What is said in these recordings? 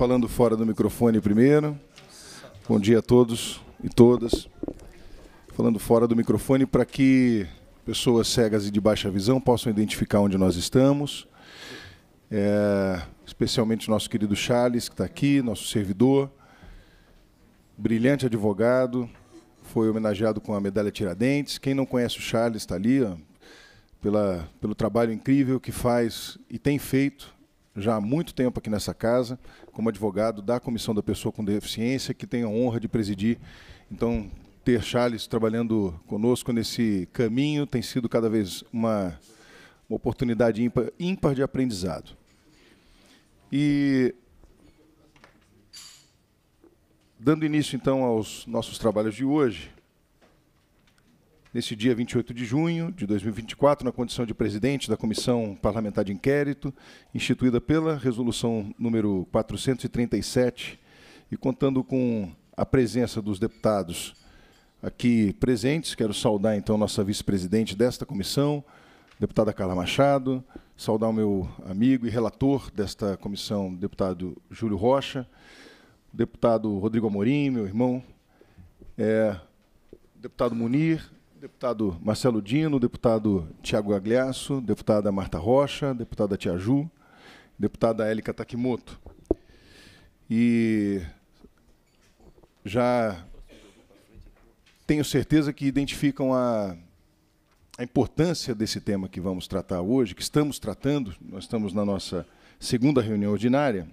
falando fora do microfone primeiro. Bom dia a todos e todas. Falando fora do microfone para que pessoas cegas e de baixa visão possam identificar onde nós estamos. É, especialmente nosso querido Charles, que está aqui, nosso servidor, brilhante advogado, foi homenageado com a medalha Tiradentes. Quem não conhece o Charles está ali, ó, pela, pelo trabalho incrível que faz e tem feito já há muito tempo aqui nessa casa, como advogado da Comissão da Pessoa com Deficiência, que tenho a honra de presidir. Então, ter Charles trabalhando conosco nesse caminho tem sido cada vez uma, uma oportunidade ímpar, ímpar de aprendizado. E dando início então aos nossos trabalhos de hoje, neste dia 28 de junho de 2024, na condição de presidente da Comissão Parlamentar de Inquérito, instituída pela resolução número 437, e contando com a presença dos deputados aqui presentes, quero saudar então nossa vice-presidente desta comissão, deputada Carla Machado, saudar o meu amigo e relator desta comissão, deputado Júlio Rocha, deputado Rodrigo Amorim, meu irmão, é, deputado Munir, Deputado Marcelo Dino, deputado Tiago Agliasso, deputada Marta Rocha, deputada Tiaju, deputada Élica Takimoto. E já tenho certeza que identificam a, a importância desse tema que vamos tratar hoje, que estamos tratando, nós estamos na nossa segunda reunião ordinária,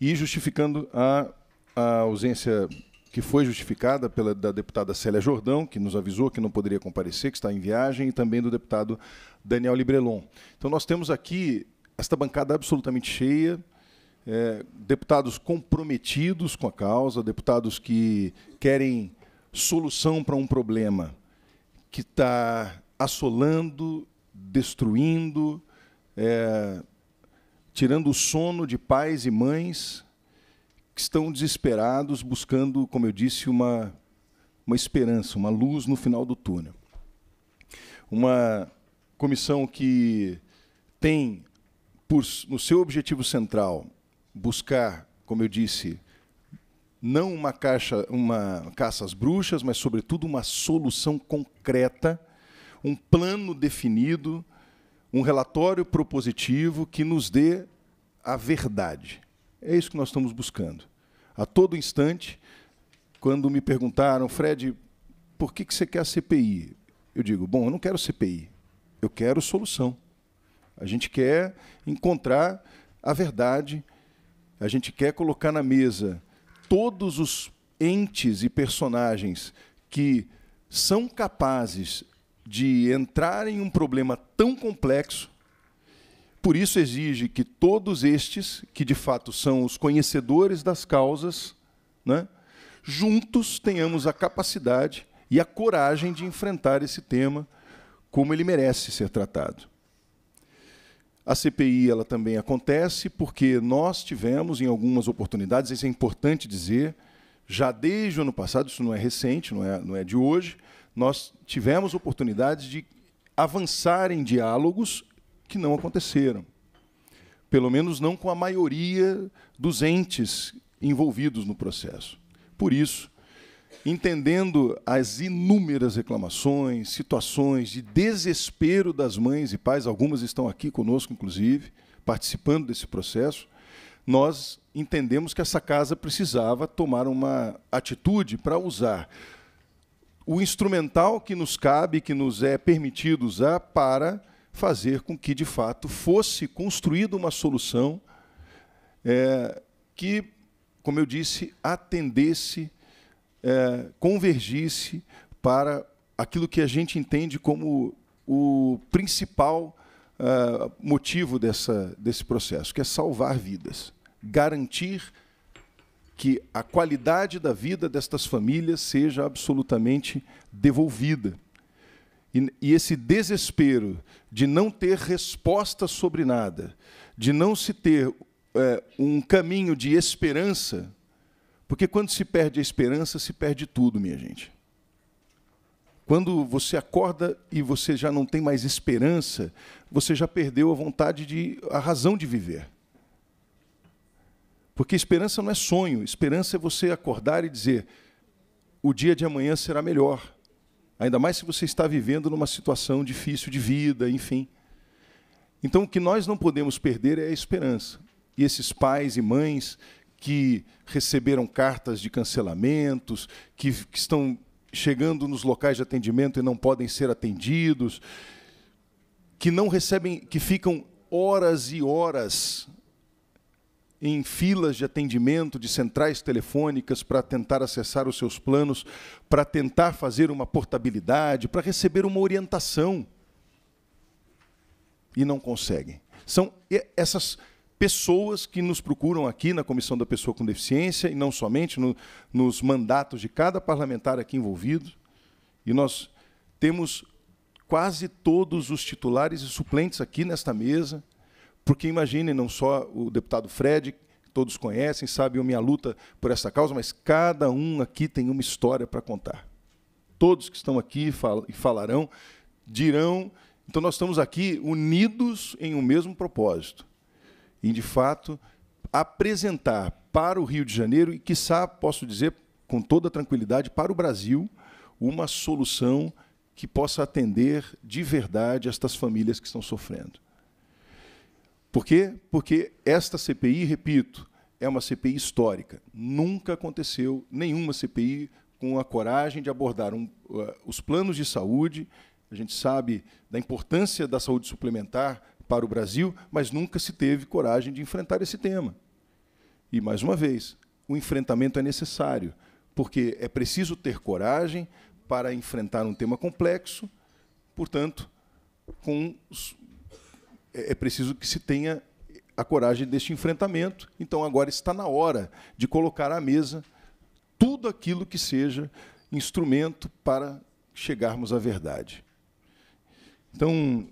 e justificando a, a ausência que foi justificada pela da deputada Célia Jordão, que nos avisou que não poderia comparecer, que está em viagem, e também do deputado Daniel Librelon. Então nós temos aqui esta bancada absolutamente cheia, é, deputados comprometidos com a causa, deputados que querem solução para um problema que está assolando, destruindo, é, tirando o sono de pais e mães que estão desesperados, buscando, como eu disse, uma, uma esperança, uma luz no final do túnel. Uma comissão que tem por, no seu objetivo central buscar, como eu disse, não uma, caixa, uma caça às bruxas, mas, sobretudo, uma solução concreta, um plano definido, um relatório propositivo que nos dê a verdade. É isso que nós estamos buscando. A todo instante, quando me perguntaram, Fred, por que, que você quer a CPI? Eu digo, bom, eu não quero CPI, eu quero solução. A gente quer encontrar a verdade, a gente quer colocar na mesa todos os entes e personagens que são capazes de entrar em um problema tão complexo por isso exige que todos estes, que de fato são os conhecedores das causas, né, juntos tenhamos a capacidade e a coragem de enfrentar esse tema como ele merece ser tratado. A CPI ela também acontece porque nós tivemos em algumas oportunidades, isso é importante dizer, já desde o ano passado, isso não é recente, não é, não é de hoje, nós tivemos oportunidades de avançar em diálogos que não aconteceram. Pelo menos não com a maioria dos entes envolvidos no processo. Por isso, entendendo as inúmeras reclamações, situações de desespero das mães e pais, algumas estão aqui conosco, inclusive, participando desse processo, nós entendemos que essa casa precisava tomar uma atitude para usar o instrumental que nos cabe, que nos é permitido usar para fazer com que, de fato, fosse construída uma solução é, que, como eu disse, atendesse, é, convergisse para aquilo que a gente entende como o principal é, motivo dessa, desse processo, que é salvar vidas, garantir que a qualidade da vida destas famílias seja absolutamente devolvida. E, e esse desespero de não ter resposta sobre nada, de não se ter é, um caminho de esperança, porque quando se perde a esperança, se perde tudo, minha gente. Quando você acorda e você já não tem mais esperança, você já perdeu a vontade de a razão de viver. Porque esperança não é sonho, esperança é você acordar e dizer: o dia de amanhã será melhor. Ainda mais se você está vivendo numa situação difícil de vida, enfim. Então, o que nós não podemos perder é a esperança. E esses pais e mães que receberam cartas de cancelamentos, que, que estão chegando nos locais de atendimento e não podem ser atendidos, que não recebem, que ficam horas e horas em filas de atendimento de centrais telefônicas para tentar acessar os seus planos, para tentar fazer uma portabilidade, para receber uma orientação. E não conseguem. São essas pessoas que nos procuram aqui na Comissão da Pessoa com Deficiência, e não somente no, nos mandatos de cada parlamentar aqui envolvido. E nós temos quase todos os titulares e suplentes aqui nesta mesa. Porque imagine, não só o deputado Fred, todos conhecem, sabem a minha luta por essa causa, mas cada um aqui tem uma história para contar. Todos que estão aqui e falarão, dirão. Então, nós estamos aqui unidos em um mesmo propósito. E, de fato, apresentar para o Rio de Janeiro e, quiçá, posso dizer com toda tranquilidade, para o Brasil, uma solução que possa atender de verdade estas famílias que estão sofrendo. Por quê? Porque esta CPI, repito, é uma CPI histórica. Nunca aconteceu nenhuma CPI com a coragem de abordar um, uh, os planos de saúde. A gente sabe da importância da saúde suplementar para o Brasil, mas nunca se teve coragem de enfrentar esse tema. E, mais uma vez, o enfrentamento é necessário, porque é preciso ter coragem para enfrentar um tema complexo, portanto, com os é, é preciso que se tenha a coragem deste enfrentamento. Então, agora está na hora de colocar à mesa tudo aquilo que seja instrumento para chegarmos à verdade. Então,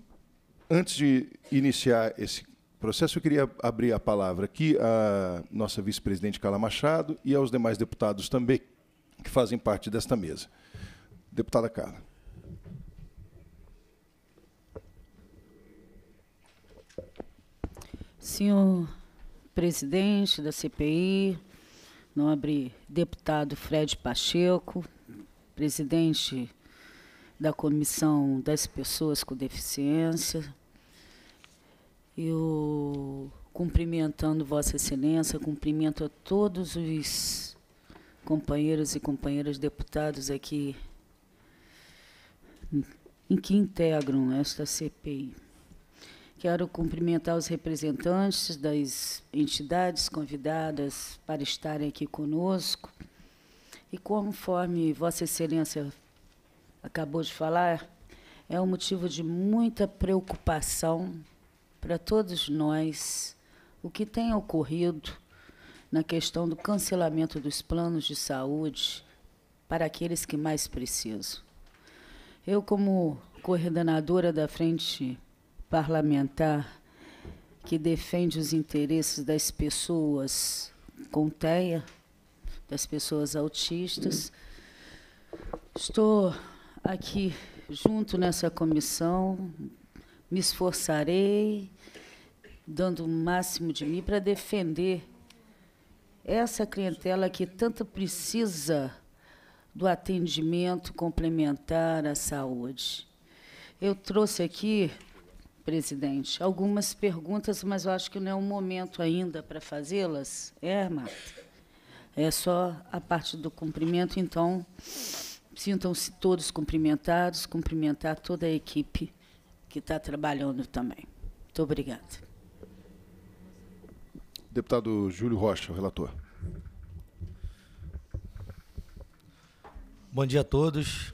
antes de iniciar esse processo, eu queria abrir a palavra aqui à nossa vice-presidente Carla Machado e aos demais deputados também que fazem parte desta mesa. Deputada Carla. Senhor presidente da CPI, nobre deputado Fred Pacheco, presidente da Comissão das Pessoas com Deficiência, eu cumprimentando Vossa Excelência, cumprimento a todos os companheiros e companheiras deputados aqui em que integram esta CPI. Quero cumprimentar os representantes das entidades convidadas para estarem aqui conosco. E conforme Vossa Excelência acabou de falar, é um motivo de muita preocupação para todos nós o que tem ocorrido na questão do cancelamento dos planos de saúde para aqueles que mais precisam. Eu, como coordenadora da Frente parlamentar que defende os interesses das pessoas com TEA, das pessoas autistas. Estou aqui junto nessa comissão, me esforçarei, dando o máximo de mim para defender essa clientela que tanto precisa do atendimento complementar à saúde. Eu trouxe aqui presidente. Algumas perguntas, mas eu acho que não é o momento ainda para fazê-las. É, Marta? É só a parte do cumprimento, então sintam-se todos cumprimentados, cumprimentar toda a equipe que está trabalhando também. Muito obrigada. Deputado Júlio Rocha, relator. Bom dia a todos.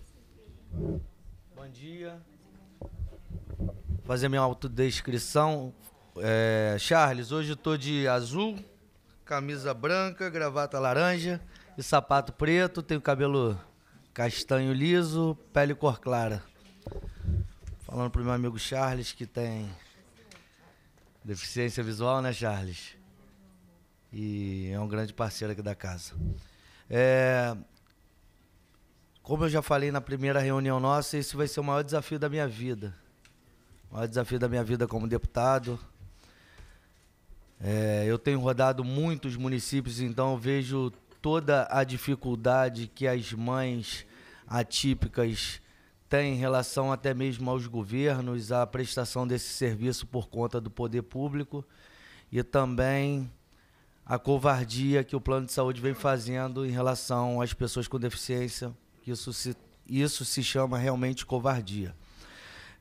Bom dia fazer minha autodescrição. É, Charles, hoje eu tô de azul, camisa branca, gravata laranja e sapato preto. Tenho cabelo castanho liso, pele cor clara. Falando pro meu amigo Charles que tem deficiência visual, né, Charles? E é um grande parceiro aqui da casa. É, como eu já falei na primeira reunião nossa, esse vai ser o maior desafio da minha vida maior desafio da minha vida como deputado. É, eu tenho rodado muitos municípios, então vejo toda a dificuldade que as mães atípicas têm em relação até mesmo aos governos, à prestação desse serviço por conta do poder público e também a covardia que o plano de saúde vem fazendo em relação às pessoas com deficiência. Isso se, isso se chama realmente covardia.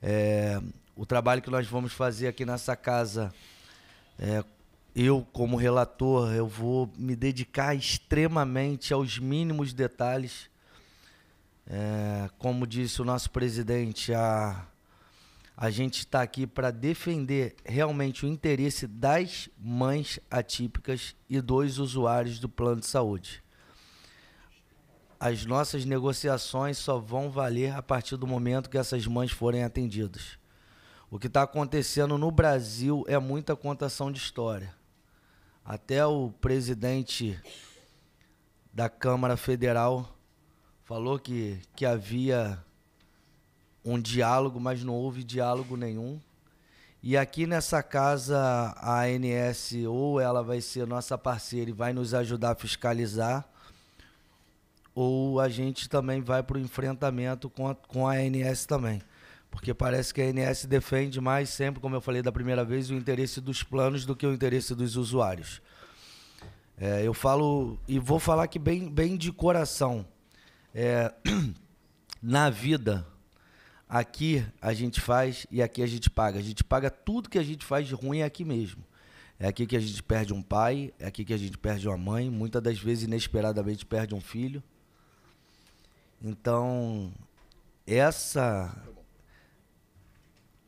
É, o trabalho que nós vamos fazer aqui nessa casa, é, eu como relator, eu vou me dedicar extremamente aos mínimos detalhes. É, como disse o nosso presidente, a, a gente está aqui para defender realmente o interesse das mães atípicas e dos usuários do plano de saúde. As nossas negociações só vão valer a partir do momento que essas mães forem atendidas. O que está acontecendo no Brasil é muita contação de história. Até o presidente da Câmara Federal falou que, que havia um diálogo, mas não houve diálogo nenhum. E aqui nessa casa, a ANS ou ela vai ser nossa parceira e vai nos ajudar a fiscalizar, ou a gente também vai para o enfrentamento com a, com a ANS também. Porque parece que a ANS defende mais sempre, como eu falei da primeira vez, o interesse dos planos do que o interesse dos usuários. É, eu falo, e vou falar que bem, bem de coração. É, na vida, aqui a gente faz e aqui a gente paga. A gente paga tudo que a gente faz de ruim aqui mesmo. É aqui que a gente perde um pai, é aqui que a gente perde uma mãe, muitas das vezes inesperadamente perde um filho. Então, essa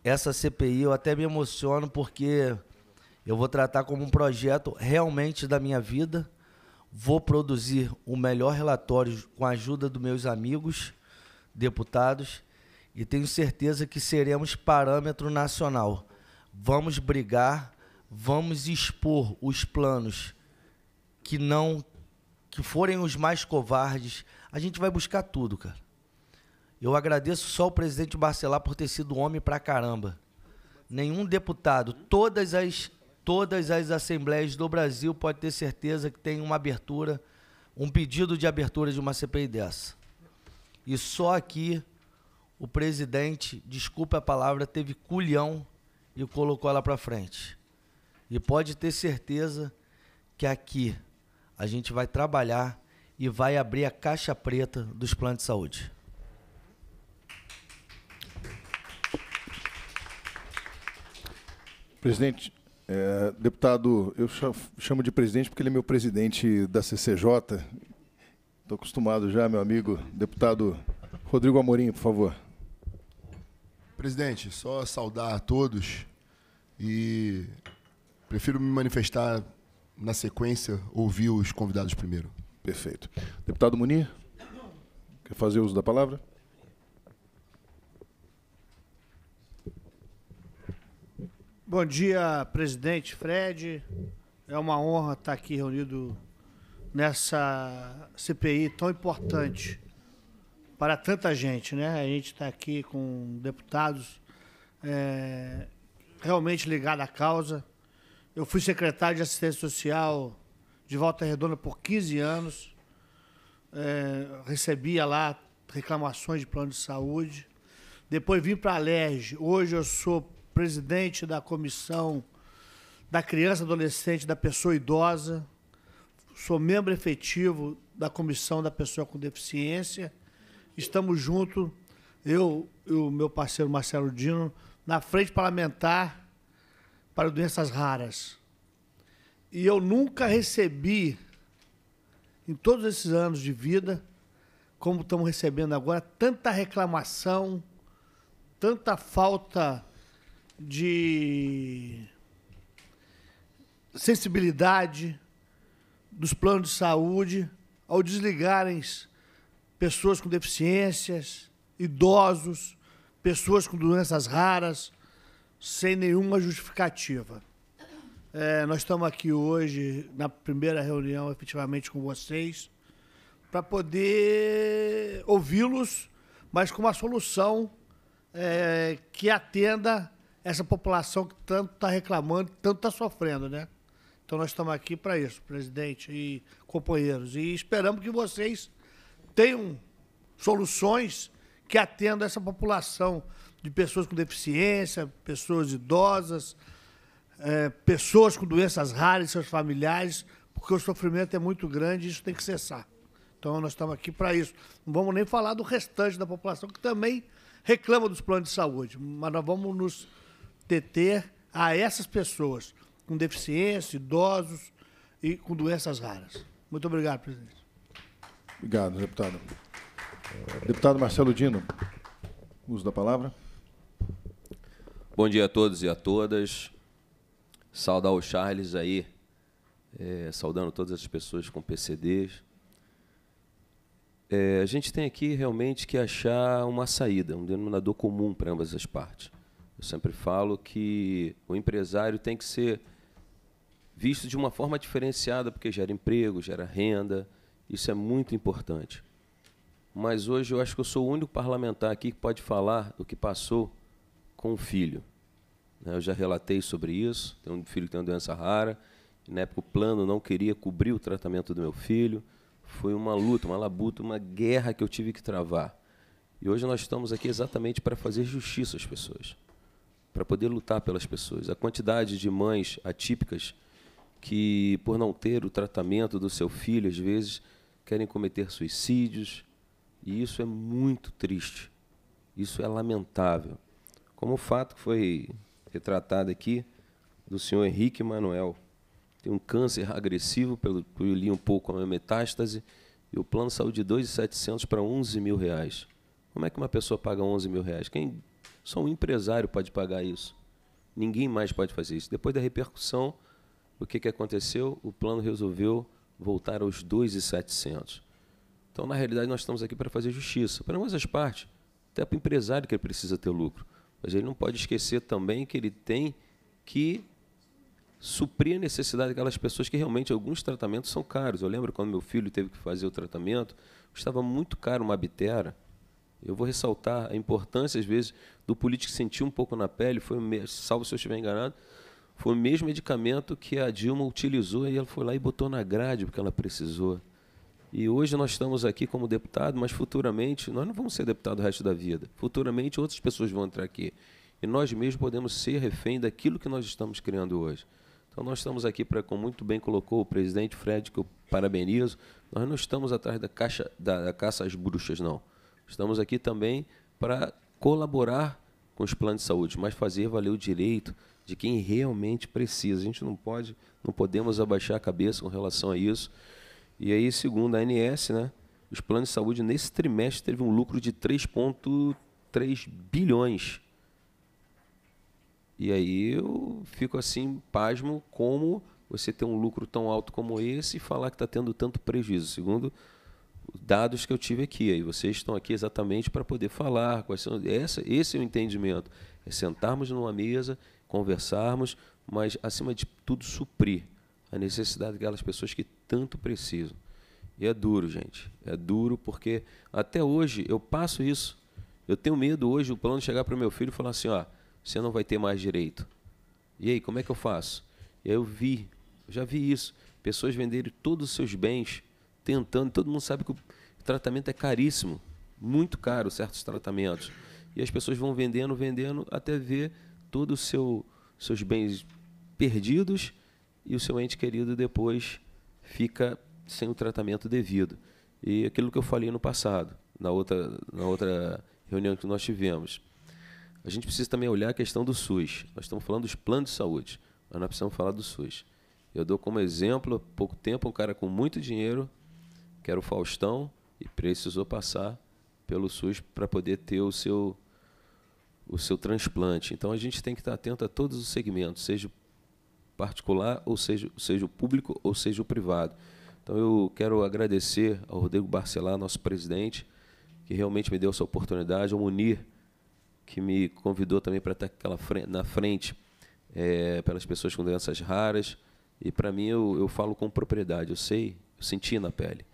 essa CPI eu até me emociono porque eu vou tratar como um projeto realmente da minha vida. Vou produzir o melhor relatório com a ajuda dos meus amigos deputados e tenho certeza que seremos parâmetro nacional. Vamos brigar, vamos expor os planos que não que forem os mais covardes. A gente vai buscar tudo, cara. Eu agradeço só o presidente Barcelar por ter sido homem pra caramba. Nenhum deputado, todas as, todas as assembleias do Brasil pode ter certeza que tem uma abertura, um pedido de abertura de uma CPI dessa. E só aqui o presidente, desculpe a palavra, teve culhão e colocou ela para frente. E pode ter certeza que aqui a gente vai trabalhar e vai abrir a caixa preta dos planos de saúde. Presidente, é, deputado, eu chamo de presidente porque ele é meu presidente da CCJ. Estou acostumado já, meu amigo deputado Rodrigo Amorim, por favor. Presidente, só saudar a todos e prefiro me manifestar na sequência, ouvir os convidados primeiro. Perfeito. Deputado Munir, quer fazer uso da palavra? Bom dia, presidente Fred. É uma honra estar aqui reunido nessa CPI tão importante para tanta gente, né? A gente está aqui com deputados é, realmente ligados à causa. Eu fui secretário de assistência social de Volta Redonda por 15 anos. É, recebia lá reclamações de plano de saúde. Depois vim para a LERJ. Hoje eu sou presidente da Comissão da Criança, Adolescente, da Pessoa Idosa, sou membro efetivo da Comissão da Pessoa com Deficiência. Estamos juntos, eu e o meu parceiro Marcelo Dino, na frente parlamentar para doenças raras. E eu nunca recebi, em todos esses anos de vida, como estamos recebendo agora, tanta reclamação, tanta falta de sensibilidade dos planos de saúde ao desligarem pessoas com deficiências, idosos, pessoas com doenças raras, sem nenhuma justificativa. É, nós estamos aqui hoje, na primeira reunião, efetivamente, com vocês, para poder ouvi-los, mas com uma solução é, que atenda essa população que tanto está reclamando, tanto está sofrendo, né? Então nós estamos aqui para isso, presidente e companheiros. E esperamos que vocês tenham soluções que atendam essa população de pessoas com deficiência, pessoas idosas, é, pessoas com doenças raras, seus familiares, porque o sofrimento é muito grande e isso tem que cessar. Então nós estamos aqui para isso. Não vamos nem falar do restante da população que também reclama dos planos de saúde, mas nós vamos nos deter a essas pessoas com deficiência, idosos e com doenças raras. Muito obrigado, presidente. Obrigado, deputado. Deputado Marcelo Dino, uso da palavra. Bom dia a todos e a todas. Saudar o Charles aí, é, saudando todas as pessoas com PCDs. É, a gente tem aqui realmente que achar uma saída, um denominador comum para ambas as partes. Eu sempre falo que o empresário tem que ser visto de uma forma diferenciada, porque gera emprego, gera renda, isso é muito importante. Mas hoje eu acho que eu sou o único parlamentar aqui que pode falar do que passou com o filho. Né, eu já relatei sobre isso, tenho um filho que tem uma doença rara, na época o plano não queria cobrir o tratamento do meu filho. Foi uma luta, uma labuta, uma guerra que eu tive que travar. E hoje nós estamos aqui exatamente para fazer justiça às pessoas para poder lutar pelas pessoas. A quantidade de mães atípicas que, por não ter o tratamento do seu filho, às vezes querem cometer suicídios, e isso é muito triste. Isso é lamentável. Como o fato que foi retratado aqui do senhor Henrique Manuel, tem um câncer agressivo, pelo que eu li um pouco a metástase, e o plano saiu de 2.700 para 11 mil reais. Como é que uma pessoa paga 11 mil reais? Quem só um empresário pode pagar isso. Ninguém mais pode fazer isso. Depois da repercussão, o que, que aconteceu? O plano resolveu voltar aos 2,700. Então, na realidade, nós estamos aqui para fazer justiça, para ambas as partes, até para o empresário que ele precisa ter lucro. Mas ele não pode esquecer também que ele tem que suprir a necessidade daquelas pessoas que realmente alguns tratamentos são caros. Eu lembro quando meu filho teve que fazer o tratamento, custava muito caro uma bitera eu vou ressaltar a importância, às vezes, do político sentir um pouco na pele, foi salvo se eu estiver enganado, foi o mesmo medicamento que a Dilma utilizou e ela foi lá e botou na grade porque ela precisou. E hoje nós estamos aqui como deputado, mas futuramente, nós não vamos ser deputado o resto da vida. Futuramente outras pessoas vão entrar aqui. E nós mesmos podemos ser refém daquilo que nós estamos criando hoje. Então nós estamos aqui para, como muito bem colocou o presidente Fred, que eu parabenizo, nós não estamos atrás da, caixa, da, da caça às bruxas, não. Estamos aqui também para colaborar com os planos de saúde, mas fazer valer o direito de quem realmente precisa. A gente não pode, não podemos abaixar a cabeça com relação a isso. E aí, segundo a ANS, né, os planos de saúde nesse trimestre teve um lucro de 3,3 bilhões. E aí eu fico assim, pasmo, como você ter um lucro tão alto como esse e falar que está tendo tanto prejuízo. Segundo dados que eu tive aqui. E vocês estão aqui exatamente para poder falar. Quais são, essa, esse é o entendimento. É sentarmos numa mesa, conversarmos, mas, acima de tudo, suprir a necessidade daquelas pessoas que tanto precisam. E é duro, gente. É duro porque até hoje eu passo isso. Eu tenho medo hoje o plano chegar para o meu filho e falar assim: ó, você não vai ter mais direito. E aí, como é que eu faço? E aí eu vi, eu já vi isso. Pessoas venderem todos os seus bens tentando. Todo mundo sabe que o tratamento é caríssimo, muito caro certos tratamentos. E as pessoas vão vendendo, vendendo, até ver todos os seu, seus bens perdidos e o seu ente querido depois fica sem o tratamento devido. E aquilo que eu falei no passado, na outra, na outra reunião que nós tivemos. A gente precisa também olhar a questão do SUS. Nós estamos falando dos planos de saúde, mas nós precisamos falar do SUS. Eu dou como exemplo, há pouco tempo, um cara com muito dinheiro que era o Faustão, e precisou passar pelo SUS para poder ter o seu, o seu transplante. Então a gente tem que estar atento a todos os segmentos, seja particular, ou seja, seja o público, ou seja o privado. Então eu quero agradecer ao Rodrigo Barcelar, nosso presidente, que realmente me deu essa oportunidade, ao Munir, que me convidou também para estar aquela frente, na frente é, pelas pessoas com doenças raras. E para mim eu, eu falo com propriedade, eu sei, eu senti na pele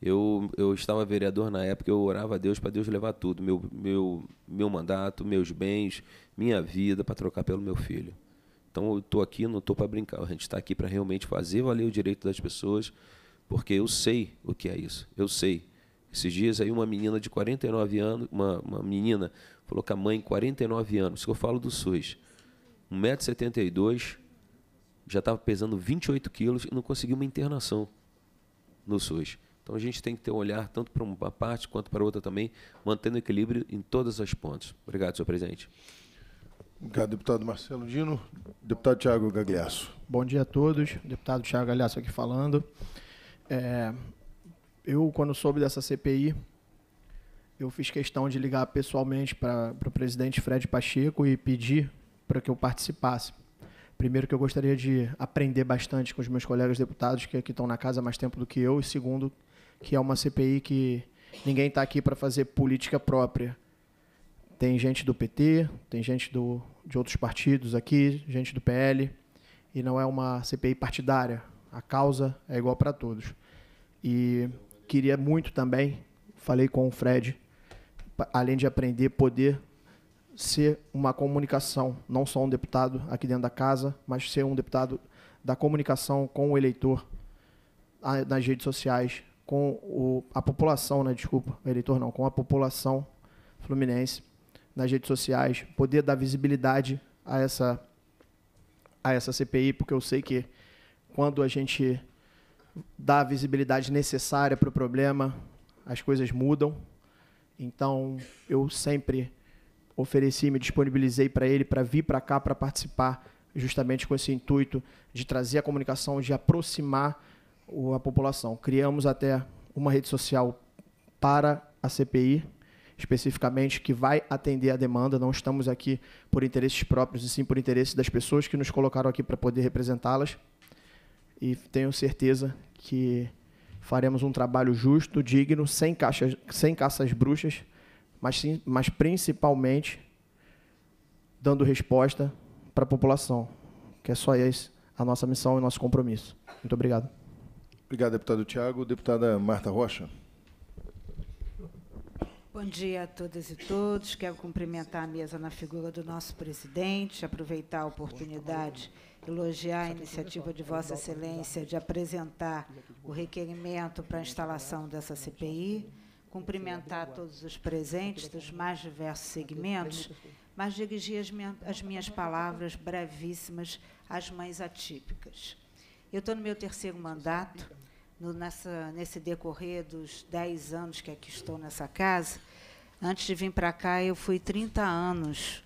eu, eu estava vereador na época, eu orava a Deus para Deus levar tudo, meu, meu, meu mandato, meus bens, minha vida, para trocar pelo meu filho. Então eu estou aqui, não estou para brincar, a gente está aqui para realmente fazer valer o direito das pessoas, porque eu sei o que é isso, eu sei. Esses dias aí uma menina de 49 anos, uma, uma menina, falou que a mãe, 49 anos, isso que eu falo do SUS, 1,72m, já estava pesando 28 quilos e não conseguiu uma internação no SUS. Então a gente tem que ter um olhar tanto para uma parte quanto para outra também, mantendo equilíbrio em todas as pontes. Obrigado, senhor presidente. Obrigado, deputado Marcelo Dino. Deputado Tiago Gagliasso. Bom dia a todos. Deputado Tiago Gagliasso aqui falando. É, eu, quando soube dessa CPI, eu fiz questão de ligar pessoalmente para o presidente Fred Pacheco e pedir para que eu participasse. Primeiro, que eu gostaria de aprender bastante com os meus colegas deputados que aqui estão na casa há mais tempo do que eu, e segundo, que é uma CPI que ninguém está aqui para fazer política própria. Tem gente do PT, tem gente do, de outros partidos aqui, gente do PL, e não é uma CPI partidária. A causa é igual para todos. E queria muito também, falei com o Fred, além de aprender, poder ser uma comunicação, não só um deputado aqui dentro da casa, mas ser um deputado da comunicação com o eleitor nas redes sociais, com o, a população, né? Desculpa, eleitor não, com a população fluminense nas redes sociais, poder dar visibilidade a essa a essa CPI, porque eu sei que quando a gente dá a visibilidade necessária para o problema, as coisas mudam. Então, eu sempre ofereci, me disponibilizei para ele para vir para cá para participar, justamente com esse intuito de trazer a comunicação, de aproximar a população. Criamos até uma rede social para a CPI, especificamente, que vai atender a demanda. Não estamos aqui por interesses próprios, e sim por interesse das pessoas que nos colocaram aqui para poder representá-las. E tenho certeza que faremos um trabalho justo, digno, sem, caixas, sem caças bruxas, mas, sim, mas principalmente dando resposta para a população, que é só esse a nossa missão e nosso compromisso. Muito obrigado. Obrigado, deputado Tiago. Deputada Marta Rocha. Bom dia a todas e todos. Quero cumprimentar a mesa na figura do nosso presidente, aproveitar a oportunidade, elogiar a iniciativa de Vossa Excelência de apresentar o requerimento para a instalação dessa CPI, cumprimentar todos os presentes dos mais diversos segmentos, mas dirigir as minhas palavras brevíssimas às mães atípicas. Eu estou no meu terceiro mandato, no, nessa, nesse decorrer dos 10 anos que aqui estou nessa casa, antes de vir para cá, eu fui 30 anos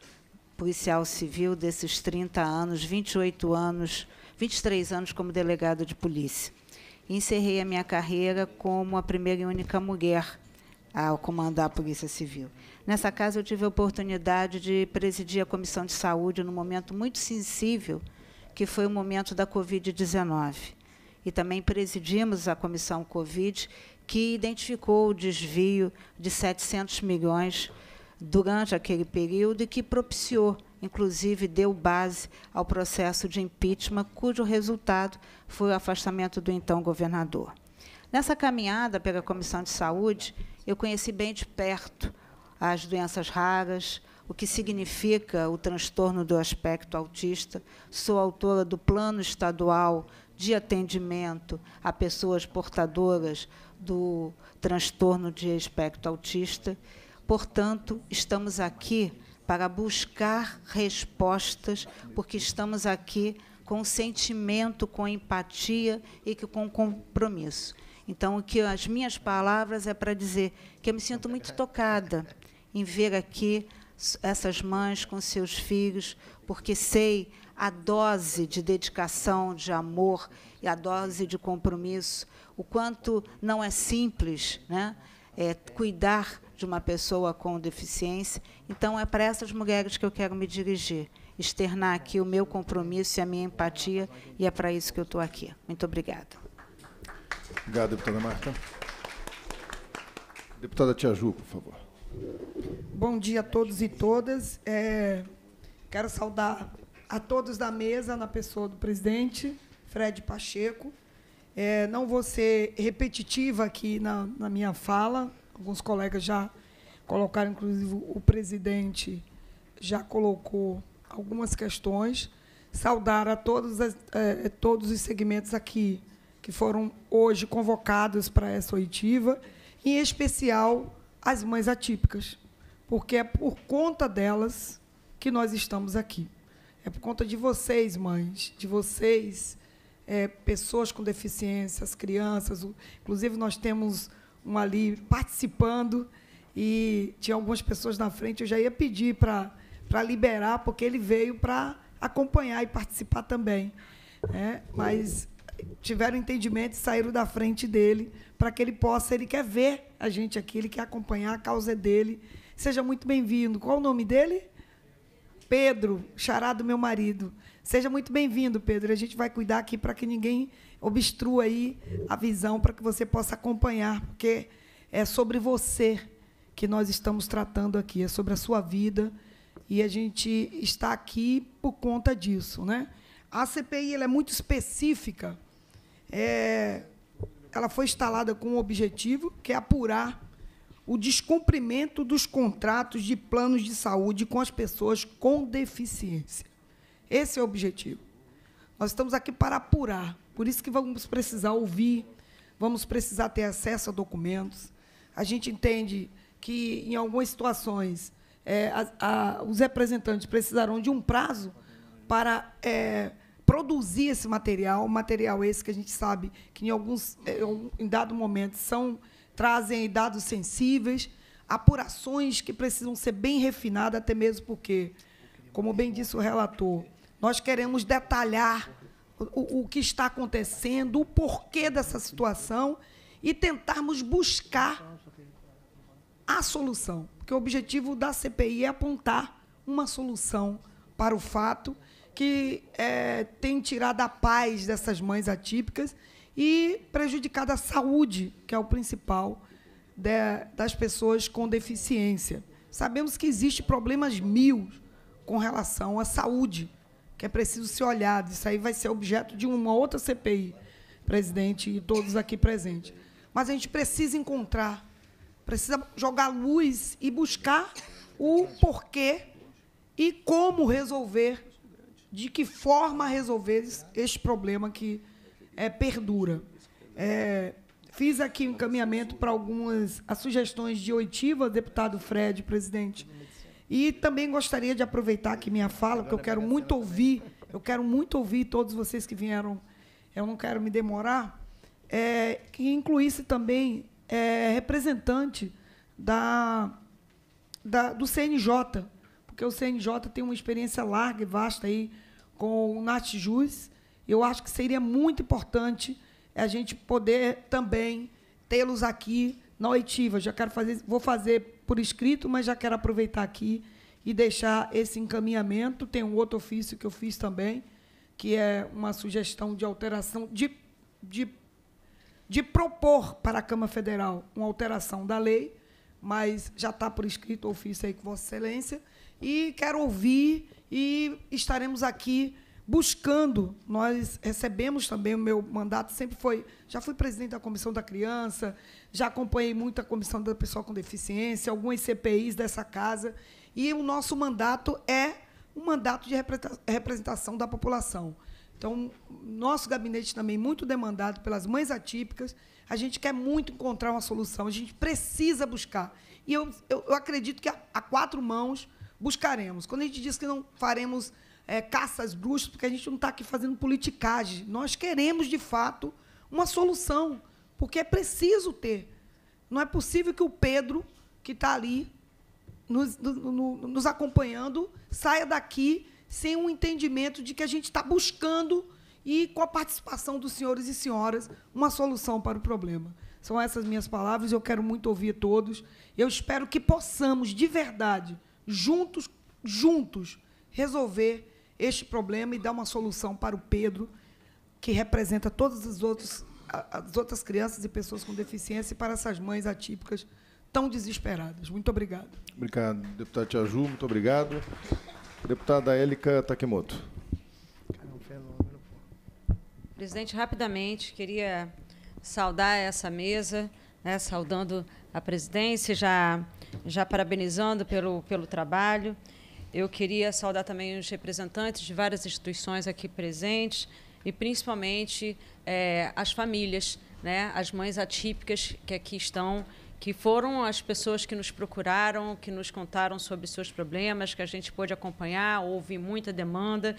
policial civil, desses 30 anos, 28 anos, 23 anos como delegado de polícia. Encerrei a minha carreira como a primeira e única mulher ao comandar a Polícia Civil. Nessa casa, eu tive a oportunidade de presidir a Comissão de Saúde num momento muito sensível, que foi o momento da Covid-19 e também presidimos a comissão Covid, que identificou o desvio de 700 milhões durante aquele período e que propiciou, inclusive, deu base ao processo de impeachment, cujo resultado foi o afastamento do então governador. Nessa caminhada pela Comissão de Saúde, eu conheci bem de perto as doenças raras, o que significa o transtorno do aspecto autista. Sou autora do Plano Estadual de atendimento a pessoas portadoras do transtorno de espectro autista. Portanto, estamos aqui para buscar respostas, porque estamos aqui com sentimento, com empatia e que, com compromisso. Então, o que as minhas palavras é para dizer que eu me sinto muito tocada em ver aqui essas mães com seus filhos, porque sei a dose de dedicação, de amor e a dose de compromisso, o quanto não é simples né, é, cuidar de uma pessoa com deficiência. Então, é para essas mulheres que eu quero me dirigir, externar aqui o meu compromisso e a minha empatia, e é para isso que eu estou aqui. Muito obrigada. Obrigado, deputada Marta. Deputada Tia Ju, por favor. Bom dia a todos e todas. É, quero saudar a todos da mesa, na pessoa do presidente, Fred Pacheco. É, não vou ser repetitiva aqui na, na, minha fala, alguns colegas já colocaram, inclusive o presidente já colocou algumas questões. Saudar a todos, as, é, todos os segmentos aqui que foram hoje convocados para essa oitiva, em especial as mães atípicas, porque é por conta delas que nós estamos aqui. É por conta de vocês, mães, de vocês, é, pessoas com deficiências, crianças. Inclusive, nós temos um ali participando e tinha algumas pessoas na frente. Eu já ia pedir para liberar, porque ele veio para acompanhar e participar também. Né? Mas tiveram entendimento e saíram da frente dele para que ele possa, ele quer ver a gente aqui, ele quer acompanhar, a causa é dele. Seja muito bem-vindo. Qual o nome dele? Pedro, Chará do meu marido. Seja muito bem-vindo, Pedro. A gente vai cuidar aqui para que ninguém obstrua aí a visão, para que você possa acompanhar, porque é sobre você que nós estamos tratando aqui, é sobre a sua vida. E a gente está aqui por conta disso. Né? A CPI é muito específica. É, ela foi instalada com um objetivo, que é apurar o descumprimento dos contratos de planos de saúde com as pessoas com deficiência. Esse é o objetivo. Nós estamos aqui para apurar, por isso que vamos precisar ouvir, vamos precisar ter acesso a documentos. A gente entende que, em algumas situações, é, a, a, os representantes precisarão de um prazo para é, produzir esse material, material esse que a gente sabe que, em, alguns, é, em dado momento, são trazem dados sensíveis, apurações que precisam ser bem refinadas, até mesmo porque, como bem disse o relator, nós queremos detalhar o, o que está acontecendo, o porquê dessa situação e tentarmos buscar a solução. Porque o objetivo da CPI é apontar uma solução para o fato que é, tem tirado a paz dessas mães atípicas e prejudicada a saúde, que é o principal de, das pessoas com deficiência. Sabemos que existem problemas mil com relação à saúde, que é preciso ser olhado. Isso aí vai ser objeto de uma outra CPI, presidente, e todos aqui presentes. Mas a gente precisa encontrar, precisa jogar luz e buscar o porquê e como resolver, de que forma resolver esse problema que é, perdura. É, fiz aqui um encaminhamento para algumas as sugestões de oitiva, deputado Fred, presidente. E também gostaria de aproveitar aqui minha fala, porque eu quero muito ouvir, eu quero muito ouvir todos vocês que vieram, eu não quero me demorar, é, que incluísse também é, representante da, da, do CNJ, porque o CNJ tem uma experiência larga e vasta aí com o Natjus, eu acho que seria muito importante a gente poder também tê-los aqui na oitiva. Já quero fazer, vou fazer por escrito, mas já quero aproveitar aqui e deixar esse encaminhamento. Tem um outro ofício que eu fiz também, que é uma sugestão de alteração de, de, de propor para a Câmara Federal uma alteração da lei, mas já está por escrito o ofício aí com Vossa Excelência. E quero ouvir e estaremos aqui buscando. Nós recebemos também o meu mandato sempre foi, já fui presidente da comissão da criança, já acompanhei muito a comissão da pessoa com deficiência, algumas CPIs dessa casa, e o nosso mandato é um mandato de representação da população. Então, nosso gabinete também muito demandado pelas mães atípicas, a gente quer muito encontrar uma solução, a gente precisa buscar. E eu, eu, eu acredito que a, a quatro mãos buscaremos. Quando a gente diz que não faremos é, caça às bruxas, porque a gente não está aqui fazendo politicagem. Nós queremos, de fato, uma solução, porque é preciso ter. Não é possível que o Pedro, que está ali nos, no, nos acompanhando, saia daqui sem um entendimento de que a gente está buscando e com a participação dos senhores e senhoras uma solução para o problema. São essas minhas palavras, eu quero muito ouvir todos. Eu espero que possamos de verdade, juntos, juntos, resolver este problema e dar uma solução para o Pedro, que representa todas as outras, as outras crianças e pessoas com deficiência e para essas mães atípicas tão desesperadas. Muito obrigado. Obrigado, deputado Tiaju, muito obrigado. Deputada Élica Takemoto. Presidente, rapidamente, queria saudar essa mesa, né, saudando a presidência, já, já parabenizando pelo, pelo trabalho. Eu queria saudar também os representantes de várias instituições aqui presentes e principalmente é, as famílias, né, as mães atípicas que aqui estão, que foram as pessoas que nos procuraram, que nos contaram sobre seus problemas, que a gente pôde acompanhar, houve muita demanda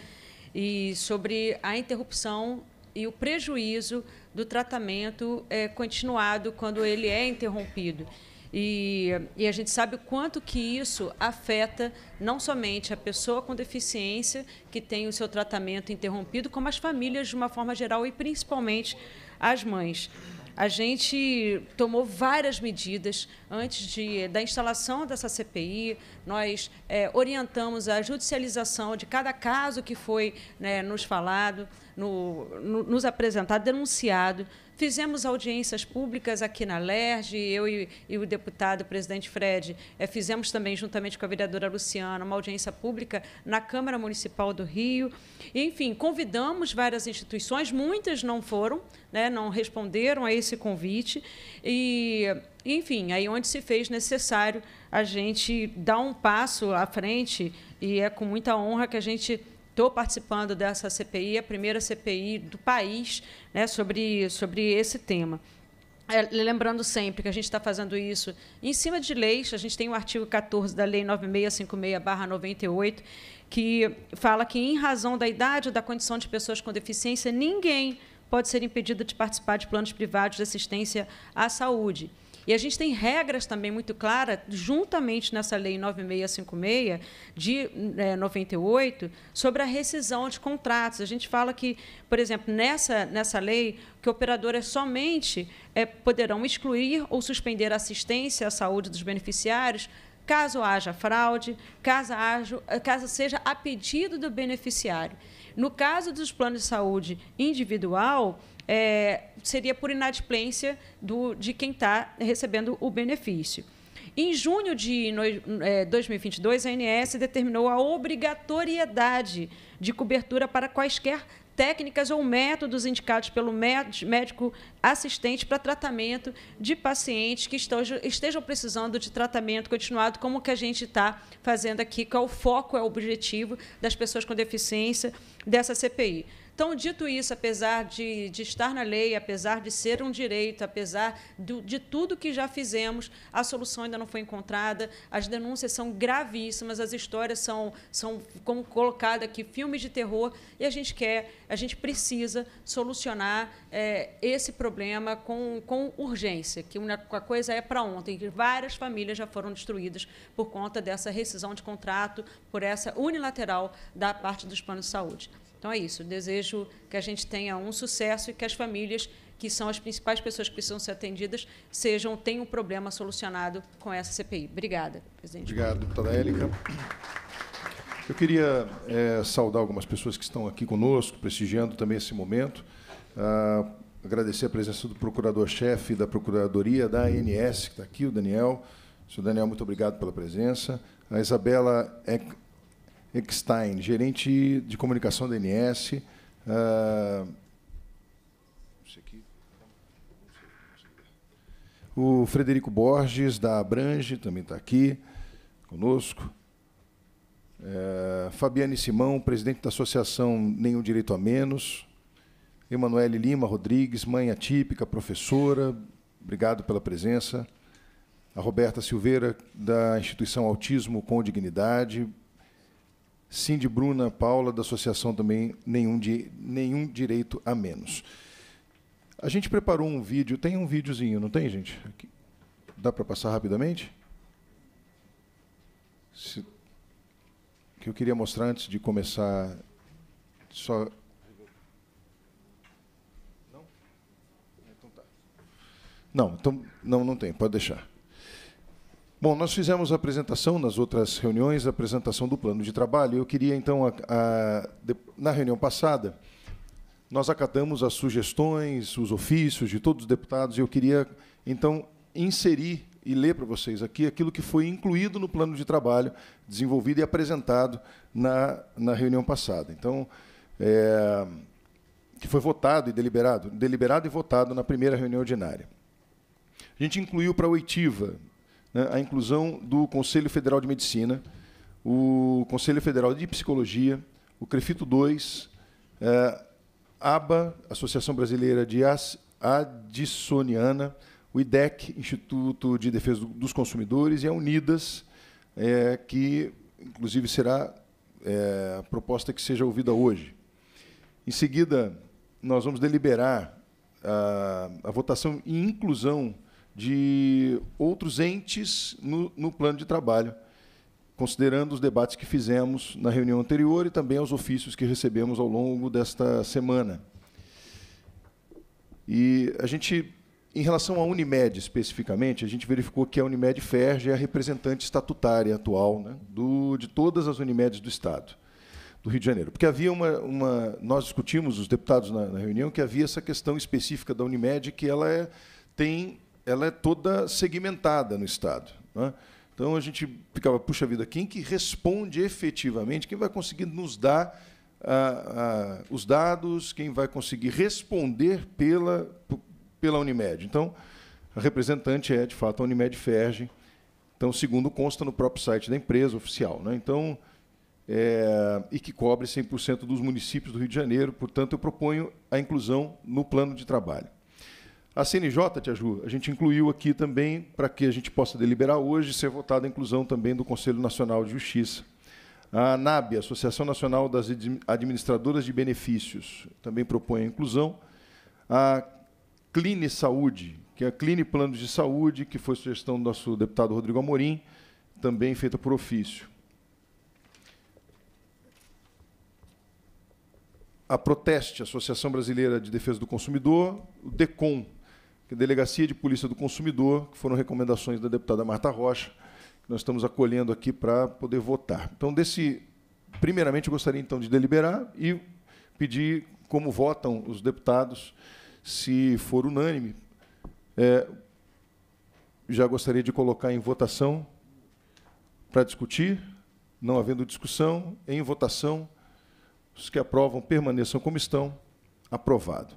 e sobre a interrupção e o prejuízo do tratamento é, continuado quando ele é interrompido. E, e, a gente sabe o quanto que isso afeta não somente a pessoa com deficiência que tem o seu tratamento interrompido, como as famílias de uma forma geral e principalmente as mães. A gente tomou várias medidas antes de, da instalação dessa CPI. Nós é, orientamos a judicialização de cada caso que foi né, nos falado, no, no, nos apresentado, denunciado Fizemos audiências públicas aqui na LERJ, eu e, e o deputado, o presidente Fred, é, fizemos também, juntamente com a vereadora Luciana, uma audiência pública na Câmara Municipal do Rio. E, enfim, convidamos várias instituições, muitas não foram, né, não responderam a esse convite. E, enfim, aí onde se fez necessário a gente dar um passo à frente, e é com muita honra que a gente Estou participando dessa CPI, a primeira CPI do país, né, sobre, sobre esse tema. É, lembrando sempre que a gente está fazendo isso em cima de leis, a gente tem o artigo 14 da Lei 9656-98, que fala que, em razão da idade ou da condição de pessoas com deficiência, ninguém pode ser impedido de participar de planos privados de assistência à saúde. E a gente tem regras também muito claras, juntamente nessa lei 9656 de é, 98, sobre a rescisão de contratos. A gente fala que, por exemplo, nessa, nessa lei, que operadoras é somente é, poderão excluir ou suspender assistência à saúde dos beneficiários caso haja fraude, caso, haja, caso seja a pedido do beneficiário. No caso dos planos de saúde individual, é, seria por inadimplência do, de quem está recebendo o benefício. Em junho de 2022, é, a ANS determinou a obrigatoriedade de cobertura para quaisquer técnicas ou métodos indicados pelo médico assistente para tratamento de pacientes que estejam precisando de tratamento continuado, como o que a gente está fazendo aqui, que é o foco, é o objetivo das pessoas com deficiência dessa CPI. Então, dito isso, apesar de, de estar na lei, apesar de ser um direito, apesar do, de tudo que já fizemos, a solução ainda não foi encontrada, as denúncias são gravíssimas, as histórias são, são como colocada aqui, filmes de terror, e a gente quer, a gente precisa solucionar é, esse problema com, com urgência, que uma, a coisa é para ontem, que várias famílias já foram destruídas por conta dessa rescisão de contrato, por essa unilateral da parte dos planos de saúde. Então é isso. Desejo que a gente tenha um sucesso e que as famílias, que são as principais pessoas que precisam ser atendidas, sejam tenham um problema solucionado com essa CPI. Obrigada, presidente. Obrigado, deputada Élica. Eu queria é, saudar algumas pessoas que estão aqui conosco, prestigiando também esse momento. Ah, agradecer a presença do procurador-chefe da Procuradoria da ANS, que está aqui, o Daniel. Senhor Daniel, muito obrigado pela presença. A Isabela Eckstein, gerente de comunicação da NS. Uh, ah, o Frederico Borges, da Abrange, também está aqui conosco. Eh, Fabiane Simão, presidente da Associação Nenhum Direito a Menos. Emanuele Lima Rodrigues, mãe atípica, professora, obrigado pela presença. A Roberta Silveira, da Instituição Autismo com Dignidade, Cindy, Bruna, Paula, da associação também, nenhum, di, nenhum direito a menos. A gente preparou um vídeo, tem um videozinho, não tem, gente? Aqui. Dá para passar rapidamente? Se, que eu queria mostrar antes de começar. Só. Não? Então tá. Não, então, não, não tem, pode deixar. Bom, nós fizemos a apresentação nas outras reuniões, a apresentação do plano de trabalho. Eu queria, então, a, a, de, na reunião passada, nós acatamos as sugestões, os ofícios de todos os deputados, e eu queria, então, inserir e ler para vocês aqui aquilo que foi incluído no plano de trabalho desenvolvido e apresentado na, na reunião passada. Então, é, que foi votado e deliberado, deliberado e votado na primeira reunião ordinária. A gente incluiu para a oitiva né, a inclusão do Conselho Federal de Medicina, o Conselho Federal de Psicologia, o CREFITO 2, é, ABA, Associação Brasileira de As o IDEC, Instituto de Defesa dos Consumidores, e a Unidas, é, que inclusive será é, a proposta que seja ouvida hoje. Em seguida, nós vamos deliberar a, a votação e inclusão de outros entes no, no plano de trabalho, considerando os debates que fizemos na reunião anterior e também os ofícios que recebemos ao longo desta semana. E a gente, em relação à Unimed especificamente, a gente verificou que a Unimed Ferj é a representante estatutária atual né, do, de todas as Unimedes do Estado do Rio de Janeiro. Porque havia uma. uma nós discutimos, os deputados na, na, reunião, que havia essa questão específica da Unimed, que ela é, tem ela é toda segmentada no Estado. Né? Então a gente ficava, puxa vida, quem que responde efetivamente, quem vai conseguir nos dar ah, ah, os dados, quem vai conseguir responder pela, pela Unimed. Então, a representante é, de fato, a Unimed Ferge. Então, segundo consta no próprio site da empresa oficial. Né? Então, é, e que cobre 100% dos municípios do Rio de Janeiro. Portanto, eu proponho a inclusão no plano de trabalho. A CNJ, Tia Ju, a gente incluiu aqui também para que a gente possa deliberar hoje ser votada a inclusão também do Conselho Nacional de Justiça. A ANAB, Associação Nacional das Administradoras de Benefícios, também propõe a inclusão. A Cline Saúde, que é a Cline Planos de Saúde, que foi sugestão do nosso deputado Rodrigo Amorim, também feita por ofício. A Proteste, Associação Brasileira de Defesa do Consumidor, o DECOM, que é a Delegacia de Polícia do Consumidor, que foram recomendações da deputada Marta Rocha, que nós estamos acolhendo aqui para poder votar. Então, desse, primeiramente, eu gostaria então de deliberar e pedir como votam os deputados, se for unânime. É, já gostaria de colocar em votação para discutir, não havendo discussão, em votação, os que aprovam permaneçam como estão, aprovado.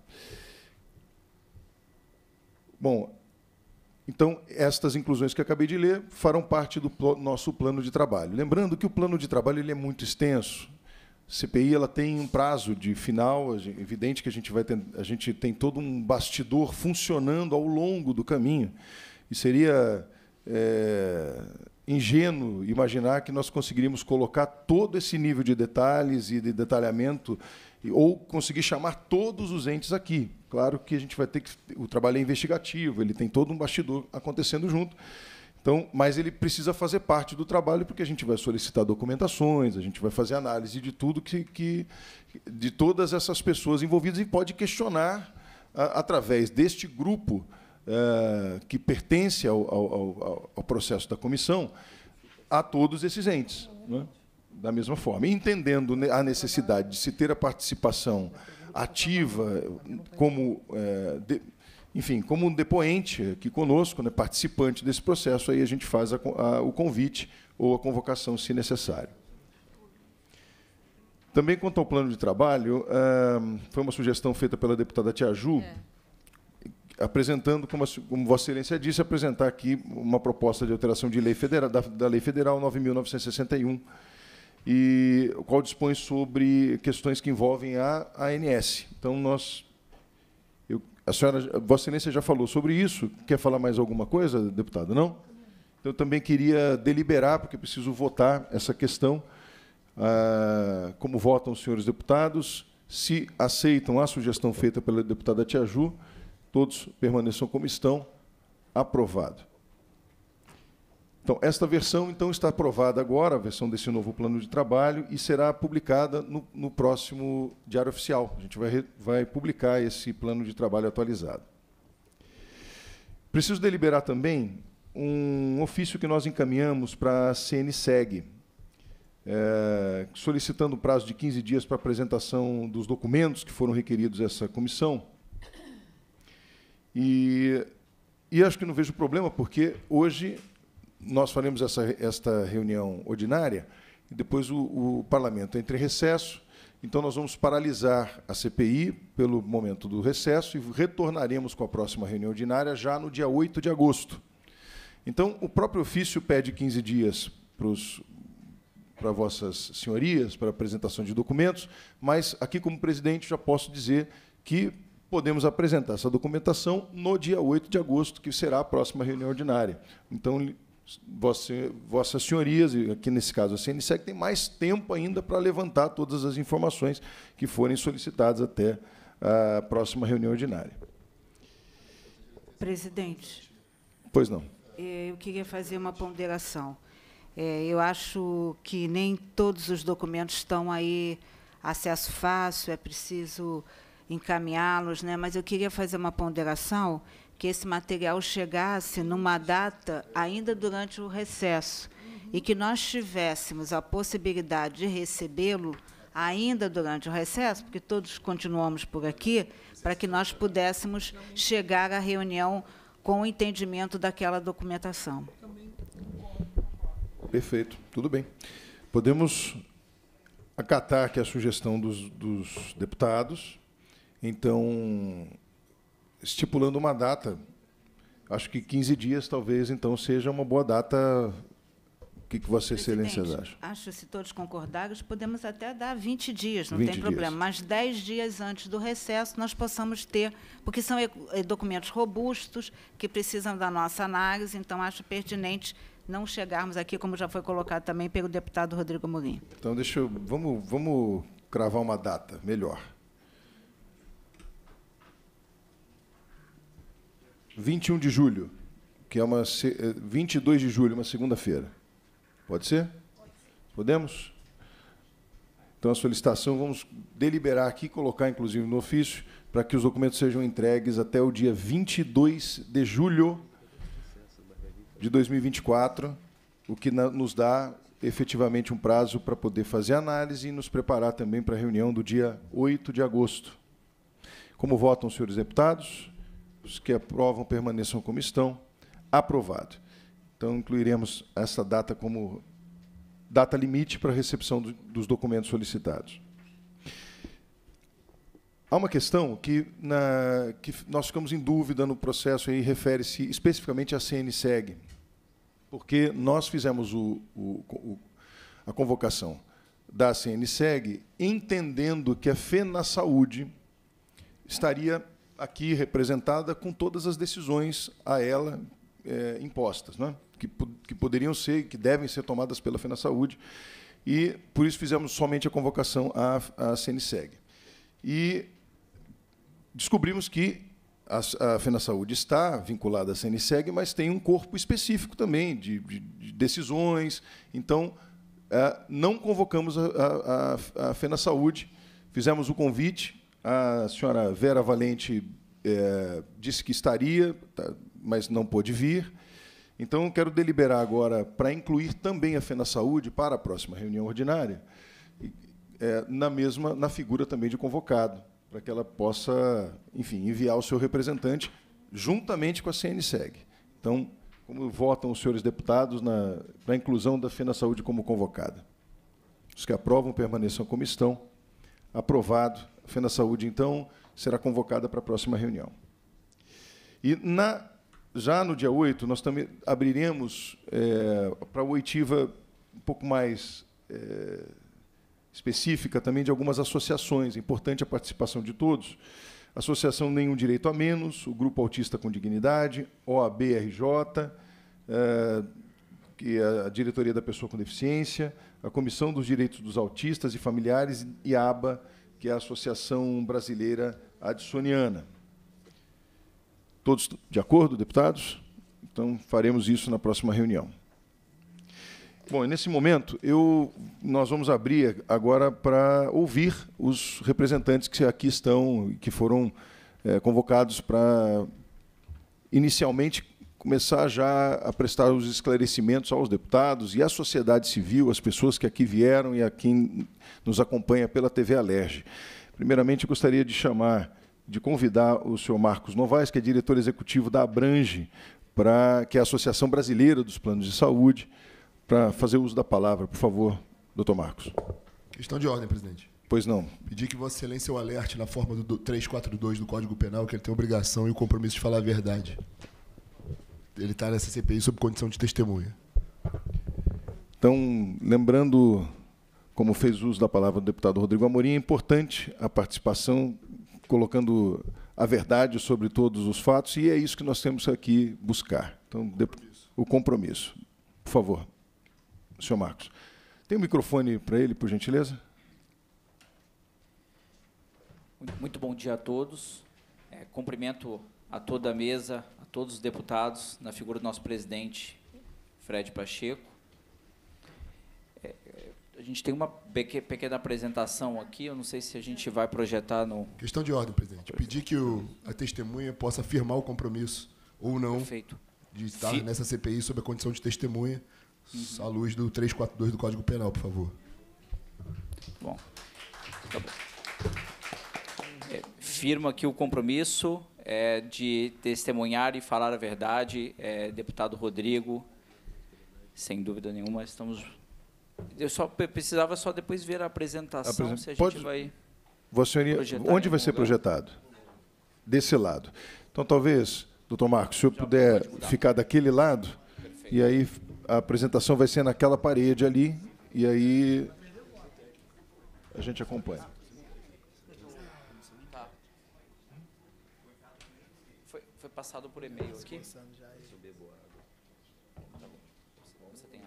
Bom, então, estas inclusões que acabei de ler farão parte do pl nosso plano de trabalho. Lembrando que o plano de trabalho ele é muito extenso. CPI ela tem um prazo de final, é evidente que a gente, vai ter, a gente tem todo um bastidor funcionando ao longo do caminho. E seria é, ingênuo imaginar que nós conseguiríamos colocar todo esse nível de detalhes e de detalhamento, ou conseguir chamar todos os entes aqui. Claro que a gente vai ter que. O trabalho é investigativo, ele tem todo um bastidor acontecendo junto. Então, mas ele precisa fazer parte do trabalho porque a gente vai solicitar documentações, a gente vai fazer análise de tudo que, que de todas essas pessoas envolvidas e pode questionar a, através deste grupo eh, que pertence ao, ao, ao, processo da comissão a todos esses entes, né? da mesma forma, e entendendo a necessidade de se ter a participação ativa, como, é, de, enfim, como um depoente aqui conosco, né, participante desse processo, aí a gente faz a, a, o convite ou a convocação, se necessário. Também quanto ao plano de trabalho, eh, foi uma sugestão feita pela deputada Tiaju, é. apresentando, como, a, como Vossa Excelência disse, apresentar aqui uma proposta de alteração de lei federal, da, da Lei Federal 9.961, e o qual dispõe sobre questões que envolvem a ANS. Então, nós. Eu, a senhora, Vossa Excelência já falou sobre isso. Quer falar mais alguma coisa, deputado? Não? Então, eu também queria deliberar, porque preciso votar essa questão. Ah, como votam os senhores deputados? Se aceitam a sugestão feita pela deputada Tiaju, todos permaneçam como estão. Aprovado. Então, esta versão então está aprovada agora, a versão desse novo plano de trabalho, e será publicada no, no próximo Diário Oficial. A gente vai, vai publicar esse plano de trabalho atualizado. Preciso deliberar também um ofício que nós encaminhamos para a CNSEG, é, eh, solicitando prazo de 15 dias para apresentação dos documentos que foram requeridos a essa comissão. E, e acho que não vejo problema, porque hoje nós faremos essa, esta reunião ordinária e depois o, o parlamento em recesso. Então, nós vamos paralisar a CPI pelo momento do recesso e retornaremos com a próxima reunião ordinária já no dia 8 de agosto. Então, o próprio ofício pede 15 dias para, os, para vossas senhorias, para apresentação de documentos, mas aqui, como presidente, já posso dizer que podemos apresentar essa documentação no dia 8 de agosto, que será a próxima reunião ordinária. Então, Vossa, vossas senhorias, e aqui nesse caso a CNSEC, tem mais tempo ainda para levantar todas as informações que forem solicitadas até a próxima reunião ordinária. Presidente. Pois não. Eh, eu queria fazer uma ponderação. Eh, eu acho que nem todos os documentos estão aí acesso fácil, é preciso encaminhá-los, né? mas eu queria fazer uma ponderação que esse material chegasse numa data ainda durante o recesso uhum. e que nós tivéssemos a possibilidade de recebê-lo ainda durante o recesso, porque todos continuamos por aqui, para que nós pudéssemos chegar à reunião com o entendimento daquela documentação. Perfeito, tudo bem. Podemos acatar que a sugestão dos, dos deputados. Então, estipulando uma data. Acho que 15 dias talvez então seja uma boa data. O que, que Vossa Excelência acha? Acho se todos concordarem, podemos até dar 20 dias, não 20 tem problema. Dias. Mas 10 dias antes do recesso nós possamos ter, porque são documentos robustos que precisam da nossa análise, então acho pertinente não chegarmos aqui, como já foi colocado também pelo deputado Rodrigo Murim. Então, deixa eu, vamos, vamos cravar uma data melhor. 21 de julho, que é uma 22 eh, de julho, uma segunda-feira. Pode ser? Podemos? Então, a solicitação vamos deliberar aqui, colocar inclusive no ofício, para que os documentos sejam entregues até o dia 22 de julho de 2024, o que nos dá efetivamente um prazo para poder fazer análise e nos preparar também para a reunião do dia 8 de agosto. Como votam os senhores deputados? os que aprovam permaneçam como estão. Aprovado. Então, incluiremos essa data como data limite para a recepção do, dos documentos solicitados. Há uma questão que, na, que nós ficamos em dúvida no processo e refere-se especificamente à CNSEG, porque nós fizemos o, o, o, a convocação da CNSEG entendendo que a FENA Saúde estaria aqui representada com todas as decisões a ela é, impostas, né? que, que poderiam ser, que devem ser tomadas pela Fena Saúde, e por isso fizemos somente a convocação à, à CNSEG. E descobrimos que a, a Fena Saúde está vinculada à CNSEG, mas tem um corpo específico também de, de, de decisões. Então, é, não convocamos a, a, a Fena Saúde, fizemos o convite a senhora Vera Valente é, disse que estaria, tá, mas não pôde vir. Então, quero deliberar agora para incluir também a Fena Saúde para a próxima reunião ordinária, é, na mesma, na figura também de convocado, para que ela possa, enfim, enviar o seu representante juntamente com a CNSEG. Então, como votam os senhores deputados na, na inclusão da Fena Saúde como convocada? Os que aprovam permaneçam como estão aprovado. A Fena Saúde, então, será convocada para a próxima reunião. E na, já no dia 8, nós também abriremos é, para a oitiva um pouco mais é, específica também de algumas associações. É importante a participação de todos. Associação Nenhum Direito a Menos, o Grupo Autista com Dignidade, OAB RJ, é, eh, que é a Diretoria da Pessoa com Deficiência, a Comissão dos Direitos dos Autistas e Familiares e a ABA, que é a Associação Brasileira adsoniana. Todos de acordo, deputados? Então, faremos isso na próxima reunião. Bom, nesse momento, eu, nós vamos abrir agora para ouvir os representantes que aqui estão, que foram é, convocados para, inicialmente, começar já a prestar os esclarecimentos aos deputados e à sociedade civil, às pessoas que aqui vieram e a quem nos acompanha pela TV Alerj. Primeiramente, gostaria de chamar, de convidar o senhor Marcos Novaes, que é diretor executivo da Abrange, para que é a Associação Brasileira dos Planos de Saúde, para fazer uso da palavra, por favor, doutor Marcos. Questão de ordem, presidente. Pois não. Pedir que Vossa Excelência o alerte na forma do 342 do Código Penal, que ele tem a obrigação e o compromisso de falar a verdade ele está nessa CPI sob condição de testemunha. Então, lembrando, como fez uso da palavra do deputado Rodrigo Amorim, é importante a participação, colocando a verdade sobre todos os fatos, e é isso que nós temos aqui buscar. Então, compromisso. o compromisso. Por favor, senhor Marcos. Tem o um microfone para ele, por gentileza? Muito bom dia a todos. É, cumprimento a toda a mesa, todos os deputados, na figura do nosso presidente, Fred Pacheco. É, é a gente tem uma pequena apresentação aqui, eu não sei se a gente vai projetar no... Questão de ordem, presidente. Pedir que o, a testemunha possa firmar o compromisso ou não Perfeito. de estar Fi... nessa CPI sob a condição de testemunha, uhum. à luz do 342 do Código Penal, por favor. Bom. Tá bom. É, firma aqui o compromisso é, de testemunhar e falar a verdade, é, deputado Rodrigo, sem dúvida nenhuma, estamos. Eu só precisava só depois ver a apresentação, Apresen... se a gente Pode... vai. Onde vai ser lugar? projetado? Desse lado. Então, talvez, doutor Marcos, se eu Já puder ficar daquele lado, Perfeito. e aí a apresentação vai ser naquela parede ali, e aí a gente acompanha. passado por e-mail aqui. Eu água. Tá bom. Você tem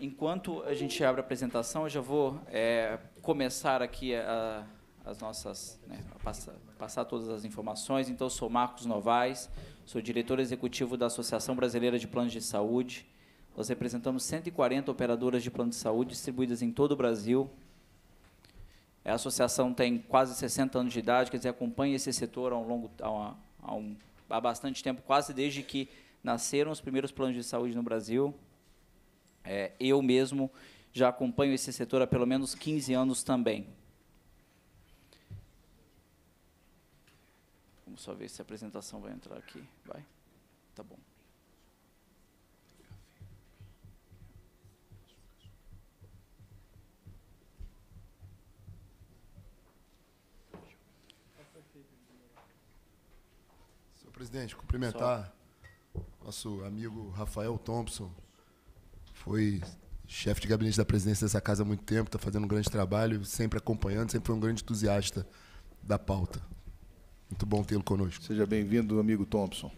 Enquanto a gente abre a apresentação, eu já vou é, começar aqui a, as nossas, né, passar, passar todas as informações. Então, eu sou Marcos Novaes, sou diretor executivo da Associação Brasileira de Planos de Saúde. Nós representamos 140 operadoras de plano de saúde distribuídas em todo o Brasil, a associação tem quase 60 anos de idade, quer dizer, acompanha esse setor há, longo, há, há bastante tempo, quase desde que nasceram os primeiros planos de saúde no Brasil. É, eu mesmo já acompanho esse setor há pelo menos 15 anos também. Vamos só ver se a apresentação vai entrar aqui. Vai? Tá bom. presidente, cumprimentar Só. nosso amigo Rafael Thompson. Foi chefe de gabinete da presidência dessa casa há muito tempo, está fazendo um grande trabalho, sempre acompanhando, sempre foi um grande entusiasta da pauta. Muito bom tê-lo conosco. Seja bem-vindo, amigo Thompson.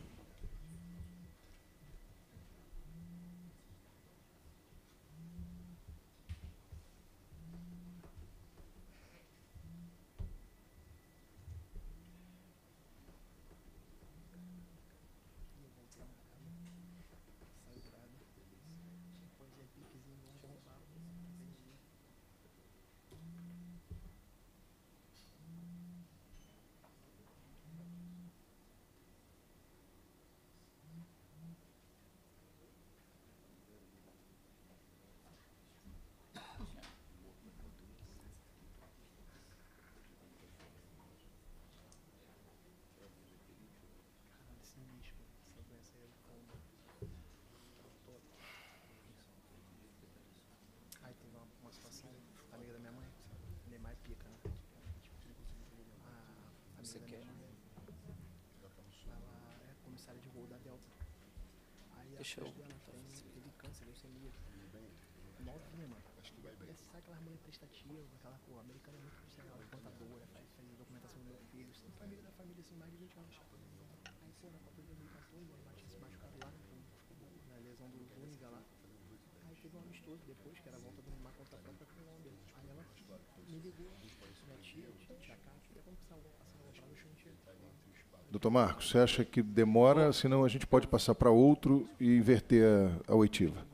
Doutor Marcos, você acha que demora, senão a gente pode passar para outro e inverter a, a oitiva?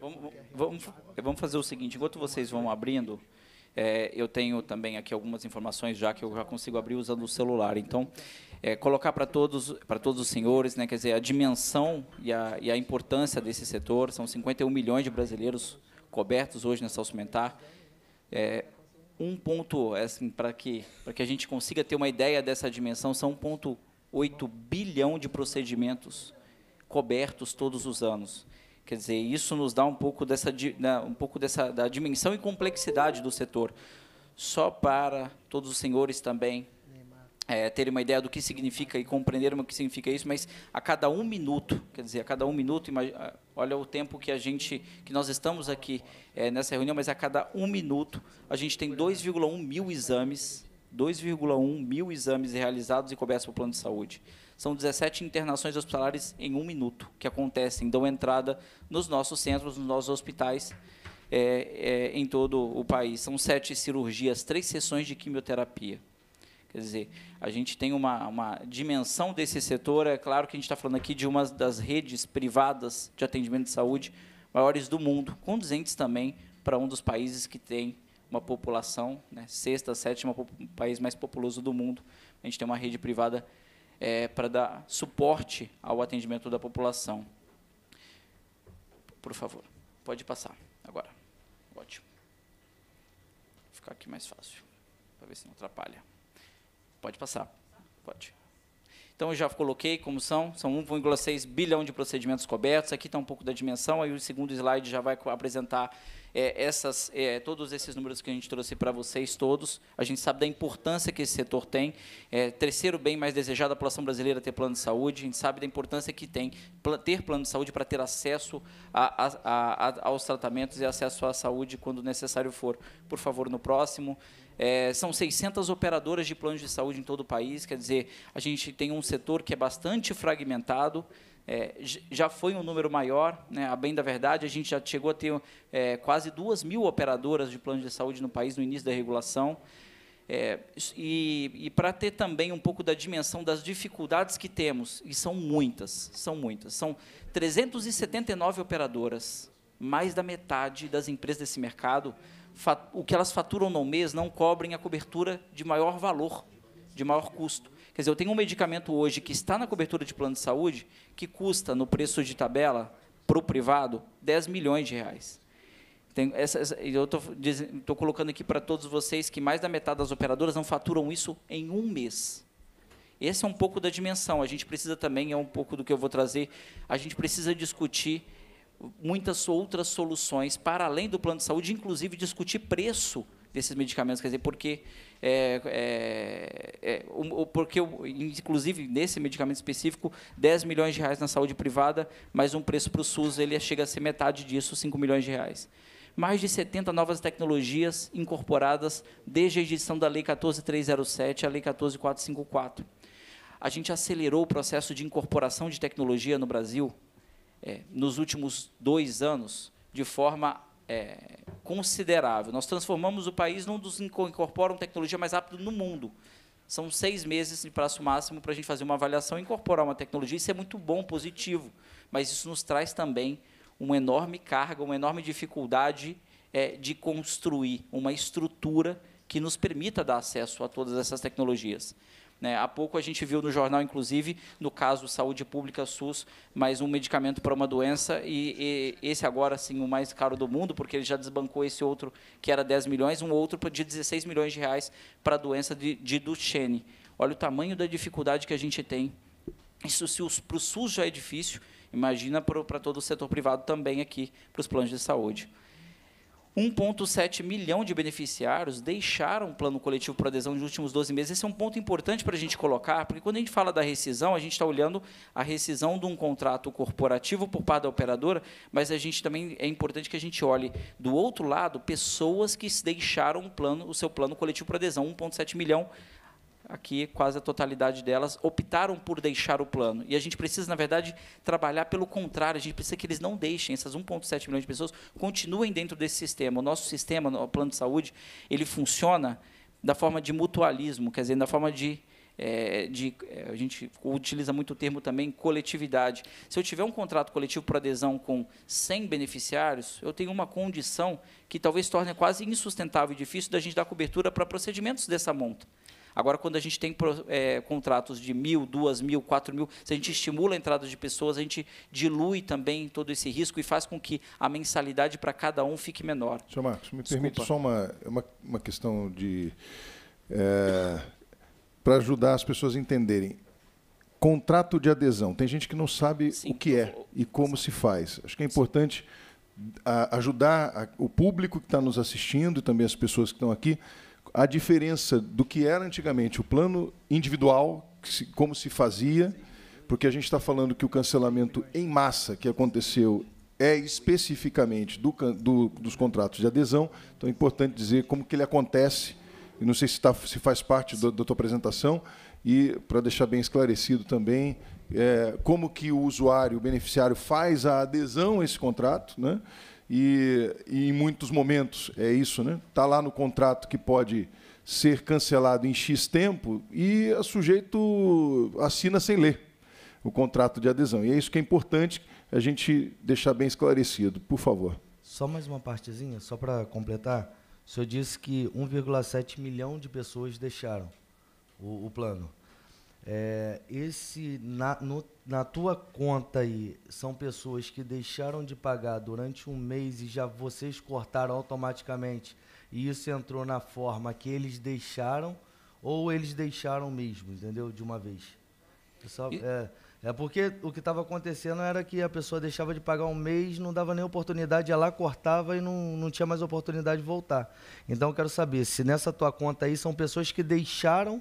Vamos, vamos, vamos fazer o seguinte, enquanto vocês vão abrindo, é, eu tenho também aqui algumas informações já que eu já consigo abrir usando o celular. Então, é, colocar para todos, para todos os senhores, né, quer dizer, a dimensão e a, e a importância desse setor. São 51 milhões de brasileiros cobertos hoje nessa Salcimentar. É, um ponto, é assim, para que, para que a gente consiga ter uma ideia dessa dimensão, são 1,8 bilhão de procedimentos cobertos todos os anos. Quer dizer, isso nos dá um pouco dessa, né, um pouco dessa da dimensão e complexidade do setor. Só para todos os senhores também é, terem uma ideia do que significa e compreenderem o que significa isso, mas a cada um minuto, quer dizer, a cada um minuto, imagina, olha o tempo que a gente, que nós estamos aqui é, nessa reunião, mas a cada um minuto a gente tem 2,1 mil exames, 2,1 mil exames realizados e cobertos pelo plano de saúde são 17 internações hospitalares em um minuto que acontecem, dão entrada nos nossos centros, nos nossos hospitais é, é, em todo o país. São sete cirurgias, três sessões de quimioterapia. Quer dizer, a gente tem uma, uma dimensão desse setor. É claro que a gente está falando aqui de uma das redes privadas de atendimento de saúde maiores do mundo, conduzentes também para um dos países que tem uma população, né, sexta, sétima país mais populoso do mundo. A gente tem uma rede privada é, para dar suporte ao atendimento da população. Por favor, pode passar agora. Ótimo. Vou ficar aqui mais fácil, para ver se não atrapalha. Pode passar. Pode. Então, eu já coloquei como são. São 1,6 bilhão de procedimentos cobertos. Aqui está um pouco da dimensão. Aí o segundo slide já vai apresentar é, essas, é, todos esses números que a gente trouxe para vocês todos. A gente sabe da importância que esse setor tem. É, terceiro bem mais desejado da população brasileira ter plano de saúde. A gente sabe da importância que tem ter plano de saúde para ter acesso a, a, a, aos tratamentos e acesso à saúde quando necessário for. Por favor, no próximo. É, são 600 operadoras de planos de saúde em todo o país, quer dizer, a gente tem um setor que é bastante fragmentado, é, já foi um número maior, né? a bem da verdade, a gente já chegou a ter é, quase duas mil operadoras de plano de saúde no país no início da regulação. É, e, e para ter também um pouco da dimensão das dificuldades que temos, e são muitas, são muitas, são 379 operadoras, mais da metade das empresas desse mercado, o que elas faturam no mês não cobrem a cobertura de maior valor, de maior custo. Quer dizer, eu tenho um medicamento hoje que está na cobertura de plano de saúde que custa, no preço de tabela, para o privado, 10 milhões de reais. Tem essa, essa, eu estou colocando aqui para todos vocês que mais da metade das operadoras não faturam isso em um mês. Esse é um pouco da dimensão. A gente precisa também, é um pouco do que eu vou trazer, a gente precisa discutir muitas outras soluções para além do plano de saúde, inclusive discutir preço desses medicamentos, quer dizer, porque é, é, é, o, o, porque inclusive nesse medicamento específico 10 milhões de reais na saúde privada, mas um preço para o SUS ele chega a ser metade disso, 5 milhões de reais. Mais de 70 novas tecnologias incorporadas desde a edição da Lei 14307 à Lei 14454. A gente acelerou o processo de incorporação de tecnologia no Brasil é, nos últimos dois anos, de forma é, considerável. Nós transformamos o país num dos que incorporam tecnologia mais rápido no mundo. São seis meses de prazo máximo para a gente fazer uma avaliação e incorporar uma tecnologia. Isso é muito bom, positivo, mas isso nos traz também uma enorme carga, uma enorme dificuldade é, de construir uma estrutura que nos permita dar acesso a todas essas tecnologias. Né? Há pouco a gente viu no jornal, inclusive, no caso Saúde Pública SUS, mais um medicamento para uma doença, e, e, esse agora sim o mais caro do mundo, porque ele já desbancou esse outro que era 10 milhões, um outro de 16 milhões de reais para a doença de, de Duchenne. Olha o tamanho da dificuldade que a gente tem. Isso se os, para o SUS já é difícil, imagina para, para todo o setor privado também aqui, para os planos de saúde. 1,7 milhão de beneficiários deixaram o plano coletivo por adesão nos últimos 12 meses. Esse é um ponto importante para a gente colocar, porque quando a gente fala da rescisão, a gente está olhando a rescisão de um contrato corporativo por parte da operadora, mas a gente também é importante que a gente olhe do outro lado pessoas que deixaram o plano, o seu plano coletivo por adesão, 1,7 milhão aqui quase a totalidade delas optaram por deixar o plano. E a gente precisa, na verdade, trabalhar pelo contrário, a gente precisa que eles não deixem, essas 1,7 milhões de pessoas continuem dentro desse sistema. O nosso sistema, o plano de saúde, ele funciona da forma de mutualismo, quer dizer, da forma de é, de, eh, a gente utiliza muito o termo também coletividade. Se eu tiver um contrato coletivo por adesão com 100 beneficiários, eu tenho uma condição que talvez torne quase insustentável e difícil da gente dar cobertura para procedimentos dessa monta. Agora, quando a gente tem é, contratos de mil, duas mil, quatro mil, se a gente estimula a entrada de pessoas, a gente dilui também todo esse risco e faz com que a mensalidade para cada um fique menor. Senhor Marcos, me Desculpa. permite só uma, uma, uma questão de. É, para ajudar as pessoas a entenderem. Contrato de adesão. Tem gente que não sabe Sim. o que é e como Sim. se faz. Acho que é importante a, ajudar a, o público que está nos assistindo e também as pessoas que estão aqui a diferença do que era antigamente o plano individual, se, como se fazia, porque a gente está falando que o cancelamento em massa que aconteceu é especificamente do, do, dos contratos de adesão, então é importante dizer como que ele acontece, e não sei se, tá, se faz parte do, da tua apresentação, e para deixar bem esclarecido também, é, como que o usuário, o beneficiário, faz a adesão a esse contrato, né? e, e em muitos momentos é isso, né? Está lá no contrato que pode ser cancelado em X tempo e o sujeito assina sem ler o contrato de adesão. E é isso que é importante a gente deixar bem esclarecido, por favor. Só mais uma partezinha, só para completar. O senhor disse que 1,7 milhão de pessoas deixaram o, o plano. É, esse na, no na tua conta aí são pessoas que deixaram de pagar durante um mês e já vocês cortaram automaticamente e isso entrou na forma que eles deixaram ou eles deixaram mesmo, entendeu? De uma vez. É só, e... é, é, porque o que estava acontecendo era que a pessoa deixava de pagar um mês, não dava nem oportunidade, ela cortava e não, não tinha mais oportunidade de voltar. Então eu quero saber se nessa tua conta aí são pessoas que deixaram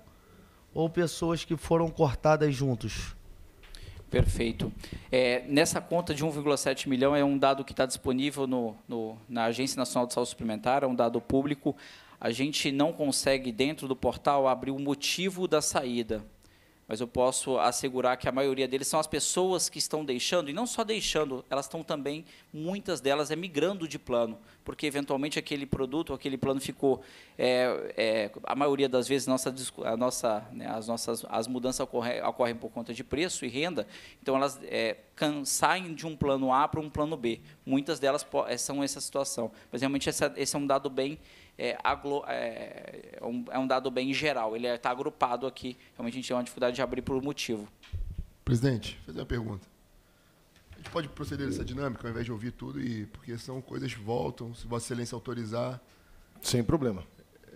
ou pessoas que foram cortadas juntos. Perfeito. É, nessa conta de 1,7 milhão é um dado que está disponível no, no, na Agência Nacional de Saúde Suplementar, é um dado público. A gente não consegue, dentro do portal, abrir o motivo da saída mas eu posso assegurar que a maioria deles são as pessoas que estão deixando, e não só deixando, elas estão também, muitas delas, é migrando de plano, porque eventualmente aquele produto, aquele plano ficou, é, é, a maioria das vezes, nossa, a nossa, né, as nossas as mudanças ocorrem, ocorrem, por conta de preço e renda, então elas é, saem de um plano A para um plano B. Muitas delas é, são essa situação, mas realmente essa, esse é um dado bem é, é, é, um, é um dado bem geral, ele está é, agrupado aqui. Realmente a gente tem uma dificuldade de abrir por um motivo. Presidente, fazer uma pergunta. A gente pode proceder nessa dinâmica, ao invés de ouvir tudo, e porque são coisas que voltam, se Vossa Excelência autorizar. Sem problema.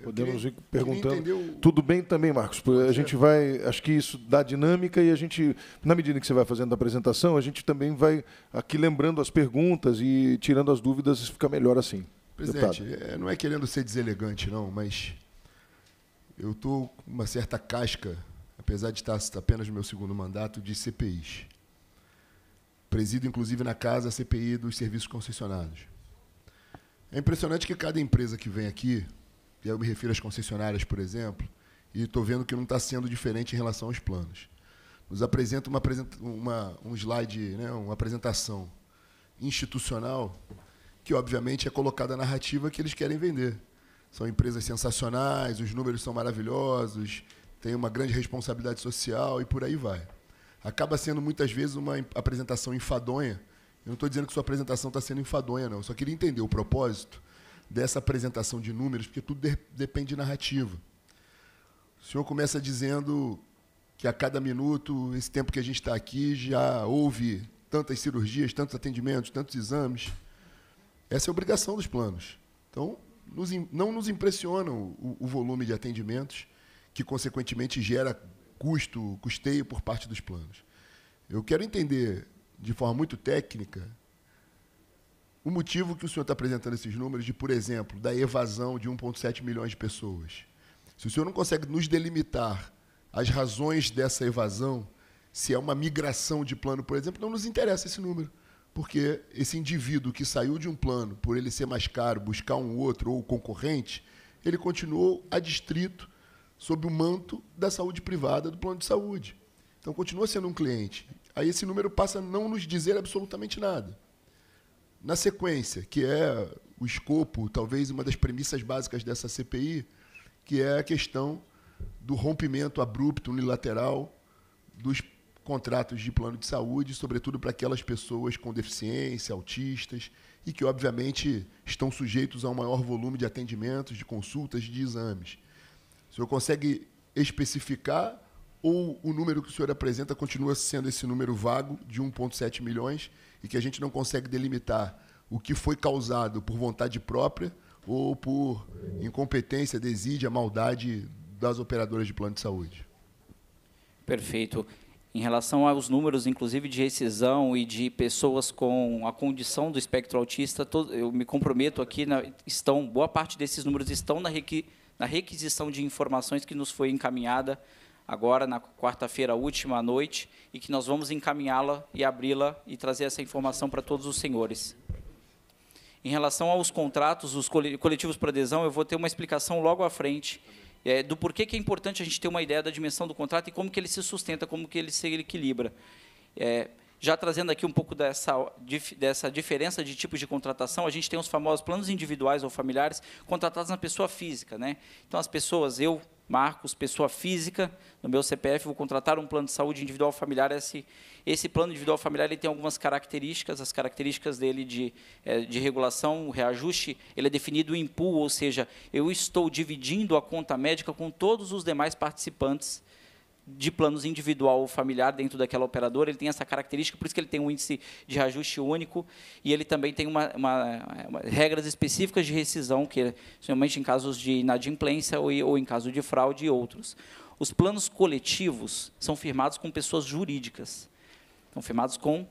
Podemos queria, ir perguntando. O... Tudo bem também, Marcos. A gente vai. Acho que isso dá dinâmica e a gente, na medida que você vai fazendo a apresentação, a gente também vai aqui lembrando as perguntas e tirando as dúvidas, fica melhor assim. Presidente, é, não é querendo ser deselegante, não, mas eu estou com uma certa casca, apesar de estar apenas no meu segundo mandato, de CPIs. Presido, inclusive, na casa a CPI dos serviços concessionados. É impressionante que cada empresa que vem aqui, e eu me refiro às concessionárias, por exemplo, e estou vendo que não está sendo diferente em relação aos planos. Nos apresenta uma, uma um slide, né, uma apresentação institucional que obviamente é colocada a narrativa que eles querem vender. São empresas sensacionais, os números são maravilhosos, tem uma grande responsabilidade social e por aí vai. Acaba sendo muitas vezes uma apresentação enfadonha. Eu não estou dizendo que sua apresentação está sendo enfadonha, não. Eu só queria entender o propósito dessa apresentação de números, porque tudo de depende de narrativa. O senhor começa dizendo que a cada minuto, esse tempo que a gente está aqui, já houve tantas cirurgias, tantos atendimentos, tantos exames. Essa é a obrigação dos planos. Então, nos, não nos impressiona o, o, volume de atendimentos, que consequentemente gera custo, custeio por parte dos planos. Eu quero entender, de forma muito técnica, o motivo que o senhor está apresentando esses números de, por exemplo, da evasão de 1,7 milhões de pessoas. Se o senhor não consegue nos delimitar as razões dessa evasão, se é uma migração de plano, por exemplo, não nos interessa esse número. Porque esse indivíduo que saiu de um plano por ele ser mais caro, buscar um outro ou concorrente, ele continuou adstrito sob o manto da saúde privada do plano de saúde. Então continua sendo um cliente. Aí esse número passa a não nos dizer absolutamente nada. Na sequência, que é o escopo, talvez uma das premissas básicas dessa CPI, que é a questão do rompimento abrupto, unilateral, dos contratos de plano de saúde, sobretudo para aquelas pessoas com deficiência, autistas, e que, obviamente, estão sujeitos a um maior volume de atendimentos, de consultas, de exames. O senhor consegue especificar ou o número que o senhor apresenta continua sendo esse número vago de 1,7 milhões e que a gente não consegue delimitar o que foi causado por vontade própria ou por incompetência, desídia, maldade das operadoras de plano de saúde? Perfeito em relação aos números, inclusive de rescisão e de pessoas com a condição do espectro autista, eu me comprometo aqui, na, estão boa parte desses números estão na, requi, na requisição de informações que nos foi encaminhada agora na quarta-feira última à noite e que nós vamos encaminhá-la e abri-la e trazer essa informação para todos os senhores. Em relação aos contratos, os coletivos para adesão, eu vou ter uma explicação logo à frente é, do porquê que é importante a gente ter uma ideia da dimensão do contrato e como que ele se sustenta, como que ele se equilibra. É, já trazendo aqui um pouco dessa, dessa diferença de tipos de contratação, a gente tem os famosos planos individuais ou familiares contratados na pessoa física. Né? Então, as pessoas, eu, Marcos, pessoa física, no meu CPF, vou contratar um plano de saúde individual familiar. Esse, esse plano individual familiar ele tem algumas características, as características dele de, é, de regulação, reajuste, ele é definido em pool, ou seja, eu estou dividindo a conta médica com todos os demais participantes de planos individual ou familiar dentro daquela operadora, ele tem essa característica, por isso que ele tem um índice de reajuste único e ele também tem uma, uma, uma regras específicas de rescisão, que é, somente em casos de inadimplência ou, ou em caso de fraude e outros. Os planos coletivos são firmados com pessoas jurídicas, são firmados com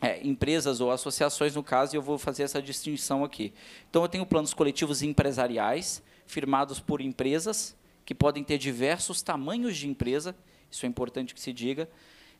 é, empresas ou associações, no caso, e eu vou fazer essa distinção aqui. Então, eu tenho planos coletivos empresariais, firmados por empresas, que podem ter diversos tamanhos de empresa, isso é importante que se diga.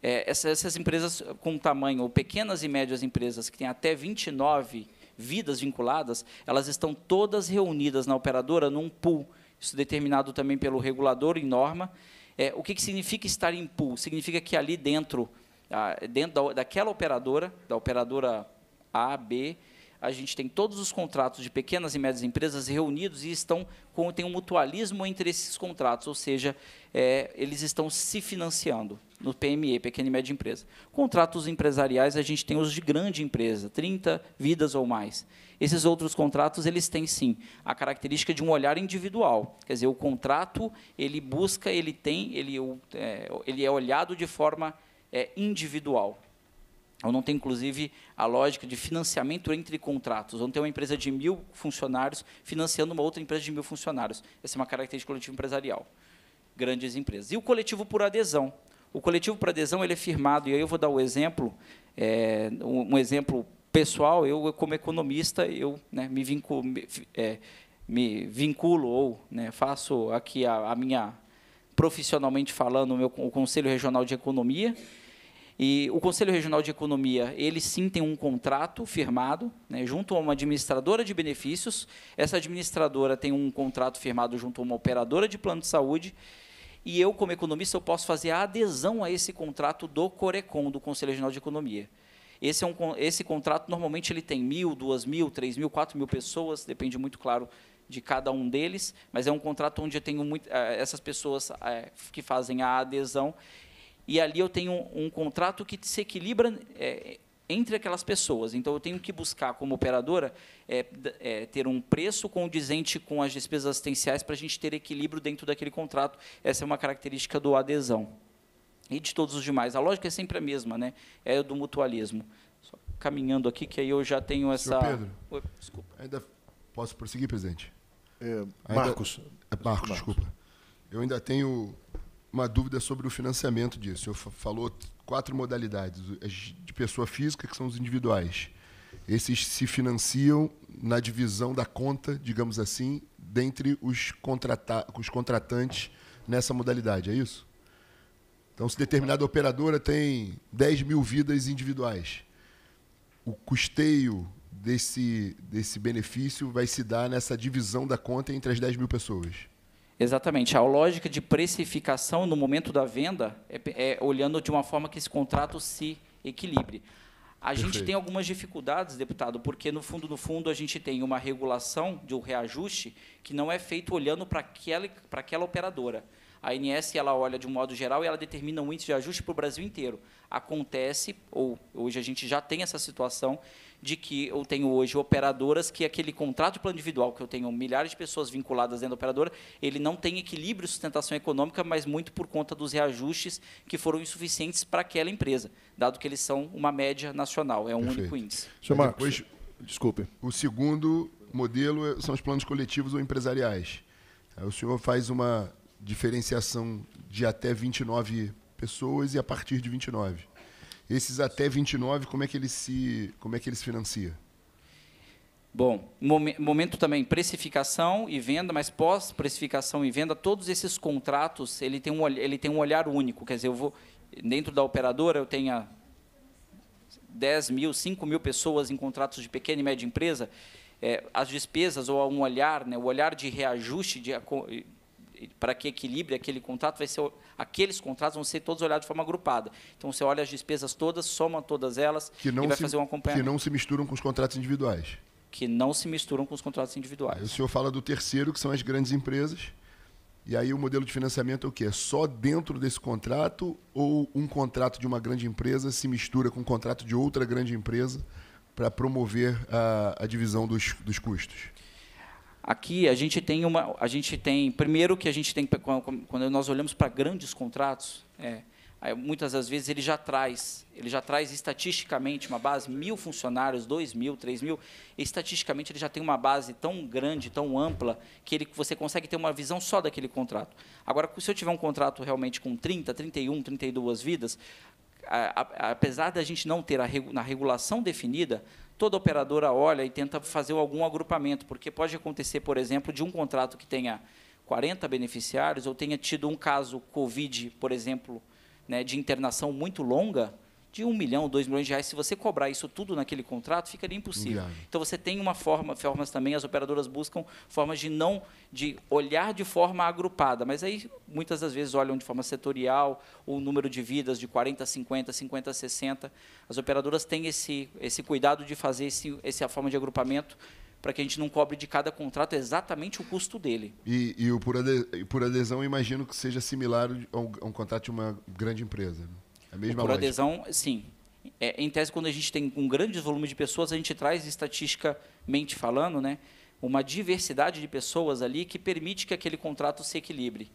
É, essas, essas, empresas com tamanho, ou pequenas e médias empresas, que têm até 29 vidas vinculadas, elas estão todas reunidas na operadora num pool, isso é determinado também pelo regulador em norma. É, o que, que significa estar em pool? Significa que ali dentro, ah, dentro da, daquela operadora, da operadora A, B, a gente tem todos os contratos de pequenas e médias empresas reunidos e estão com, tem um mutualismo entre esses contratos, ou seja, é, eles estão se financiando no PME, pequena e média empresa. Contratos empresariais, a gente tem os de grande empresa, 30 vidas ou mais. Esses outros contratos, eles têm, sim, a característica de um olhar individual. Quer dizer, o contrato, ele busca, ele tem, ele é, ele é olhado de forma é, individual ou não tem, inclusive, a lógica de financiamento entre contratos, ou não tem uma empresa de mil funcionários financiando uma outra empresa de mil funcionários. Essa é uma característica do coletivo empresarial. Grandes empresas. E o coletivo por adesão. O coletivo por adesão ele é firmado, e aí eu vou dar um exemplo, é, um exemplo pessoal, eu, como economista, eu né, me, vinculo, me, é, me, vinculo ou né, faço aqui a, a, minha, profissionalmente falando, o meu o Conselho Regional de Economia, e o Conselho Regional de Economia, ele sim tem um contrato firmado, né, junto a uma administradora de benefícios. Essa administradora tem um contrato firmado junto a uma operadora de plano de saúde. E eu, como economista, eu posso fazer a adesão a esse contrato do Corecon, do Conselho Regional de Economia. Esse, é um, esse contrato, normalmente, ele tem mil, duas mil, três mil, quatro mil pessoas, depende muito, claro, de cada um deles, mas é um contrato onde eu tenho muito, eh, essas pessoas eh, que fazem a adesão e ali eu tenho um, um contrato que se equilibra é, entre aquelas pessoas. Então, eu tenho que buscar, como operadora, é, é, ter um preço condizente com as despesas assistenciais para a gente ter equilíbrio dentro daquele contrato. Essa é uma característica do adesão. E de todos os demais. A lógica é sempre a mesma, né? é do mutualismo. Só caminhando aqui, que aí eu já tenho essa... Senhor Pedro, Oi, desculpa. ainda posso prosseguir, presidente? É, Marcos. Ainda... É Marcos, Marcos, desculpa. Eu ainda tenho uma dúvida sobre o financiamento disso. Você falou quatro modalidades. As de pessoa física, que são os individuais. Esses se financiam na divisão da conta, digamos assim, dentre os, contrata os contratantes nessa modalidade, é isso? Então, se determinada operadora tem 10 mil vidas individuais, o custeio desse, desse benefício vai se dar nessa divisão da conta entre as 10 mil pessoas. Exatamente. A lógica de precificação no momento da venda é, é olhando de uma forma que esse contrato se equilibre. A Perfeito. gente tem algumas dificuldades, deputado, porque no fundo, do fundo, a gente tem uma regulação de um reajuste que não é feito olhando para aquela, para aquela operadora. A ANS ela olha de um modo geral e ela determina um índice de ajuste para o Brasil inteiro. Acontece, ou hoje a gente já tem essa situação, de que eu tenho hoje operadoras que aquele contrato de plano individual, que eu tenho milhares de pessoas vinculadas dentro da operadora, ele não tem equilíbrio e sustentação econômica, mas muito por conta dos reajustes que foram insuficientes para aquela empresa, dado que eles são uma média nacional, é um Perfeito. único índice. Senhor Marcos, desculpe. O segundo modelo é, são os planos coletivos ou empresariais. É, o senhor faz uma diferenciação de até 29 pessoas e a partir de 29. Esses até 29, como é que eles se, como é que eles financia? Bom, momento também precificação e venda, mas pós precificação e venda, todos esses contratos ele tem um ele tem um olhar único, quer dizer, eu vou dentro da operadora eu tenha 10 mil, 5 mil pessoas em contratos de pequena e média empresa, é, as despesas ou um olhar, né, o olhar de reajuste de, para que equilibre aquele contrato, vai ser, aqueles contratos vão ser todos olhados de forma agrupada. Então você olha as despesas todas, soma todas elas e vai se, fazer um acompanhamento. Que não se misturam com os contratos individuais. Que não se misturam com os contratos individuais. Aí o senhor fala do terceiro, que são as grandes empresas. E aí o modelo de financiamento é o quê? É só dentro desse contrato ou um contrato de uma grande empresa se mistura com um contrato de outra grande empresa para promover a, a divisão dos, dos custos? Aqui a gente tem uma, a gente tem primeiro que a gente tem quando nós olhamos para grandes contratos, é, muitas das vezes ele já traz, ele já traz estatisticamente uma base, mil funcionários, dois mil, três mil, estatisticamente ele já tem uma base tão grande, tão ampla, que ele, você consegue ter uma visão só daquele contrato. Agora, se eu tiver um contrato realmente com 30, 31, 32 vidas, apesar da gente não ter a, na regulação definida, toda operadora olha e tenta fazer algum agrupamento, porque pode acontecer, por exemplo, de um contrato que tenha 40 beneficiários ou tenha tido um caso Covid, por exemplo, né, de internação muito longa, de um milhão, dois milhões de reais. Se você cobrar isso tudo naquele contrato, ficaria impossível. Viagem. Então você tem uma forma, formas também, as operadoras buscam formas de não de olhar de forma agrupada, mas aí muitas das vezes olham de forma setorial, o número de vidas de 40, 50, 50, 60. As operadoras têm esse, esse cuidado de fazer esse, essa forma de agrupamento para que a gente não cobre de cada contrato exatamente o custo dele. E, e o por, adesão, imagino que seja similar a um, a um contrato de uma grande empresa. Né? É mesma por lógica. adesão, sim. É, em tese, quando a gente tem um grande volume de pessoas, a gente traz estatisticamente falando, né, uma diversidade de pessoas ali que permite que aquele contrato se equilibre.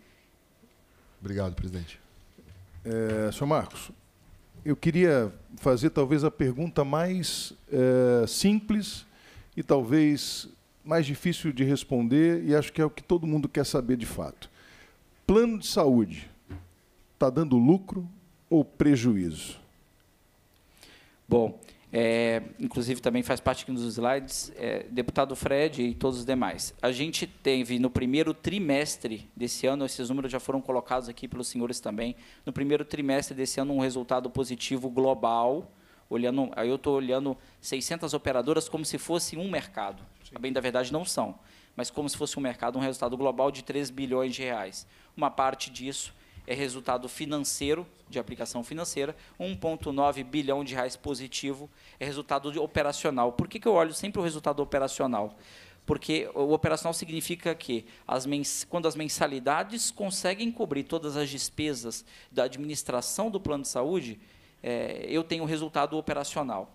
Obrigado, presidente. É, senhor Marcos, eu queria fazer talvez a pergunta mais é, simples e talvez mais difícil de responder, e acho que é o que todo mundo quer saber de fato. Plano de saúde está dando lucro, ou prejuízo? Bom, é, inclusive também faz parte aqui dos slides, é, deputado Fred e todos os demais. A gente teve no primeiro trimestre desse ano, esses números já foram colocados aqui pelos senhores também, no primeiro trimestre desse ano um resultado positivo global, olhando, aí eu estou olhando 600 operadoras como se fosse um mercado. bem da verdade não são, mas como se fosse um mercado, um resultado global de 3 bilhões de reais. Uma parte disso é resultado financeiro, de aplicação financeira, 1,9 bilhão de reais positivo é resultado operacional. Por que, que eu olho sempre o resultado operacional? porque o operacional significa que as quando as mensalidades conseguem cobrir todas as despesas da administração do plano de saúde, é, eu tenho resultado operacional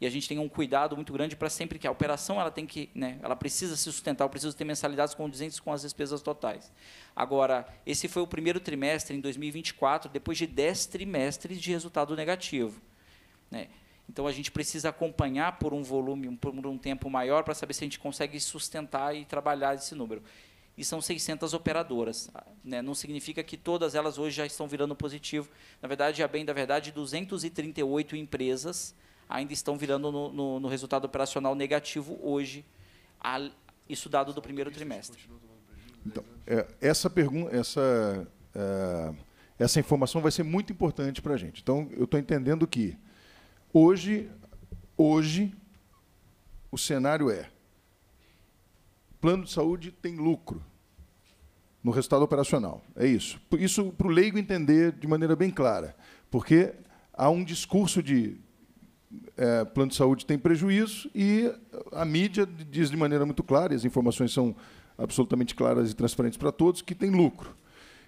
e a gente tem um cuidado muito grande para sempre que a operação ela tem que, né, ela precisa se sustentar, precisa ter mensalidades condizentes com as despesas totais. Agora, esse foi o primeiro trimestre em 2024, depois de 10 trimestres de resultado negativo. Né? Então a gente precisa acompanhar por um volume, por um tempo maior, para saber se a gente consegue sustentar e trabalhar esse número. E são 600 operadoras. Né? Não significa que todas elas hoje já estão virando positivo. Na verdade, a bem da verdade, 238 empresas ainda estão virando no, no, no resultado operacional negativo hoje, a, isso dado do primeiro trimestre. Então, é, essa pergunta, essa, é, essa informação vai ser muito importante para a gente. Então, eu estou entendendo que hoje, hoje, o cenário é plano de saúde tem lucro no resultado operacional. É isso. Isso para o leigo entender de maneira bem clara, porque há um discurso de é, plano de saúde tem prejuízo e a mídia diz de maneira muito clara, e as informações são absolutamente claras e transparentes para todos, que tem lucro.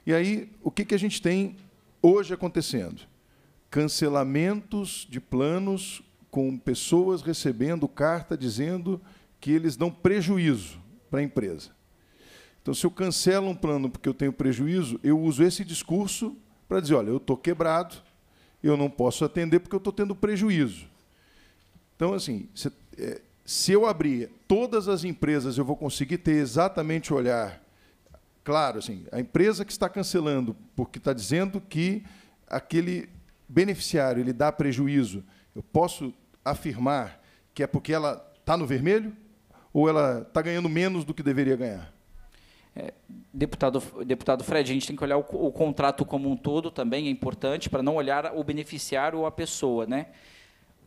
E aí, o que, que a gente tem hoje acontecendo? Cancelamentos de planos com pessoas recebendo carta dizendo que eles dão prejuízo para a empresa. Então, se eu cancelo um plano porque eu tenho prejuízo, eu uso esse discurso para dizer: olha, eu estou quebrado, eu não posso atender porque eu estou tendo prejuízo. Então, assim, se, é, se eu abrir todas as empresas, eu vou conseguir ter exatamente o olhar. Claro, assim, a empresa que está cancelando, porque está dizendo que aquele beneficiário ele dá prejuízo, eu posso afirmar que é porque ela está no vermelho ou ela está ganhando menos do que deveria ganhar? É, deputado, deputado Fred, a gente tem que olhar o, o contrato como um todo também, é importante, para não olhar o beneficiário ou a pessoa, né?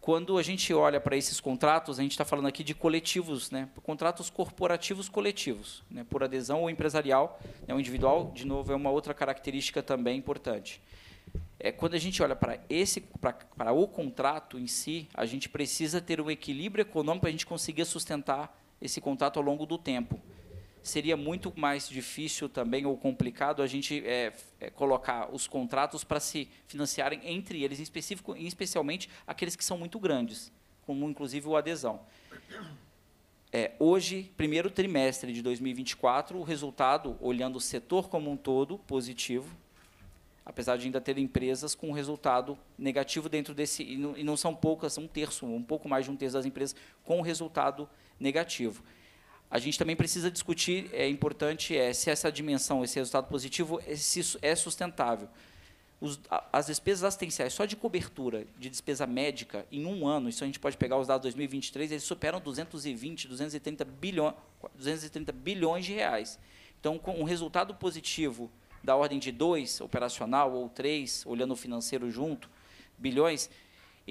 quando a gente olha para esses contratos, a gente está falando aqui de coletivos, né? contratos corporativos coletivos, né? por adesão ou empresarial, né? o individual, de novo, é uma outra característica também importante. É, quando a gente olha para esse para o contrato em si, a gente precisa ter um equilíbrio econômico para a gente conseguir sustentar esse contrato ao longo do tempo seria muito mais difícil também ou complicado a gente é, é, colocar os contratos para se financiarem entre eles, em específico, especialmente aqueles que são muito grandes, como inclusive o adesão. É, hoje, primeiro trimestre de 2024, o resultado, olhando o setor como um todo, positivo, apesar de ainda ter empresas com resultado negativo dentro desse, e não, e não são poucas, são um terço, um pouco mais de um terço das empresas com resultado negativo. A gente também precisa discutir, é importante, é, se essa dimensão, esse resultado positivo, é, se é sustentável. Os, a, as despesas assistenciais só de cobertura de despesa médica em um ano, isso a gente pode pegar os dados de 2023, eles superam 220, 230 bilhões, 230 bilhões de reais. Então, com um resultado positivo da ordem de 2, operacional, ou 3, olhando o financeiro junto, bilhões,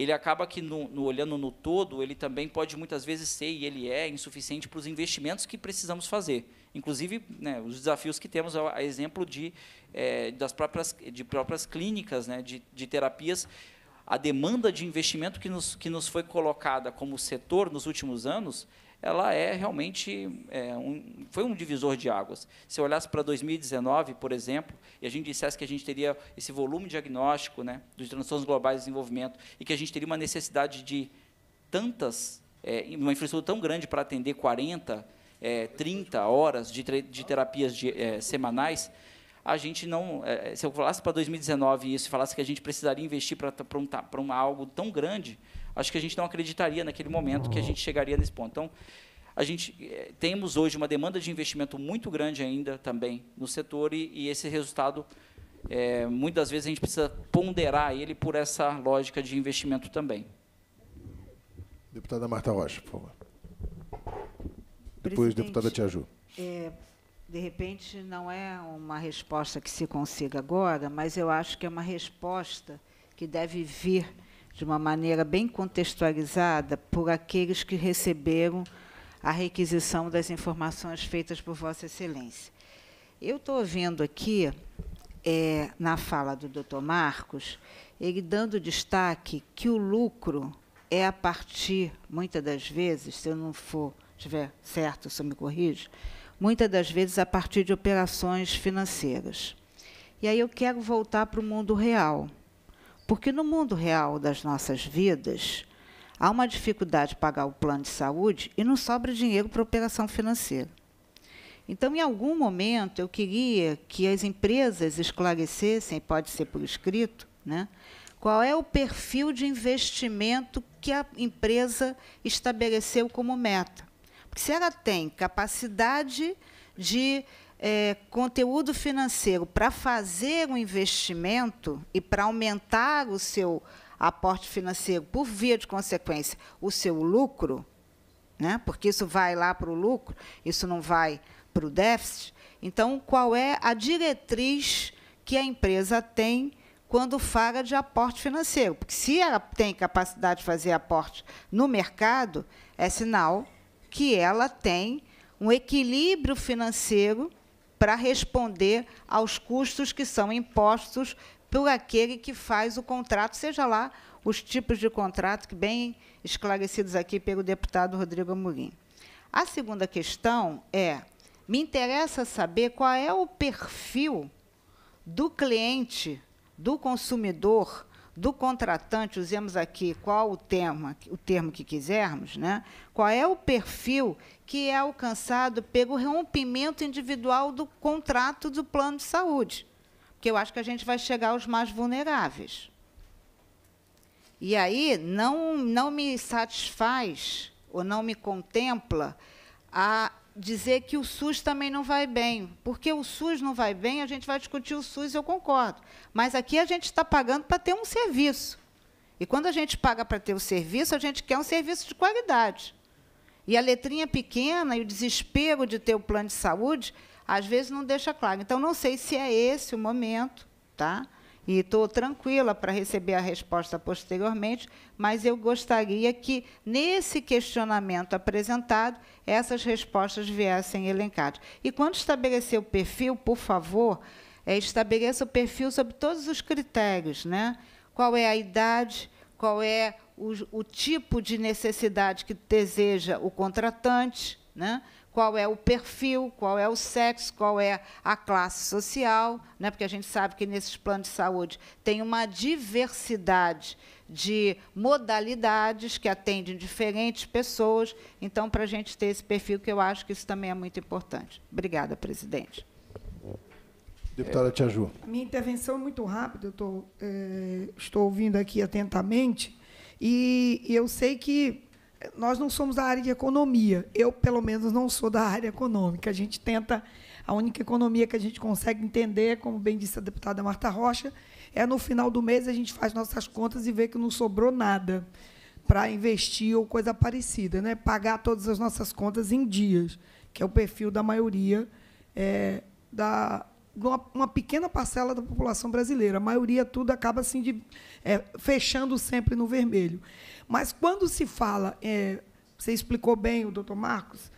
ele acaba que, no, no, olhando no todo, ele também pode muitas vezes ser, e ele é, insuficiente para os investimentos que precisamos fazer. Inclusive, né, os desafios que temos, é a, exemplo de, é, das próprias, de próprias clínicas, né, de, de terapias, a demanda de investimento que nos, que nos foi colocada como setor nos últimos anos ela é realmente é, um, foi um divisor de águas. Se eu olhasse para 2019, por exemplo, e a gente dissesse que a gente teria esse volume diagnóstico né, dos transtornos globais de desenvolvimento e que a gente teria uma necessidade de tantas, é, uma infraestrutura tão grande para atender 40, é, 30 horas de, de terapias de, é, semanais, a gente não. É, se eu falasse para 2019 isso, falasse que a gente precisaria investir para um, um algo tão grande, acho que a gente não acreditaria naquele momento que a uhum. gente chegaria nesse ponto. Então, a gente eh, temos hoje uma demanda de investimento muito grande ainda também no setor e, e esse resultado eh, muitas vezes a gente precisa ponderar ele por essa lógica de investimento também. Deputada Marta Rocha, por favor. Depois, deputada Tiaju. É, de repente, não é uma resposta que se consiga agora, mas eu acho que é uma resposta que deve vir de uma maneira bem contextualizada por aqueles que receberam a requisição das informações feitas por Vossa Excelência. Eu estou ouvindo aqui, é, na fala do doutor Marcos, ele dando destaque que o lucro é a partir, muitas das vezes, se eu não for tiver certo, se eu me corrijo, muitas das vezes a partir de operações financeiras. E aí eu quero voltar para o mundo real. Porque no mundo real das nossas vidas, há uma dificuldade de pagar o plano de saúde e não sobra dinheiro para operação financeira. Então, em algum momento, eu queria que as empresas esclarecessem, pode ser por escrito, né, qual é o perfil de investimento que a empresa estabeleceu como meta. Porque se ela tem capacidade de é, conteúdo financeiro para fazer um investimento e para aumentar o seu aporte financeiro, por via de consequência, o seu lucro, né? porque isso vai lá para o lucro, isso não vai para o déficit. Então, qual é a diretriz que a empresa tem quando fala de aporte financeiro? Porque se ela tem capacidade de fazer aporte no mercado, é sinal que ela tem um equilíbrio financeiro para responder aos custos que são impostos por aquele que faz o contrato, seja lá os tipos de contrato, que bem esclarecidos aqui pelo deputado Rodrigo Amorim. A segunda questão é: me interessa saber qual é o perfil do cliente, do consumidor, do contratante, usemos aqui qual o tema, o termo que quisermos, né? qual é o perfil que é alcançado pelo rompimento individual do contrato do plano de saúde. Porque eu acho que a gente vai chegar aos mais vulneráveis. E aí não, não me satisfaz ou não me contempla a dizer que o SUS também não vai bem. Porque o SUS não vai bem, a gente vai discutir o SUS, eu concordo. Mas aqui a gente está pagando para ter um serviço. E quando a gente paga para ter o um serviço, a gente quer um serviço de qualidade. E a letrinha pequena e o desespero de ter o plano de saúde, às vezes não deixa claro. Então, não sei se é esse o momento, tá? e estou tranquila para receber a resposta posteriormente, mas eu gostaria que, nesse questionamento apresentado, essas respostas viessem elencadas. E quando estabelecer o perfil, por favor, é, estabeleça o perfil sobre todos os critérios, né? Qual é a idade, qual é o, o tipo de necessidade que deseja o contratante, né? qual é o perfil, qual é o sexo, qual é a classe social, né? porque a gente sabe que nesses planos de saúde tem uma diversidade de modalidades que atendem diferentes pessoas. Então, para a gente ter esse perfil, que eu acho que isso também é muito importante. Obrigada, presidente. Deputada Tia Ju. Minha intervenção é muito rápida, eu tô, é, estou ouvindo aqui atentamente, e, e eu sei que nós não somos da área de economia. Eu, pelo menos, não sou da área econômica. A gente tenta. A única economia que a gente consegue entender, como bem disse a deputada Marta Rocha, é no final do mês a gente faz nossas contas e vê que não sobrou nada para investir ou coisa parecida, né? Pagar todas as nossas contas em dias, que é o perfil da maioria é, da uma, uma, pequena parcela da população brasileira. A maioria tudo acaba assim de é, fechando sempre no vermelho. Mas quando se fala, é, você explicou bem, o doutor Marcos,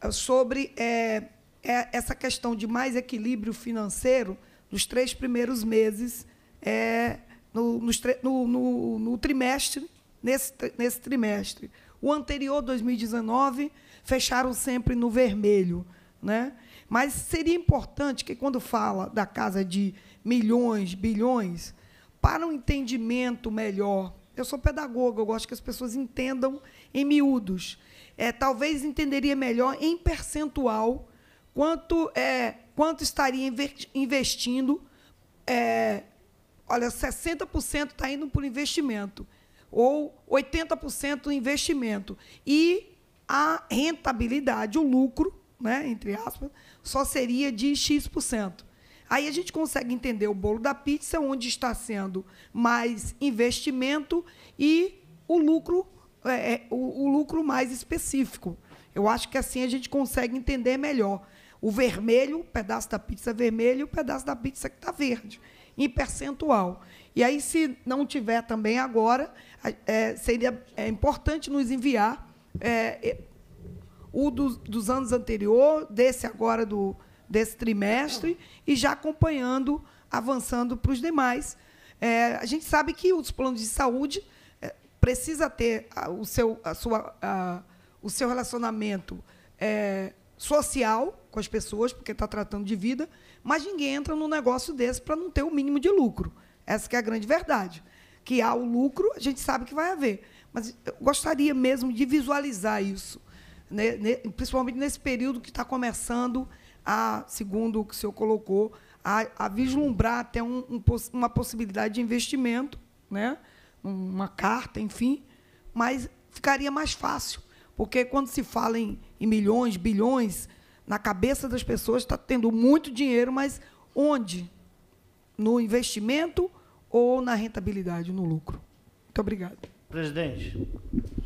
é, sobre é, é, essa questão de mais equilíbrio financeiro nos três primeiros meses, é, no, no, no, no, trimestre, nesse, nesse trimestre. O anterior, 2019, fecharam sempre no vermelho. Né? Mas seria importante que, quando fala da casa de milhões, bilhões, para um entendimento melhor eu sou pedagoga, eu gosto que as pessoas entendam em miúdos. É, talvez entenderia melhor em percentual quanto é quanto estaria investindo. É, olha, 60% está indo por investimento, ou 80% investimento. E a rentabilidade, o lucro, né, entre aspas, só seria de X%. Aí a gente consegue entender o bolo da pizza, onde está sendo mais investimento e o lucro, é, é, o, o lucro mais específico. Eu acho que assim a gente consegue entender melhor o vermelho, o pedaço da pizza vermelho e o pedaço da pizza que está verde, em percentual. E aí, se não tiver também agora, é, seria é importante nos enviar é, o dos, dos anos anterior, desse agora do, desse trimestre e já acompanhando, avançando para os demais. É, a gente sabe que os planos de saúde é, precisa ter a, o, seu, a sua, a, o seu relacionamento é, social com as pessoas, porque está tratando de vida, mas ninguém entra num negócio desse para não ter o mínimo de lucro. Essa é a grande verdade. Que há o lucro, a gente sabe que vai haver. Mas eu gostaria mesmo de visualizar isso, né, principalmente nesse período que está começando a, segundo o que o senhor colocou, a, a vislumbrar até um, um, uma possibilidade de investimento, né? uma carta, enfim, mas ficaria mais fácil, porque quando se fala em, em milhões, bilhões, na cabeça das pessoas está tendo muito dinheiro, mas onde? No investimento ou na rentabilidade, no lucro? Muito obrigado. Presidente.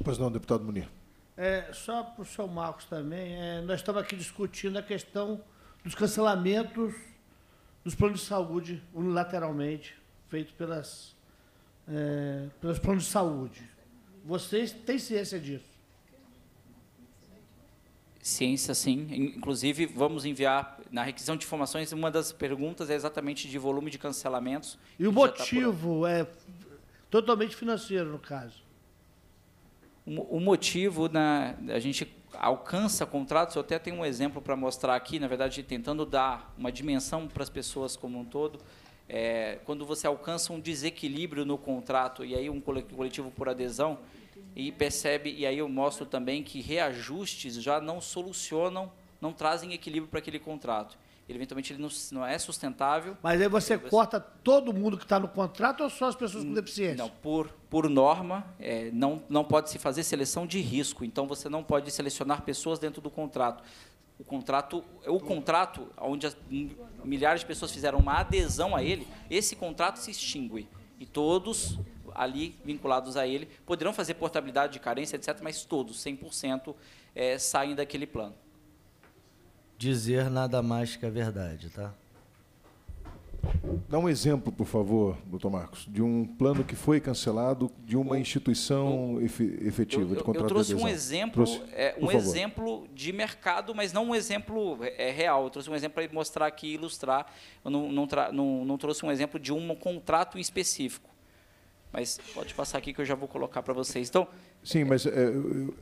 Pois não, deputado Munir. É, só para o senhor Marcos também, é, nós estamos aqui discutindo a questão dos cancelamentos dos planos de saúde unilateralmente, feitos pelas, é, pelos planos de saúde. Vocês têm ciência disso? Ciência, sim. Inclusive, vamos enviar, na requisição de informações, uma das perguntas é exatamente de volume de cancelamentos. E o motivo tá por... é totalmente financeiro, no caso o motivo na a gente alcança contratos, eu até tenho um exemplo para mostrar aqui, na verdade, tentando dar uma dimensão para as pessoas como um todo, é, quando você alcança um desequilíbrio no contrato e aí um coletivo por adesão e percebe, e aí eu mostro também que reajustes já não solucionam, não trazem equilíbrio para aquele contrato eventualmente ele não, não é sustentável. Mas aí você corta todo mundo que está no contrato ou só as pessoas com hum, deficiência? Não, por, por norma, é, não, não pode se fazer seleção de risco. Então você não pode selecionar pessoas dentro do contrato. O contrato, é o contrato onde as, milhares de pessoas fizeram uma adesão a ele, esse contrato se extingue. E todos ali vinculados a ele poderão fazer portabilidade de carência, etc., mas todos, 100%, é, saem daquele plano dizer nada mais que a verdade, tá? Dá um exemplo, por favor, doutor Marcos, de um plano que foi cancelado de uma instituição efetiva eu, eu, de contrato Eu trouxe de um exemplo, trouxe, é, um exemplo de mercado, mas não um exemplo é, real. Eu trouxe um exemplo para mostrar aqui, ilustrar. Eu não, não, não, não trouxe um exemplo de um contrato em específico. Mas pode passar aqui que eu já vou colocar para vocês. Então, Sim, mas é,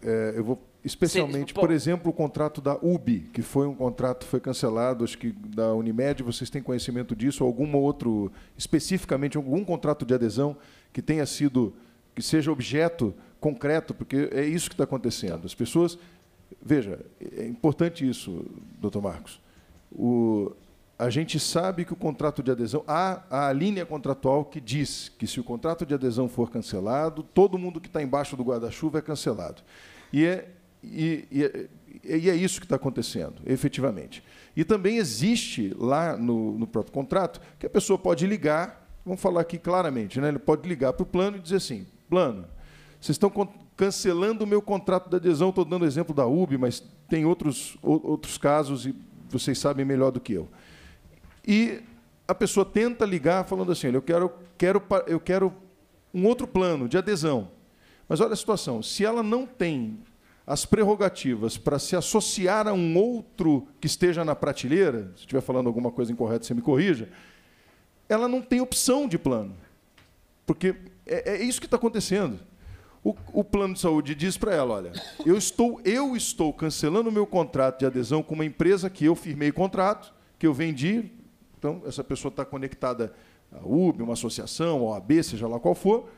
é, eu vou especialmente, Sim, por exemplo, o contrato da UB, que foi um contrato foi cancelado, acho que da Unimed, vocês têm conhecimento disso, ou algum outro, especificamente algum contrato de adesão que tenha sido, que seja objeto concreto, porque é isso que está acontecendo. Tá. As pessoas, veja, é importante isso, doutor Marcos, o, a gente sabe que o contrato de adesão, há, a linha contratual que diz que se o contrato de adesão for cancelado, todo mundo que está embaixo do guarda-chuva é cancelado. E é, e, e, é, e é isso que está acontecendo, efetivamente. E também existe lá no, no próprio contrato que a pessoa pode ligar, vamos falar aqui claramente, né? ele pode ligar para o plano e dizer assim: plano, vocês estão cancelando o meu contrato de adesão, estou dando exemplo da UB, mas tem outros, outros casos e vocês sabem melhor do que eu. E a pessoa tenta ligar falando assim: eu quero, quero, eu quero um outro plano de adesão. Mas olha a situação: se ela não tem as prerrogativas para se associar a um outro que esteja na prateleira, se estiver falando alguma coisa incorreta, você me corrija, ela não tem opção de plano. Porque é, é isso que está acontecendo. O, o, plano de saúde diz para ela, olha, eu estou, eu estou cancelando o meu contrato de adesão com uma empresa que eu firmei contrato, que eu vendi, então, essa pessoa está conectada à UB, uma associação, ao AB, seja lá qual for,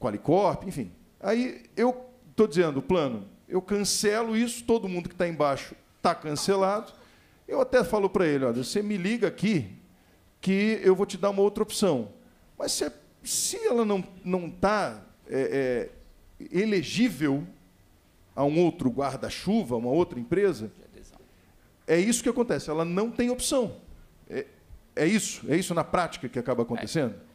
Qualicorp, enfim. Aí eu estou dizendo, plano, eu cancelo isso, todo mundo que está embaixo está cancelado. Eu até falo para ele, olha, você me liga aqui que eu vou te dar uma outra opção. Mas se, se ela não está não tá, é, é, elegível a um outro guarda-chuva, uma outra empresa, é isso que acontece, ela não tem opção. É isso? É isso na prática que acaba acontecendo? É.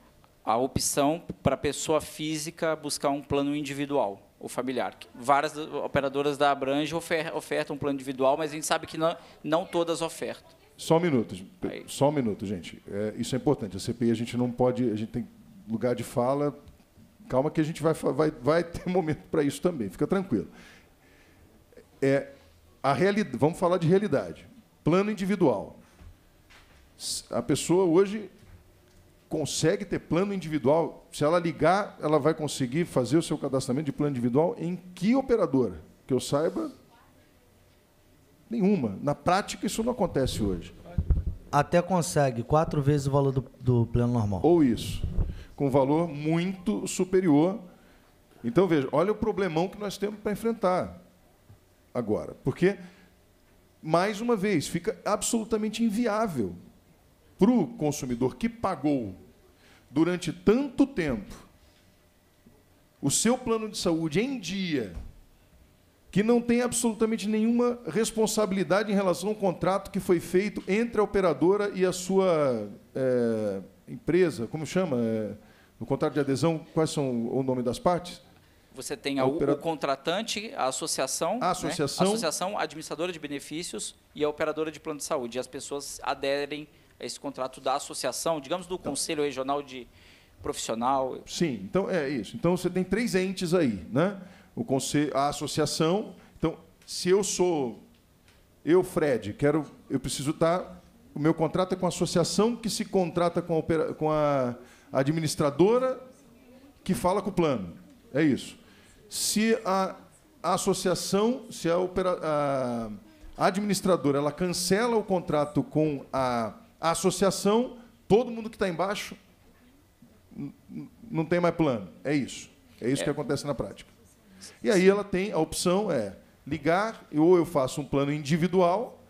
A opção para a pessoa física buscar um plano individual ou familiar. Várias operadoras da Abrange ofertam um plano individual, mas a gente sabe que não, não todas ofertam. Só um minuto, Aí. É só um minuto, gente. É, isso é importante. A CPI a gente não pode, a gente tem lugar de fala. Calma que a gente vai, vai, vai ter momento para isso também. Fica tranquilo. É, a reali vamos falar de realidade. Plano individual. A pessoa hoje consegue ter plano individual. Se ela ligar, ela vai conseguir fazer o seu cadastramento de plano individual em que operadora? Que eu saiba, nenhuma. Na prática, isso não acontece hoje. Até consegue quatro vezes o valor do, do plano normal. Ou isso. Com valor muito superior. Então, veja, olha o problemão que nós temos para enfrentar agora. Porque, mais uma vez, fica absolutamente inviável para o consumidor que pagou durante tanto tempo o seu plano de saúde em dia, que não tem absolutamente nenhuma responsabilidade em relação ao contrato que foi feito entre a operadora e a sua é, empresa, como chama? É, no contrato de adesão, quais são o nome das partes? Você tem a, o, o contratante, a associação, a né? associação, né? a associação, administradora de benefícios e a operadora de plano de saúde. E as pessoas aderem esse contrato da associação, digamos, do então, Conselho Regional de Profissional. Sim, então é isso. Então você tem três entes aí, né? O conselho, a associação. Então, se eu sou eu, Fred, quero, eu preciso estar o meu contrato é com a associação que se contrata com a, com a administradora que fala com o plano. É isso. Se a, a associação, se a, a administradora, ela cancela o contrato com a a associação, todo mundo que está embaixo não tem mais plano. É isso. É isso é. que acontece na prática. E aí ela tem a opção é ligar, ou eu faço um plano individual,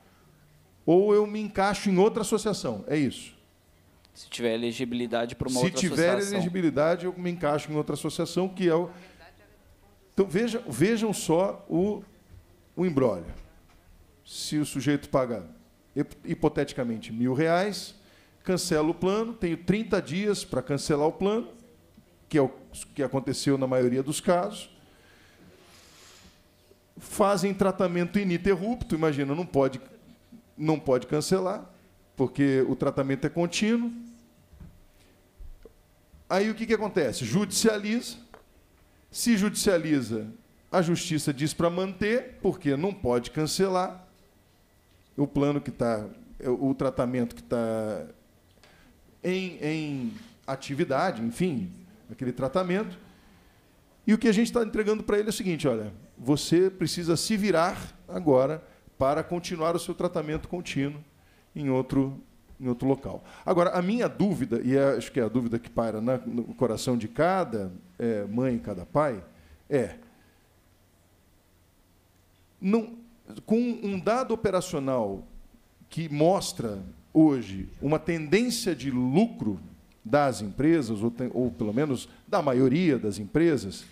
ou eu me encaixo em outra associação. É isso. Se tiver elegibilidade para uma Se outra associação. Se tiver elegibilidade, eu me encaixo em outra associação, que é o. Então veja, vejam só o, o embrólio. Se o sujeito paga hipoteticamente mil reais, cancelo o plano, tenho 30 dias para cancelar o plano, que é o que aconteceu na maioria dos casos. Fazem tratamento ininterrupto, imagina, não pode, não pode cancelar, porque o tratamento é contínuo. Aí o que, que acontece? Judicializa. Se judicializa, a justiça diz para manter, porque não pode cancelar o plano que está, é, o tratamento que está em, em atividade, enfim, aquele tratamento. E o que a gente está entregando para ele é o seguinte: olha, você precisa se virar agora para continuar o seu tratamento contínuo em outro, em outro local. Agora, a minha dúvida, e é, acho que é a dúvida que paira no coração de cada é, mãe, cada pai, é. Não, com um dado operacional que mostra hoje uma tendência de lucro das empresas, ou, tem, ou pelo menos da maioria das empresas,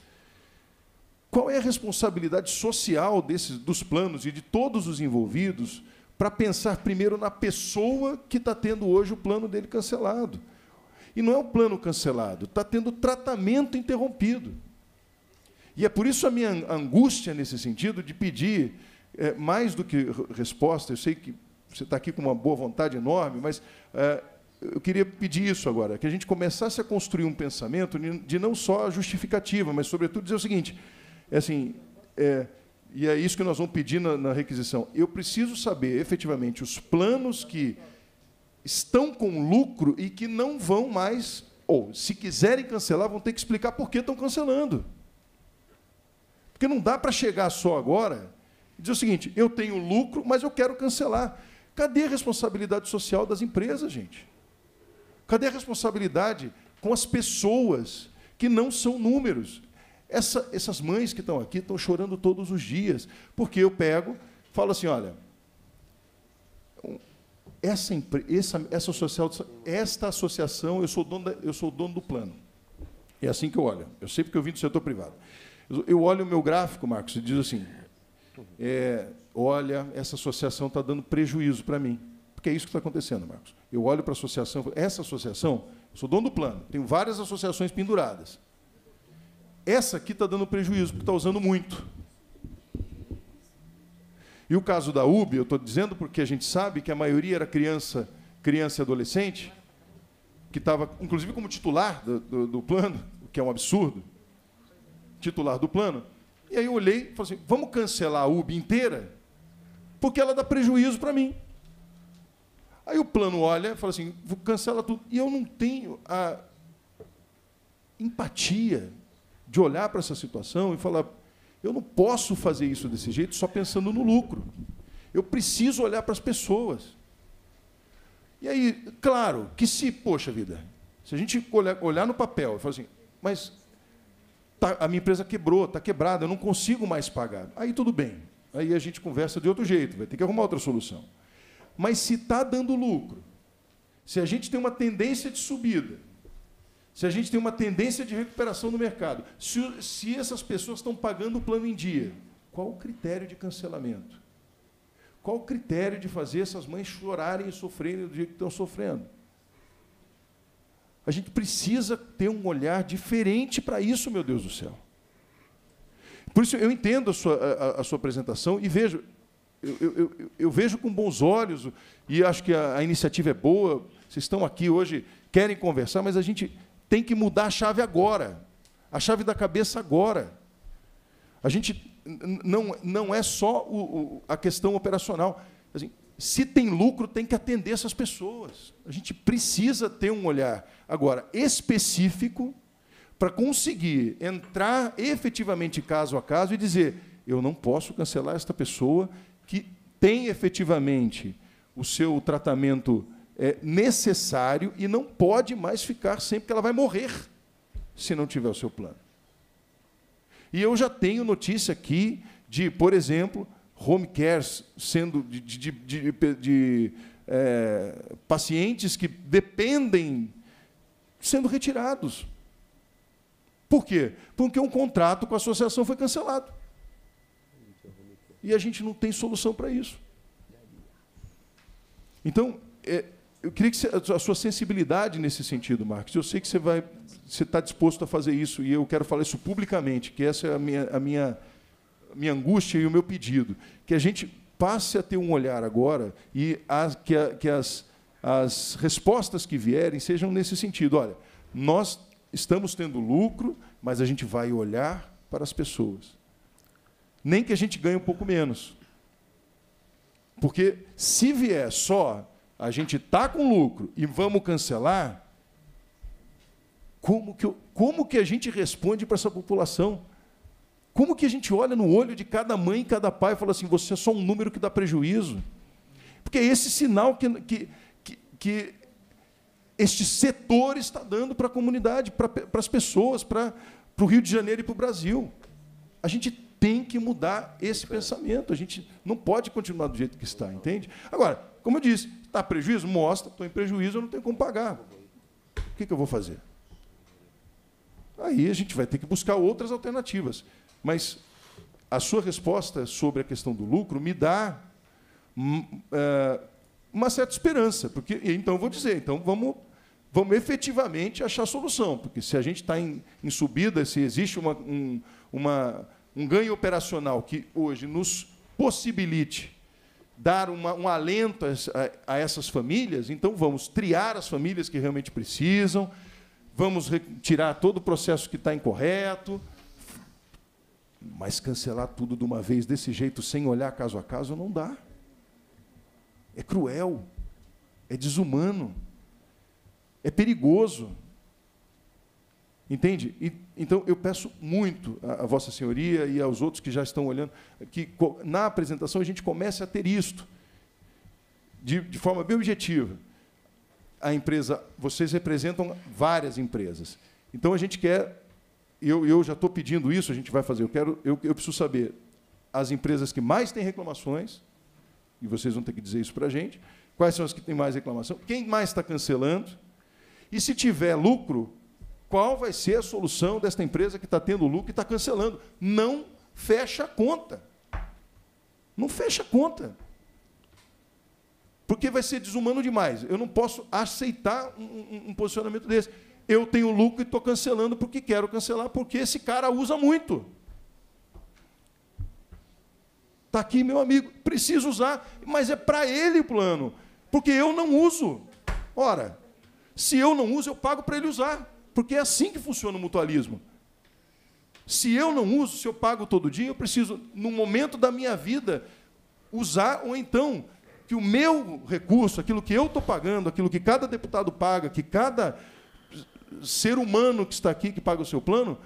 qual é a responsabilidade social desses, dos planos e de todos os envolvidos para pensar primeiro na pessoa que está tendo hoje o plano dele cancelado? E não é um plano cancelado, está tendo tratamento interrompido. E é por isso a minha angústia nesse sentido de pedir é, mais do que resposta, eu sei que você está aqui com uma boa vontade enorme, mas é, eu queria pedir isso agora, que a gente começasse a construir um pensamento de não só justificativa, mas, sobretudo, dizer o seguinte, é assim, é, e é isso que nós vamos pedir na, na requisição, eu preciso saber, efetivamente, os planos que estão com lucro e que não vão mais, ou, se quiserem cancelar, vão ter que explicar por que estão cancelando. Porque não dá para chegar só agora diz o seguinte: eu tenho lucro, mas eu quero cancelar. Cadê a responsabilidade social das empresas, gente? Cadê a responsabilidade com as pessoas que não são números? Essa, essas mães que estão aqui estão chorando todos os dias, porque eu pego, falo assim: olha, essa, essa, essa social, esta associação, eu sou, dono da, eu sou dono do plano. É assim que eu olho. Eu sei porque eu vim do setor privado. eu olho o meu gráfico, Marcos, e diz assim: é, olha, essa associação está dando prejuízo para mim. Porque é isso que está acontecendo, Marcos. Eu olho para a associação, essa associação, eu sou dono do plano, tenho várias associações penduradas. Essa aqui está dando prejuízo, porque está usando muito. E o caso da UB, eu estou dizendo porque a gente sabe que a maioria era criança, criança e adolescente, que estava, inclusive, como titular do, do, do plano, o que é um absurdo, titular do plano, e aí eu olhei e falei assim: vamos cancelar a UB inteira? Porque ela dá prejuízo para mim. Aí o plano olha e fala assim: cancela tudo. E eu não tenho a empatia de olhar para essa situação e falar: eu não posso fazer isso desse jeito só pensando no lucro. Eu preciso olhar para as pessoas. E aí, claro, que se, poxa vida, se a gente olhar, olhar no papel e falar assim, mas tá, a minha empresa quebrou, está quebrada, eu não consigo mais pagar. Aí tudo bem. Aí a gente conversa de outro jeito, vai ter que arrumar outra solução. Mas se está dando lucro, se a gente tem uma tendência de subida, se a gente tem uma tendência de recuperação do mercado, se, se essas pessoas estão pagando o plano em dia, qual o critério de cancelamento? Qual o critério de fazer essas mães chorarem e sofrerem do jeito que estão sofrendo? A gente precisa ter um olhar diferente para isso, meu Deus do céu. Por isso eu entendo a sua, a, a sua apresentação e vejo, eu, eu, eu, eu, vejo com bons olhos e acho que a, a iniciativa é boa. Vocês estão aqui hoje, querem conversar, mas a gente tem que mudar a chave agora, a chave da cabeça agora. A gente não, não é só o, o, a questão operacional. Assim, se tem lucro, tem que atender essas pessoas. A gente precisa ter um olhar, agora, específico, para conseguir entrar efetivamente caso a caso e dizer: eu não posso cancelar esta pessoa que tem efetivamente o seu tratamento é, necessário e não pode mais ficar sempre que ela vai morrer se não tiver o seu plano. E eu já tenho notícia aqui de, por exemplo, home cares sendo de, de, de, de é, pacientes que dependem sendo retirados. Por quê? Porque um contrato com a associação foi cancelado. E a gente não tem solução para isso. Então, é, eu queria que a sua sensibilidade nesse sentido, Marcos. Eu sei que você vai, você está disposto a fazer isso e eu quero falar isso publicamente, que essa é a minha, a minha minha angústia e o meu pedido, que a gente passe a ter um olhar agora e que, a, que as, as respostas que vierem sejam nesse sentido. Olha, nós estamos tendo lucro, mas a gente vai olhar para as pessoas. Nem que a gente ganhe um pouco menos. Porque se vier só a gente está com lucro e vamos cancelar, como que, como que a gente responde para essa população? Como que a gente olha no olho de cada mãe e cada pai e fala assim: você é só um número que dá prejuízo? Porque é esse sinal que, que, que, que este setor está dando para a comunidade, para, para as pessoas, para, para o Rio de Janeiro e para o Brasil. A gente tem que mudar esse pensamento. A gente não pode continuar do jeito que está, entende? Agora, como eu disse, está prejuízo? Mostra, estou em prejuízo, eu não tenho como pagar. O que, que eu vou fazer? Aí a gente vai ter que buscar outras alternativas. Mas a sua resposta sobre a questão do lucro me dá uh, uma certa esperança, porque então vou dizer, então vamos, vamos efetivamente achar solução, porque se a gente está em, em, subida, se existe uma, um, uma, um ganho operacional que hoje nos possibilite dar uma, um alento a, a, essas famílias, então vamos triar as famílias que realmente precisam, vamos retirar todo o processo que está incorreto, mas cancelar tudo de uma vez desse jeito, sem olhar caso a caso, não dá. É cruel, é desumano, é perigoso. Entende? E, então eu peço muito à, à Vossa Senhoria e aos outros que já estão olhando que na apresentação a gente comece a ter isto de, de forma bem objetiva. A empresa, vocês representam várias empresas. Então a gente quer eu, eu já estou pedindo isso, a gente vai fazer. Eu, quero, eu, eu preciso saber as empresas que mais têm reclamações, e vocês vão ter que dizer isso para a gente, quais são as que têm mais reclamação, quem mais está cancelando, e se tiver lucro, qual vai ser a solução desta empresa que está tendo lucro e está cancelando. Não fecha a conta. Não fecha a conta. Porque vai ser desumano demais. Eu não posso aceitar um, um, um posicionamento desse eu tenho lucro e estou cancelando porque quero cancelar, porque esse cara usa muito. Está aqui, meu amigo, preciso usar, mas é para ele o plano, porque eu não uso. Ora, se eu não uso, eu pago para ele usar, porque é assim que funciona o mutualismo. Se eu não uso, se eu pago todo dia, eu preciso, no momento da minha vida, usar, ou então que o meu recurso, aquilo que eu estou pagando, aquilo que cada deputado paga, que cada ser humano que está aqui, que paga o seu plano,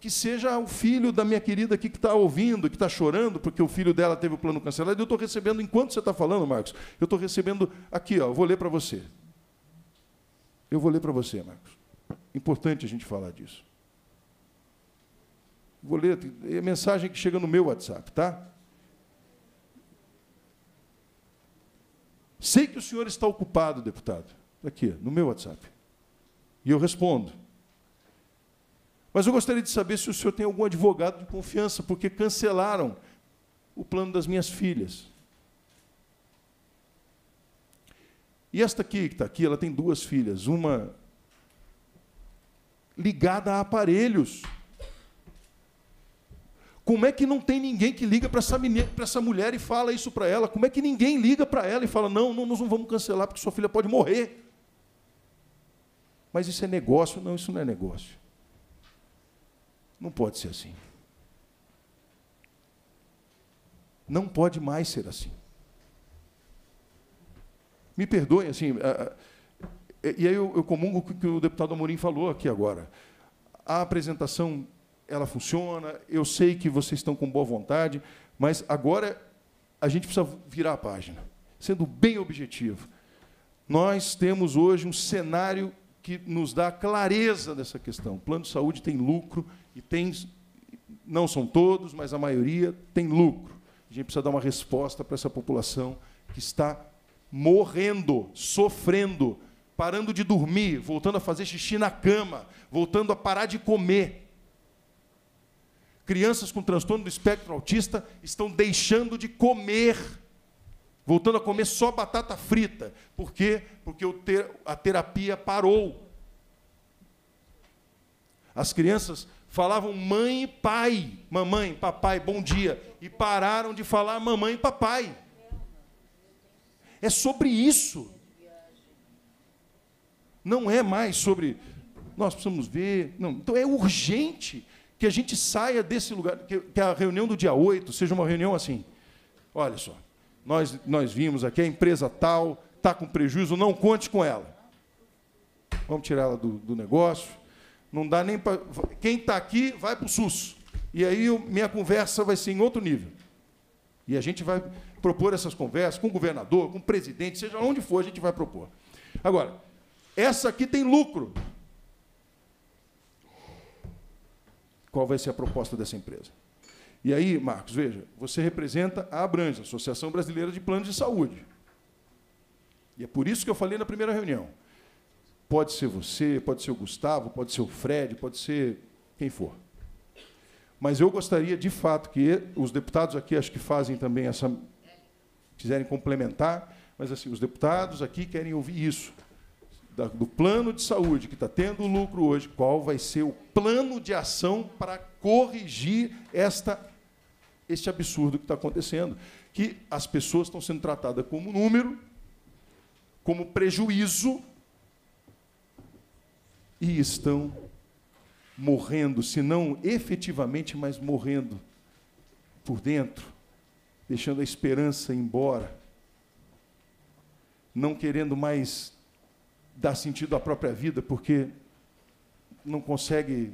que seja o filho da minha querida aqui que está ouvindo, que está chorando, porque o filho dela teve o plano cancelado. Eu estou recebendo, enquanto você está falando, Marcos, eu estou recebendo aqui, ó, vou ler para você. Eu vou ler para você, Marcos. Importante a gente falar disso. Vou ler, é a mensagem que chega no meu WhatsApp, tá? Sei que o senhor está ocupado, deputado. Tá aqui, no meu WhatsApp. E eu respondo. Mas eu gostaria de saber se o senhor tem algum advogado de confiança, porque cancelaram o plano das minhas filhas. E esta aqui, que está aqui, ela tem duas filhas. Uma ligada a aparelhos. Como é que não tem ninguém que liga para essa, essa, mulher e fala isso para ela? Como é que ninguém liga para ela e fala: não, não, nós não vamos cancelar porque sua filha pode morrer? Mas isso é negócio? Não, isso não é negócio. Não pode ser assim. Não pode mais ser assim. Me perdoem, assim. E aí eu, comungo com o que o deputado Amorim falou aqui agora. A apresentação, ela funciona, eu sei que vocês estão com boa vontade, mas agora a gente precisa virar a página, sendo bem objetivo. Nós temos hoje um cenário que nos dá clareza dessa questão. O plano de saúde tem lucro e tem, não são todos, mas a maioria tem lucro. A gente precisa dar uma resposta para essa população que está morrendo, sofrendo, parando de dormir, voltando a fazer xixi na cama, voltando a parar de comer. Crianças com transtorno do espectro autista estão deixando de comer voltando a comer só batata frita. Por quê? Porque ter, a terapia parou. As crianças falavam mãe e pai, mamãe, papai, bom dia, e pararam de falar mamãe e papai. É sobre isso. Não é mais sobre nós precisamos ver. Não, então é urgente que a gente saia desse lugar, que, que a reunião do dia 8 seja uma reunião assim. Olha só, nós, nós vimos aqui, a empresa tal está com prejuízo, não conte com ela. Vamos tirar ela do, do negócio. Não dá nem para. Quem está aqui vai para o SUS. E aí eu, minha conversa vai ser em outro nível. E a gente vai propor essas conversas com o governador, com o presidente, seja onde for, a gente vai propor. Agora, essa aqui tem lucro. Qual vai ser a proposta dessa empresa? E aí, Marcos, veja, você representa a Abrange, a Associação Brasileira de Planos de Saúde. E é por isso que eu falei na primeira reunião. Pode ser você, pode ser o Gustavo, pode ser o Fred, pode ser quem for. Mas eu gostaria, de fato, que os deputados aqui, acho que fazem também essa. quiserem complementar, mas assim, os deputados aqui querem ouvir isso. do plano de saúde que está tendo lucro hoje, qual vai ser o plano de ação para corrigir esta, este absurdo que está acontecendo. Que as pessoas estão sendo tratadas como número, como prejuízo, e estão morrendo, se não efetivamente, mas morrendo por dentro, deixando a esperança embora, não querendo mais dar sentido à própria vida, porque não consegue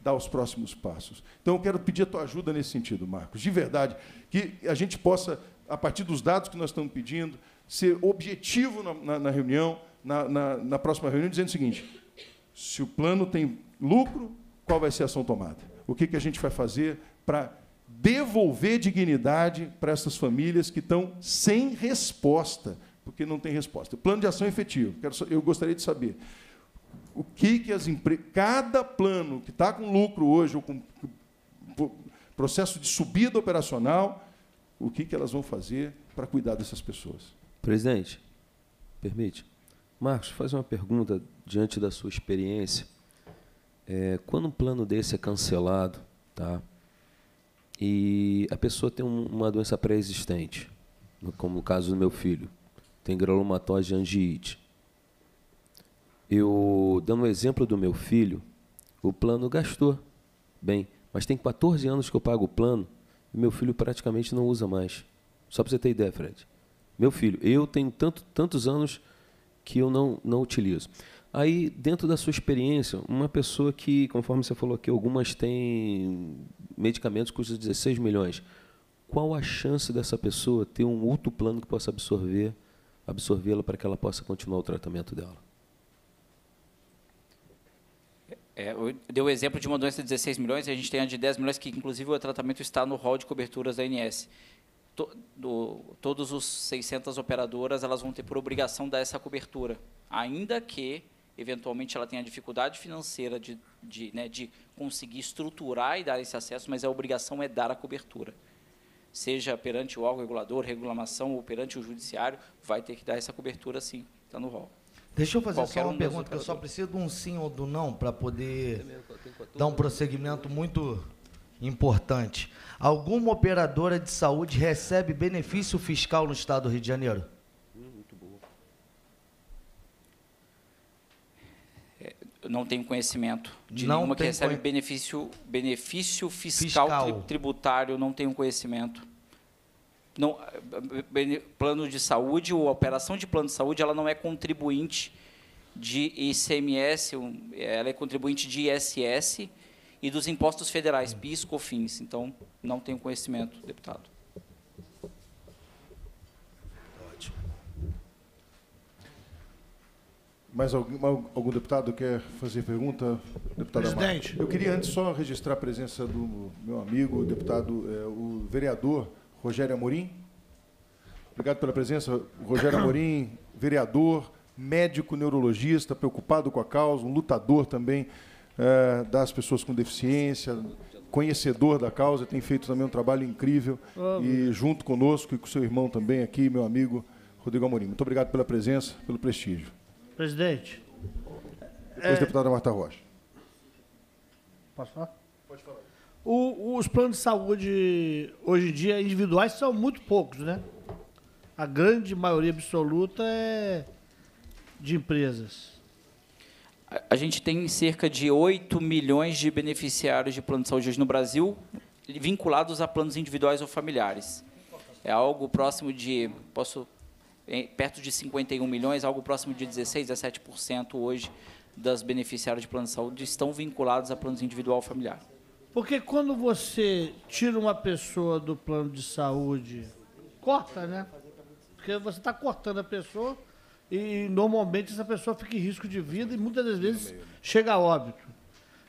dar os próximos passos. Então, eu quero pedir a tua ajuda nesse sentido, Marcos, de verdade, que a gente possa, a partir dos dados que nós estamos pedindo, ser objetivo na, na, na reunião, na, na, na próxima reunião, dizendo o seguinte: se o plano tem lucro, qual vai ser a ação tomada? O que, que a gente vai fazer para devolver dignidade para essas famílias que estão sem resposta, porque não tem resposta. O plano de ação é efetivo, eu gostaria de saber o que, que as empresas. Cada plano que está com lucro hoje, ou com processo de subida operacional, o que, que elas vão fazer para cuidar dessas pessoas. Presidente, permite. Marcos, faz uma pergunta diante da sua experiência. É, quando um plano desse é cancelado, tá? E a pessoa tem um, uma doença pré-existente, como o caso do meu filho, tem granulomatose de angiite eu, dando um exemplo do meu filho, o plano gastou. Bem, mas tem 14 anos que eu pago o plano e meu filho praticamente não usa mais. Só para você ter ideia, Fred. Meu filho, eu tenho tanto, tantos anos que eu não, não utilizo. Aí, dentro da sua experiência, uma pessoa que, conforme você falou aqui, algumas têm medicamentos que custam 16 milhões. Qual a chance dessa pessoa ter um outro plano que possa absorver, absorvê-la para que ela possa continuar o tratamento dela? É, deu o exemplo de uma doença de 16 milhões, a gente tem a de 10 milhões, que inclusive o tratamento está no hall de coberturas da ANS. do, todos os 600 operadoras elas vão ter por obrigação dar essa cobertura, ainda que eventualmente ela tenha dificuldade financeira de, de, né, de conseguir estruturar e dar esse acesso, mas a obrigação é dar a cobertura. Seja perante o órgão regulador, regulamação ou perante o judiciário, vai ter que dar essa cobertura sim, está no rol. Deixa eu fazer Qualquer só uma um pergunta, que eu só preciso de um sim ou do não para poder é dar um prosseguimento muito importante. Alguma operadora de saúde recebe benefício fiscal no estado do Rio de Janeiro? Hum, muito boa. É, não tenho conhecimento de não nenhuma que recebe conhe... benefício, benefício fiscal, fiscal. tributário, não tenho conhecimento não, plano de saúde ou operação de plano de saúde, ela não é contribuinte de ICMS, ela é contribuinte de ISS e dos impostos federais, PIS, COFINS. Então, não tenho conhecimento, deputado. Ótimo. Mais algum, algum deputado quer fazer pergunta? Deputada Presidente. Eu queria antes só registrar a presença do meu amigo, o deputado, é, o vereador Rogério Amorim. Obrigado pela presença, Rogério Amorim, vereador, médico neurologista, preocupado com a causa, um lutador também é, das pessoas com deficiência, conhecedor da causa, tem feito também um trabalho incrível. Oh, e junto conosco e com seu irmão também aqui, meu amigo Rodrigo Amorim. Muito obrigado pela presença, pelo prestígio. Presidente. Depois, é... deputada Marta Rocha. Posso falar? Pode falar. O, os planos de saúde hoje em dia individuais são muito poucos, né? A grande maioria absoluta é de empresas. A, gente tem cerca de 8 milhões de beneficiários de plano de saúde hoje no Brasil, vinculados a planos individuais ou familiares. É algo próximo de, posso, é, perto de 51 milhões, algo próximo de 16 a hoje das beneficiários de plano de saúde estão vinculados a planos individual ou familiar. Porque quando você tira uma pessoa do plano de saúde, corta, né? Porque você está cortando a pessoa e normalmente essa pessoa fica em risco de vida e muitas das vezes né? chega a óbito.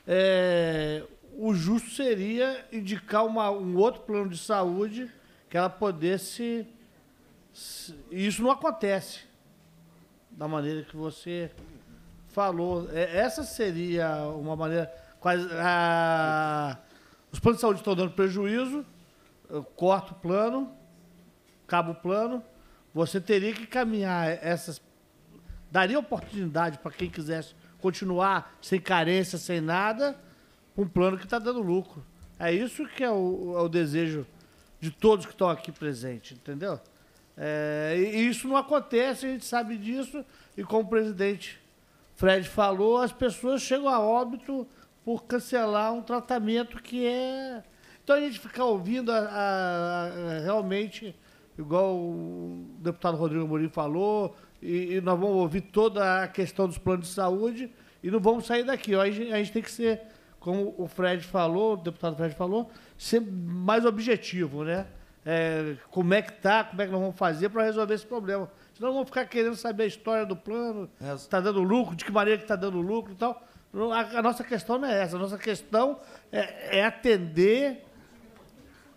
É, o justo seria indicar uma, um outro plano de saúde que ela pudesse. E isso não acontece da maneira que você falou. É, essa seria uma maneira. Quais, a, ah, os planos de saúde estão dando prejuízo, corta o plano, cabo o plano. Você teria que caminhar essas. Daria oportunidade para quem quisesse continuar sem carência, sem nada, para um plano que está dando lucro. É isso que é o, é o desejo de todos que estão aqui presentes, entendeu? É, e isso não acontece, a gente sabe disso, e como o presidente Fred falou, as pessoas chegam a óbito por cancelar um tratamento que é. Então a gente ficar ouvindo a, a, a, realmente, igual o deputado Rodrigo Amorim falou, e, e, nós vamos ouvir toda a questão dos planos de saúde e não vamos sair daqui. Ó. A, gente, a gente tem que ser, como o Fred falou, o deputado Fred falou, ser mais objetivo, né? É, como é que tá, como é que nós vamos fazer para resolver esse problema. Senão vamos ficar querendo saber a história do plano, é. se está dando lucro, de que maneira que está dando lucro e tal. A, a nossa questão não é essa. A nossa questão é, é atender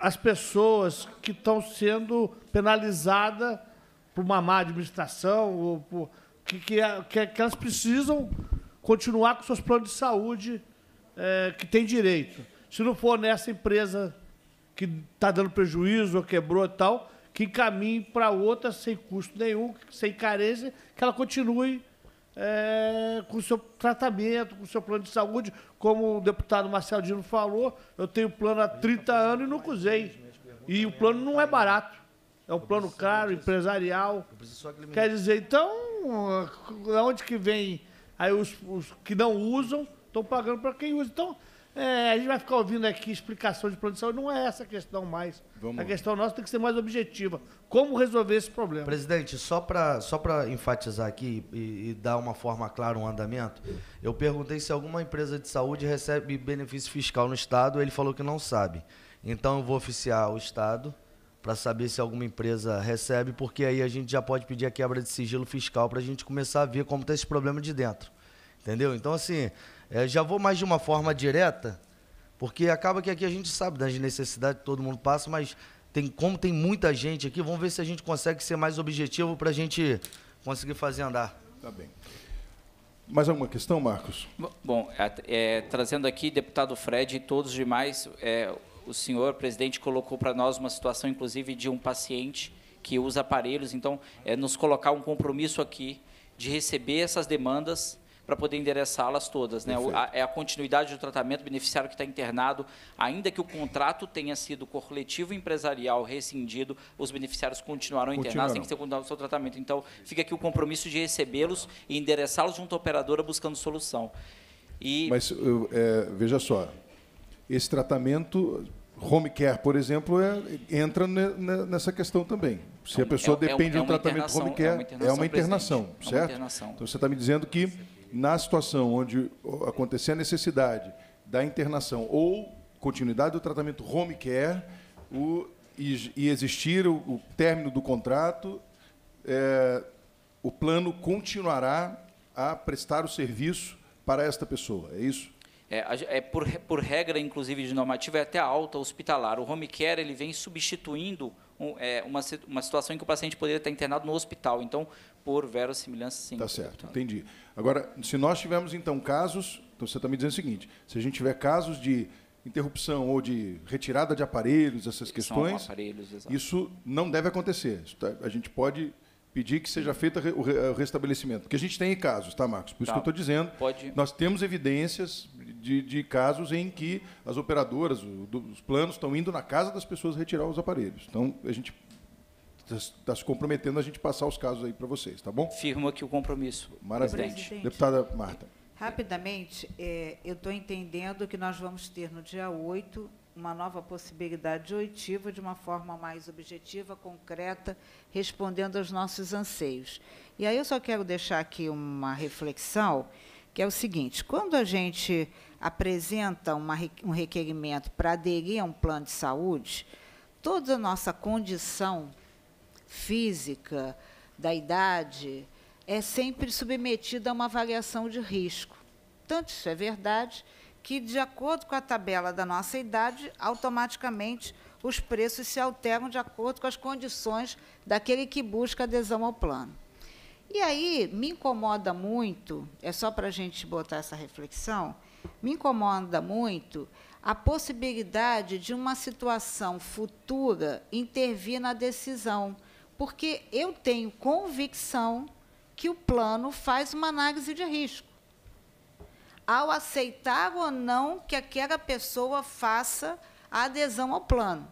as pessoas que estão sendo penalizadas por uma má administração, ou por, que, que, é, que, é, que elas precisam continuar com seus planos de saúde é, que tem direito. Se não for nessa empresa que está dando prejuízo ou quebrou e tal, que encaminhe para outra sem custo nenhum, sem carência, que ela continue é, com o seu tratamento, com o seu plano de saúde. Como o deputado Marcelo Dino falou, eu tenho plano há 30 anos e nunca usei. E o plano não é barato. É um plano caro, empresarial. Quer dizer, então, onde que vem aí os, os que não usam, estão pagando para quem usa. Então, é, a gente vai ficar ouvindo aqui explicações de produção. Não é essa a questão mais. Vamos. A questão nossa tem que ser mais objetiva. Como resolver esse problema? Presidente, só para só enfatizar aqui e, e, dar uma forma clara, um andamento, eu perguntei se alguma empresa de saúde recebe benefício fiscal no Estado. Ele falou que não sabe. Então eu vou oficiar o Estado para saber se alguma empresa recebe, porque aí a gente já pode pedir a quebra de sigilo fiscal para a gente começar a ver como está esse problema de dentro. Entendeu? Então, assim, é, já vou mais de uma forma direta, porque acaba que aqui a gente sabe das necessidades que todo mundo passa, mas tem, como tem muita gente aqui, vamos ver se a gente consegue ser mais objetivo para a gente conseguir fazer andar. Tá bem. Mais alguma questão, Marcos? Bom, é, é, trazendo aqui, deputado Fred e todos os demais, é, o senhor presidente colocou para nós uma situação, inclusive, de um paciente que usa aparelhos, então, é, nos colocar um compromisso aqui de receber essas demandas para poder endereçá-las todas. Né? O, a, é a continuidade do tratamento beneficiário que está internado, ainda que o contrato tenha sido coletivo empresarial rescindido, os beneficiários continuarão internados, têm que ser continuado o seu tratamento. Então, fica aqui o compromisso de recebê-los e endereçá-los junto à operadora buscando solução. E... Mas, eu, é, veja só, esse tratamento home care, por exemplo, é, entra nessa questão também. Se a é pessoa é depende é, é, do tratamento home care, é uma internação, é uma internação certo? Uma internação. Então você está me dizendo que na situação onde acontecer a necessidade da internação ou continuidade do tratamento home care, o, e, e existir o, o, término do contrato, é, o plano continuará a prestar o serviço para esta pessoa, é isso? É, é por, por, regra, inclusive, de normativa, é até alta hospitalar. O home care ele vem substituindo um, é, uma, uma situação em que o paciente poderia estar internado no hospital. Então, por verossimilhança, sim. Tá certo, entendi. Agora, se nós tivermos, então, casos, então você está me dizendo o seguinte, se a gente tiver casos de interrupção ou de retirada de aparelhos, essas questões, aparelhos, isso não deve acontecer. Tá, a gente pode pedir que seja feito o restabelecimento. Porque a gente tem casos, tá, Marcos? Por isso tá. que eu estou dizendo. Pode... Nós temos evidências de, de, casos em que as operadoras, os planos, estão indo na casa das pessoas retirar os aparelhos. Então, a gente está tá se comprometendo a gente passar os casos aí para vocês, tá bom? Firmo aqui o compromisso. Maravilha. Deputada Marta. Rapidamente, é, eu estou entendendo que nós vamos ter no dia 8 uma nova possibilidade de oitiva de uma forma mais objetiva, concreta, respondendo aos nossos anseios. E aí eu só quero deixar aqui uma reflexão, que é o seguinte, quando a gente apresenta uma, um requerimento para aderir a um plano de saúde, toda a nossa condição física, da idade, é sempre submetida a uma avaliação de risco. Tanto isso é verdade que, de acordo com a tabela da nossa idade, automaticamente os preços se alteram de acordo com as condições daquele que busca adesão ao plano. E aí me incomoda muito, é só para a gente botar essa reflexão, me incomoda muito a possibilidade de uma situação futura intervir na decisão porque eu tenho convicção que o plano faz uma análise de risco. Ao aceitar ou não que aquela pessoa faça a adesão ao plano.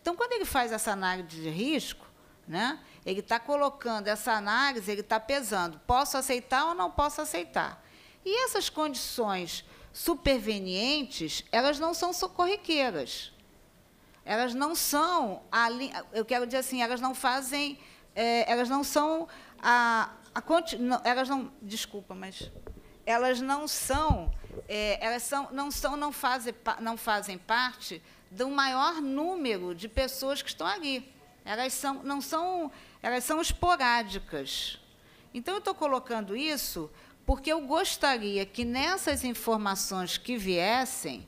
Então, quando ele faz essa análise de risco, né, ele está colocando essa análise, ele está pesando, posso aceitar ou não posso aceitar. E essas condições supervenientes, elas não são socorriqueiras. Elas não são, a, eu quero dizer assim, elas não fazem, é, elas não são a, a não, elas não, desculpa, mas elas não são, é, elas são, não são, não fazem, não fazem parte do maior número de pessoas que estão ali. Elas são, não são, elas são esporádicas. Então eu estou colocando isso porque eu gostaria que nessas informações que viessem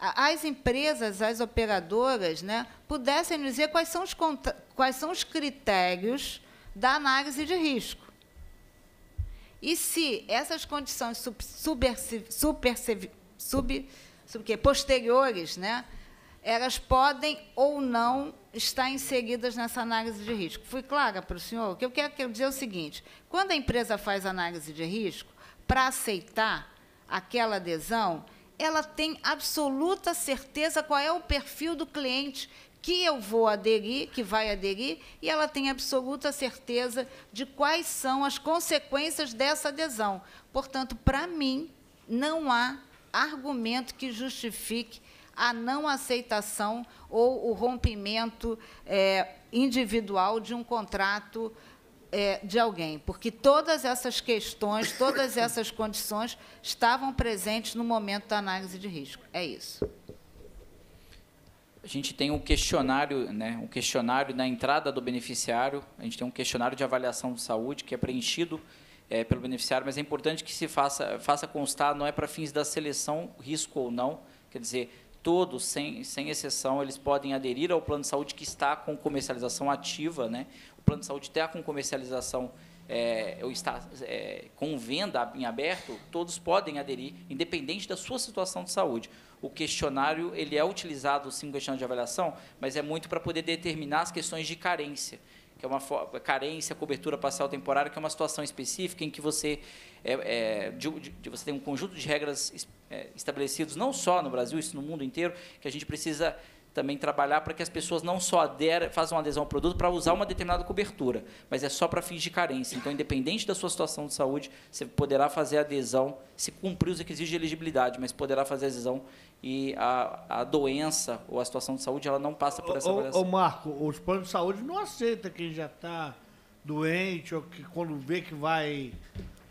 as empresas, as operadoras, né, pudessem dizer quais são os, quais são os critérios da análise de risco. E se essas condições sub, sub, sub, posteriores, né, elas podem ou não estar inseridas nessa análise de risco. Fui clara para o senhor? O que eu quero, quero dizer é o seguinte: quando a empresa faz análise de risco, para aceitar aquela adesão, ela tem absoluta certeza qual é o perfil do cliente que eu vou aderir, que vai aderir, e ela tem absoluta certeza de quais são as consequências dessa adesão. Portanto, para mim, não há argumento que justifique a não aceitação ou o rompimento é, individual de um contrato é, de alguém, porque todas essas questões, todas essas condições estavam presentes no momento da análise de risco. É isso. A gente tem um questionário, né, um questionário na entrada do beneficiário, a gente tem um questionário de avaliação de saúde que é preenchido é, pelo beneficiário, mas é importante que se faça, faça constar, não é para fins da seleção, risco ou não, quer dizer, todos, sem, sem exceção, eles podem aderir ao plano de saúde que está com comercialização ativa, né? plano de saúde está com comercialização é, ou está é, com venda em aberto, todos podem aderir, independente da sua situação de saúde. O questionário ele é utilizado, sim, questionário de avaliação, mas é muito para poder determinar as questões de carência que é uma carência, cobertura parcial temporária, que é uma situação específica em que você, é, é, de, de, você tem um conjunto de regras estabelecidos, não só no Brasil, isso no mundo inteiro, que a gente precisa também trabalhar para que as pessoas não só ader, façam adesão ao produto para usar uma determinada cobertura, mas é só para fins de carência. Então, independente da sua situação de saúde, você poderá fazer adesão, se cumprir os requisitos de elegibilidade, mas poderá fazer adesão e a, a doença ou a situação de saúde ela não passa por essa avaliação. Ô, Marco, os planos de saúde não aceitam quem já está doente ou que quando vê que vai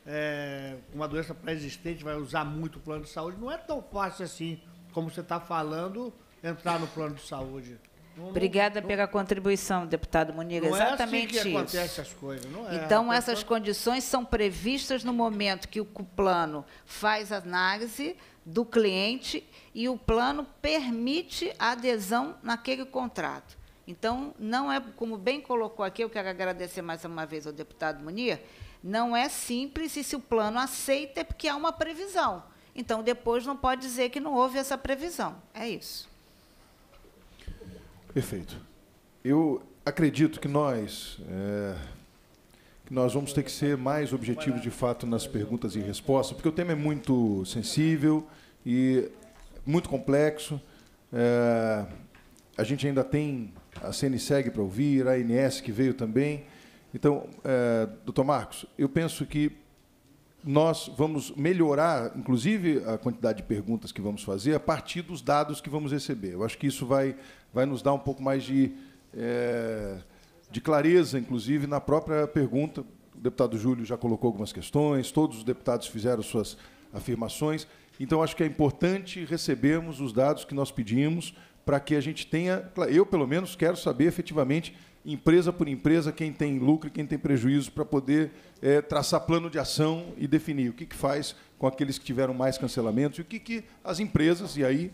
é, uma doença pré-existente vai usar muito o plano de saúde. Não é tão fácil assim como você está falando entrar no plano de saúde. Não, Obrigada não, pela não, contribuição, deputado Muniga. Não Exatamente é assim que isso. as coisas, não é? Então, essas condições são previstas no momento que o plano faz a análise do cliente e o plano permite a adesão naquele contrato. Então, não é, como bem colocou aqui, eu quero agradecer mais uma vez ao deputado Munir, não é simples e se o plano aceita é porque há uma previsão. Então, depois não pode dizer que não houve essa previsão. É isso. Perfeito. Eu acredito que nós, é, que nós vamos ter que ser mais objetivos de fato nas perguntas e respostas, porque o tema é muito sensível e muito complexo. É, a gente ainda tem a CNSEG para ouvir, a ANS que veio também. Então, é, doutor Marcos, eu penso que nós vamos melhorar, inclusive, a quantidade de perguntas que vamos fazer a partir dos dados que vamos receber. Eu acho que isso vai, vai nos dar um pouco mais de, é, de clareza, inclusive, na própria pergunta. O deputado Júlio já colocou algumas questões, todos os deputados fizeram suas afirmações. Então, acho que é importante recebermos os dados que nós pedimos para que a gente tenha. Eu, pelo menos, quero saber efetivamente empresa por empresa, quem tem lucro e quem tem prejuízo, para poder é, traçar plano de ação e definir o que, que faz com aqueles que tiveram mais cancelamentos e o que, que as empresas, e aí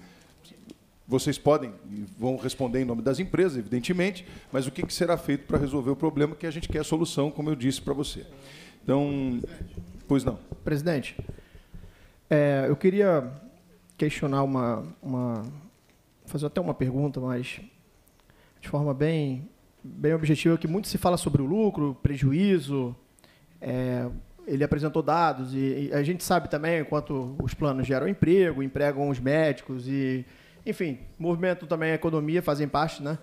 vocês podem e vão responder em nome das empresas, evidentemente, mas o que, que será feito para resolver o problema que a gente quer a solução, como eu disse para você. Então, pois não. Presidente, é, eu queria questionar uma, uma. fazer até uma pergunta, mas de forma bem bem objetivo é que muito se fala sobre o lucro, prejuízo. É, ele apresentou dados e, e, a gente sabe também quanto os planos geram emprego, empregam os médicos e, enfim, movimento também a economia fazem parte, né?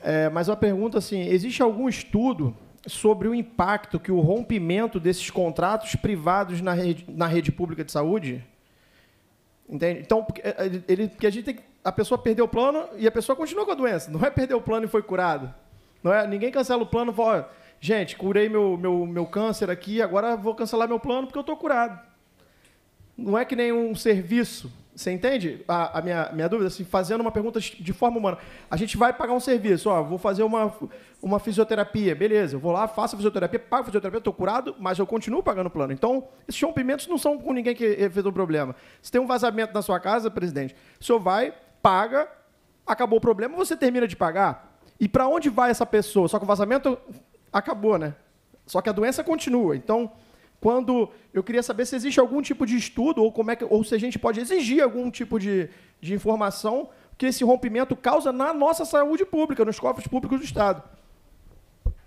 É, mas uma pergunta assim, existe algum estudo sobre o impacto que o rompimento desses contratos privados na rede, na rede pública de saúde? Entende? Então, é, ele, porque a gente tem, a pessoa perdeu o plano e a pessoa continua com a doença. Não é perder o plano e foi curado. Não é, ninguém cancela o plano e fala, gente, curei meu, meu, meu câncer aqui, agora vou cancelar meu plano porque eu estou curado. Não é que nem um serviço. Você entende a, a, minha, minha dúvida? Assim, fazendo uma pergunta de forma humana. A gente vai pagar um serviço, ó, vou fazer uma, uma fisioterapia, beleza, eu vou lá, faço a fisioterapia, pago a fisioterapia, estou curado, mas eu continuo pagando o plano. Então, esses rompimentos não são com ninguém que fez o problema. Se tem um vazamento na sua casa, presidente, o senhor vai, paga, acabou o problema, você termina de pagar. E para onde vai essa pessoa? Só que o vazamento acabou, né? Só que a doença continua. Então, quando eu queria saber se existe algum tipo de estudo ou como é que, ou se a gente pode exigir algum tipo de, de informação que esse rompimento causa na nossa saúde pública, nos cofres públicos do Estado.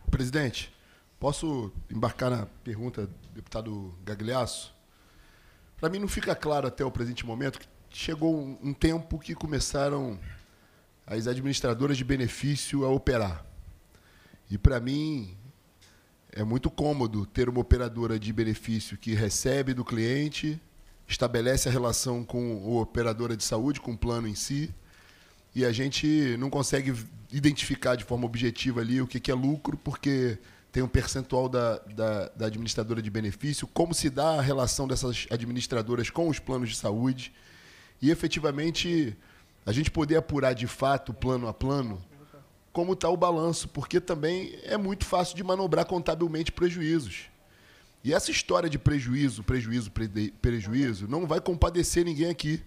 Presidente, posso embarcar na pergunta do deputado Gagliasso? Para mim não fica claro até o presente momento que chegou um tempo que começaram as administradoras de benefício a operar. E para mim é muito cômodo ter uma operadora de benefício que recebe do cliente, estabelece a relação com a operadora de saúde, com o plano em si, e a gente não consegue identificar de forma objetiva ali o que é lucro, porque tem um percentual da, da, da, administradora de benefício, como se dá a relação dessas administradoras com os planos de saúde. E efetivamente a gente poder apurar de fato, plano a plano, como está o balanço, porque também é muito fácil de manobrar contabilmente prejuízos. E essa história de prejuízo, prejuízo, prejuízo, não vai compadecer ninguém aqui,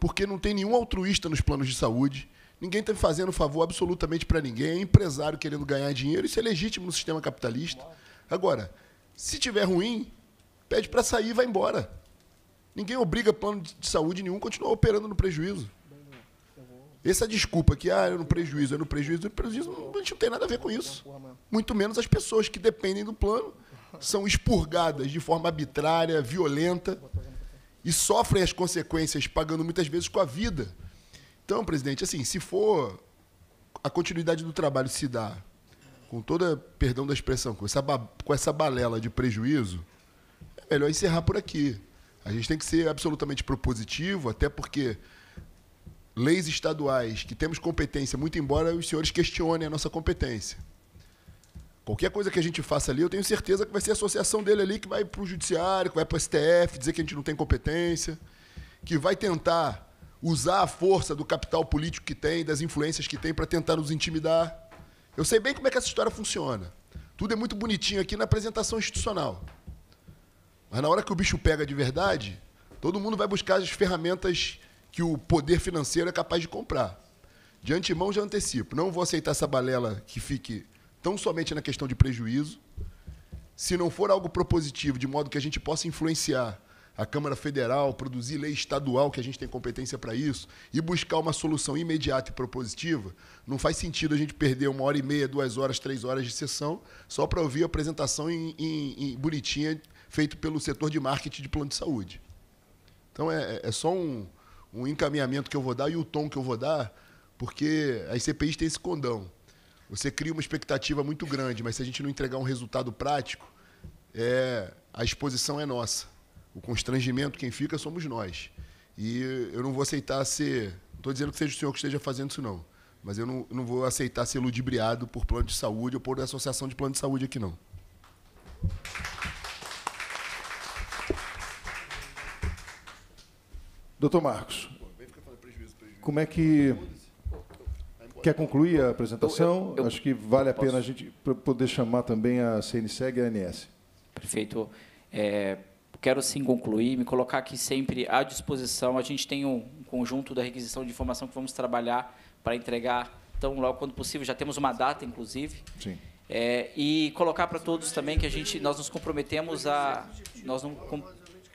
porque não tem nenhum altruísta nos planos de saúde, ninguém está fazendo favor absolutamente para ninguém, é empresário querendo ganhar dinheiro, isso é legítimo no sistema capitalista. Agora, se tiver ruim, pede para sair e vai embora. Ninguém obriga plano de saúde nenhum a continuar operando no prejuízo. Essa desculpa que ah, eu não prejuízo, eu não prejuízo, eu no prejuízo, a gente não tem nada a ver com isso. Muito menos as pessoas que dependem do plano são expurgadas de forma arbitrária, violenta e sofrem as consequências pagando muitas vezes com a vida. Então, presidente, assim, se for a continuidade do trabalho se dá com toda, perdão da expressão, com essa, com essa balela de prejuízo, é melhor encerrar por aqui. A gente tem que ser absolutamente propositivo, até porque leis estaduais que temos competência, muito embora os senhores questionem a nossa competência. Qualquer coisa que a gente faça ali, eu tenho certeza que vai ser a associação dele ali que vai para o judiciário, que vai para o STF, dizer que a gente não tem competência, que vai tentar usar a força do capital político que tem, das influências que tem, para tentar nos intimidar. Eu sei bem como é que essa história funciona. Tudo é muito bonitinho aqui na apresentação institucional. Mas na hora que o bicho pega de verdade, todo mundo vai buscar as ferramentas que o poder financeiro é capaz de comprar. De antemão, já antecipo. Não vou aceitar essa balela que fique tão somente na questão de prejuízo. Se não for algo propositivo, de modo que a gente possa influenciar a Câmara Federal, produzir lei estadual, que a gente tem competência para isso, e buscar uma solução imediata e propositiva, não faz sentido a gente perder uma hora e meia, duas horas, três horas de sessão só para ouvir a apresentação em, em, em bonitinha feita pelo setor de marketing de plano de saúde. Então, é, é, é só um, um encaminhamento que eu vou dar e o tom que eu vou dar, porque as CPIs têm esse condão. Você cria uma expectativa muito grande, mas se a gente não entregar um resultado prático, é, a exposição é nossa. O constrangimento, quem fica, somos nós. E eu não vou aceitar ser. Estou dizendo que seja o senhor que esteja fazendo isso, não. Mas eu não, não vou aceitar ser ludibriado por plano de saúde ou por associação de plano de saúde aqui, não. Doutor Marcos, como é que quer concluir a apresentação? Eu, eu, Acho que vale a pena a gente poder chamar também a CNSEG e a ANS. Prefeito, é, quero sim concluir, me colocar aqui sempre à disposição. A gente tem um conjunto da requisição de informação que vamos trabalhar para entregar tão logo quanto possível. Já temos uma data, inclusive. Sim. É, e colocar para todos também que a gente, nós nos comprometemos a, nós não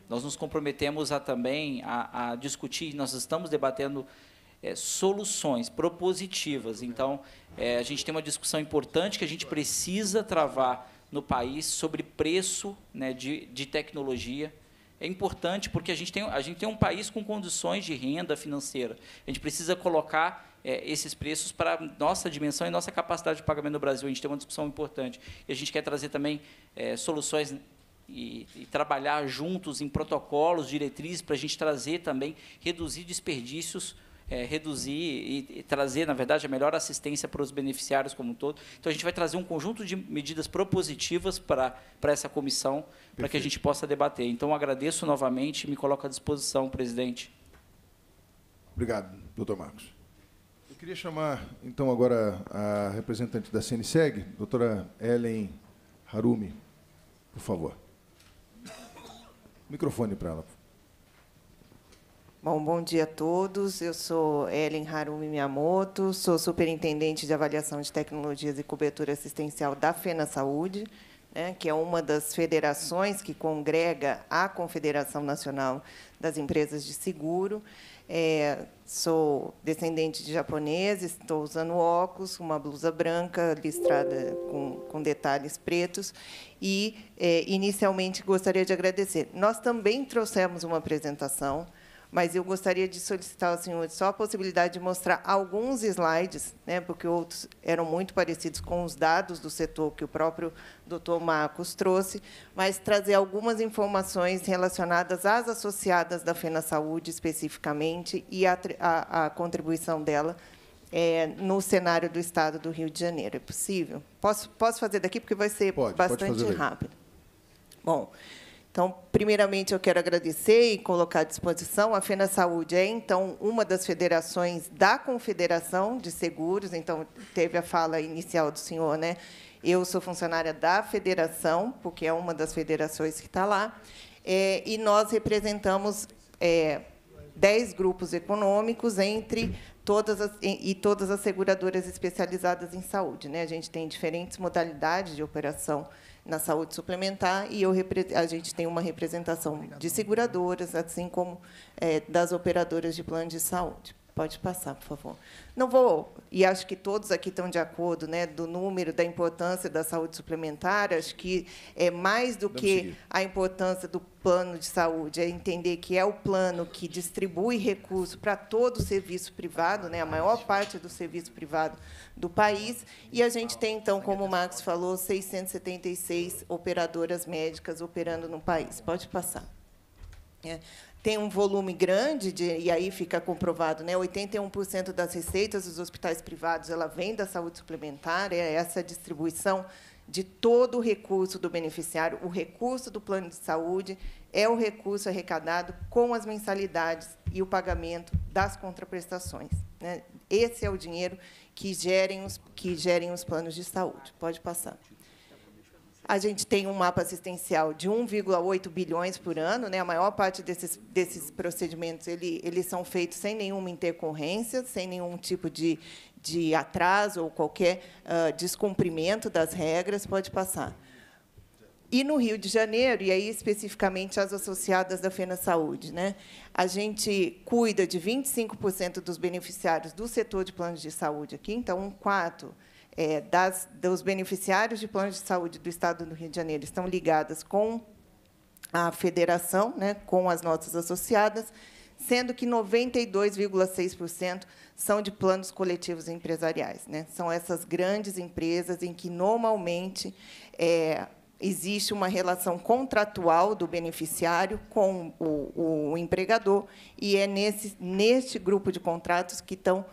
nós nos comprometemos a também a, a discutir, nós estamos debatendo é, soluções propositivas. Então, é, a gente tem uma discussão importante que a gente precisa travar no país sobre preço né, de, de tecnologia. É importante porque a gente, tem, a gente tem um país com condições de renda financeira. A gente precisa colocar é, esses preços para a nossa dimensão e nossa capacidade de pagamento no Brasil. A gente tem uma discussão importante. E a gente quer trazer também é, soluções e, e trabalhar juntos em protocolos, diretrizes, para a gente trazer também, reduzir desperdícios é, reduzir e, e, trazer, na verdade, a melhor assistência para os beneficiários como um todo. Então, a gente vai trazer um conjunto de medidas propositivas para, para essa comissão, para que a gente possa debater. Então, agradeço novamente e me coloco à disposição, presidente. Obrigado, doutor Marcos. Eu queria chamar, então, agora a representante da CNSEG, doutora Ellen Harumi, por favor. Microfone para ela. Bom, bom dia a todos. Eu sou Ellen Harumi Miyamoto, sou superintendente de avaliação de tecnologias e cobertura assistencial da FENA Saúde, né, que é uma das federações que congrega a Confederação Nacional das Empresas de Seguro. É, sou descendente de japoneses. estou usando óculos, uma blusa branca listrada com, com detalhes pretos e, é, inicialmente, gostaria de agradecer. Nós também trouxemos uma apresentação mas eu gostaria de solicitar ao senhor só a possibilidade de mostrar alguns slides, né, porque outros eram muito parecidos com os dados do setor que o próprio doutor Marcos trouxe, mas trazer algumas informações relacionadas às associadas da Fena Saúde, especificamente, e a, a, a contribuição dela é, no cenário do Estado do Rio de Janeiro. É possível? Posso, posso fazer daqui, porque vai ser pode, bastante pode rápido. Bom, então, primeiramente, eu quero agradecer e colocar à disposição. A Fena Saúde é, então, uma das federações da Confederação de Seguros. Então, teve a fala inicial do senhor, né? Eu sou funcionária da federação, porque é uma das federações que está lá. É, e nós representamos é, grupos econômicos entre todas as, e todas as seguradoras especializadas em saúde. Né? A gente tem diferentes modalidades de operação na saúde suplementar e eu, a gente tem uma representação de seguradoras, assim como é, das operadoras de plano de saúde. Pode passar, por favor. Não vou, e acho que todos aqui estão de acordo, né, do número, da importância da saúde suplementar. Acho que é mais do Vamos que seguir. a importância do plano de saúde, é entender que é o plano que distribui recursos para todo o serviço privado, né, a maior parte do serviço privado do país. E a gente tem, então, como o Max falou, 676 operadoras médicas operando no país. Pode passar. É tem um volume grande, de, e aí fica comprovado, né? 81% das receitas dos hospitais privados ela vem da saúde suplementar, é essa distribuição de todo o recurso do beneficiário, o recurso do plano de saúde é o recurso arrecadado com as mensalidades e o pagamento das contraprestações. Né? Esse é o dinheiro que gerem os, que gerem os planos de saúde. Pode passar. A gente tem um mapa assistencial de 1,8 bilhões por ano, né? A maior parte desses, desses procedimentos ele, eles são feitos sem nenhuma intercorrência, sem nenhum tipo de, de atraso ou qualquer uh, descumprimento das regras. Pode passar. E no Rio de Janeiro, e aí especificamente as associadas da Fena Saúde, né? A gente cuida de 25% dos beneficiários do setor de planos de saúde aqui, então um quarto é, das, dos beneficiários de planos de saúde do Estado do Rio de Janeiro estão ligadas com a federação, né, com as nossas associadas, sendo que 92,6% são de planos coletivos empresariais. Né? São essas grandes empresas em que, normalmente, é, existe uma relação contratual do beneficiário com o, o empregador, e é nesse, neste grupo de contratos que estão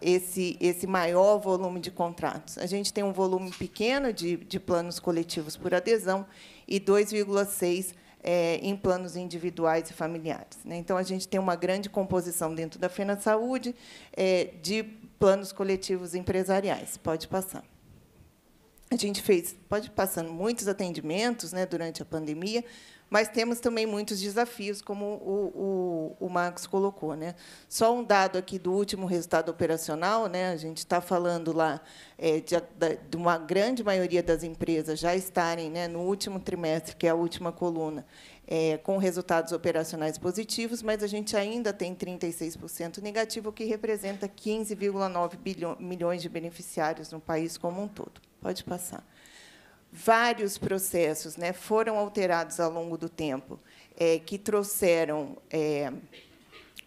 esse, esse maior volume de contratos. A gente tem um volume pequeno de, de planos coletivos por adesão e 2,6 é, em planos individuais e familiares. Né? Então, a gente tem uma grande composição dentro da Fena Saúde é, de planos coletivos empresariais. Pode passar. A gente fez, pode passando muitos atendimentos né, durante a pandemia, mas temos também muitos desafios, como o, o, o Max colocou. Né? Só um dado aqui do último resultado operacional, né? a gente está falando lá é, de, de, uma grande maioria das empresas já estarem né, no último trimestre, que é a última coluna, é, com resultados operacionais positivos, mas a gente ainda tem 36% negativo, o que representa 15,9 bilhões, milhões de beneficiários no país como um todo. Pode passar vários processos né, foram alterados ao longo do tempo, é, que trouxeram é,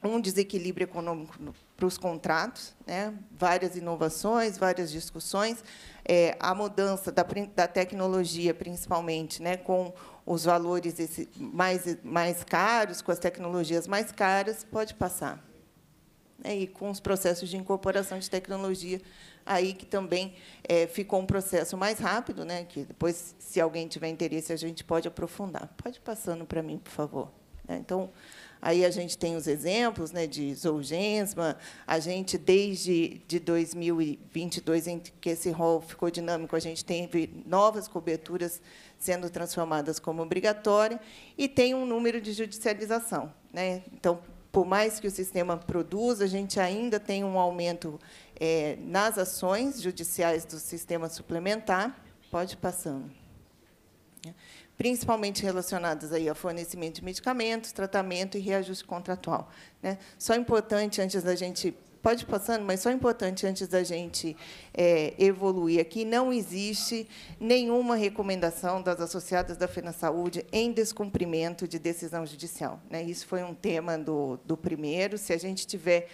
um desequilíbrio econômico para os contratos, né, várias inovações, várias discussões, é, a mudança da, da tecnologia, principalmente, né, com os valores esse, mais, mais caros, com as tecnologias mais caras, pode passar. Né, e com os processos de incorporação de tecnologia aí que também é, ficou um processo mais rápido, né? que depois, se alguém tiver interesse, a gente pode aprofundar. Pode ir passando para mim, por favor. Né? Então, aí a gente tem os exemplos né, de Zougensma, a gente, desde de 2022, em que esse rol ficou dinâmico, a gente teve novas coberturas sendo transformadas como obrigatória, e tem um número de judicialização. Né? Então, por mais que o sistema produza, a gente ainda tem um aumento é, nas ações judiciais do sistema suplementar, pode passando, principalmente relacionadas aí ao fornecimento de medicamentos, tratamento e reajuste contratual. Né? Só importante antes da gente pode ir passando, mas só é importante antes da gente é, evoluir aqui, não existe nenhuma recomendação das associadas da Fena Saúde em descumprimento de decisão judicial. Né? Isso foi um tema do, do primeiro. Se a gente tiver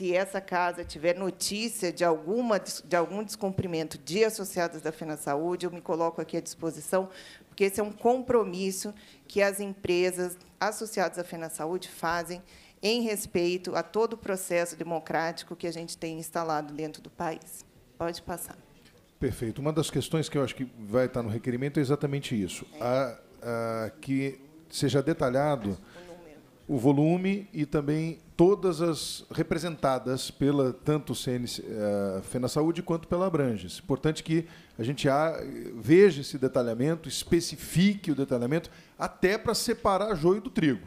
se essa casa tiver notícia de, alguma, de algum descumprimento de associados da Fena Saúde, eu me coloco aqui à disposição, porque esse é um compromisso que as empresas associadas à Fena Saúde fazem em respeito a todo o processo democrático que a gente tem instalado dentro do país. Pode passar. Perfeito. Uma das questões que eu acho que vai estar no requerimento é exatamente isso, é. a, a, que seja detalhado o volume e também todas as representadas pela tanto CNC, eh, Fena Saúde quanto pela Abranges. Importante que a gente veja esse detalhamento, especifique o detalhamento, até para separar joio do trigo,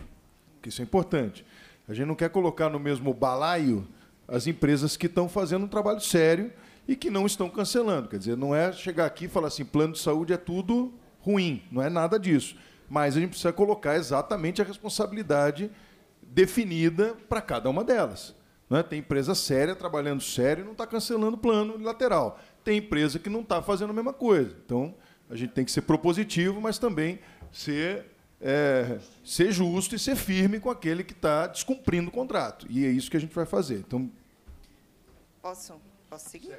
que isso é importante. A gente não quer colocar no mesmo balaio as empresas que estão fazendo um trabalho sério e que não estão cancelando. Quer dizer, não é chegar aqui e falar assim, plano de saúde é tudo ruim, não é nada disso. Mas a gente precisa colocar exatamente a responsabilidade definida para cada uma delas. é? Tem empresa séria trabalhando sério e não está cancelando plano lateral. Tem empresa que não está fazendo a mesma coisa. Então, a gente tem que ser propositivo, mas também ser, é, ser justo e ser firme com aquele que está descumprindo o contrato. E é isso que a gente vai fazer. Então... Posso, posso seguir?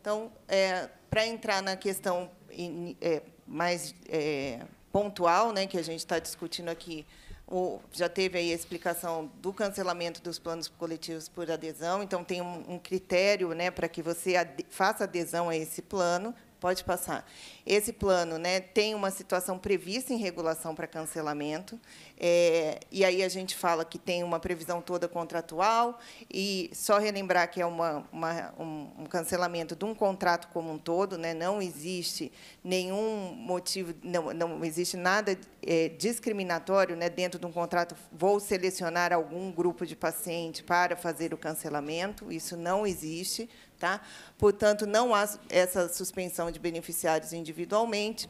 Então, é, para entrar na questão in, é, mais é, pontual, né, que a gente está discutindo aqui o, já teve aí a explicação do cancelamento dos planos coletivos por adesão, então tem um, um critério né, para que você faça adesão a esse plano, Pode passar. Esse plano né, tem uma situação prevista em regulação para cancelamento, é, e aí a gente fala que tem uma previsão toda contratual, e só relembrar que é uma, uma, um, cancelamento de um contrato como um todo, né, não existe nenhum motivo, não, não existe nada é, discriminatório né, dentro de um contrato, vou selecionar algum grupo de paciente para fazer o cancelamento, isso não existe, Tá? Portanto, não há essa suspensão de beneficiários individualmente.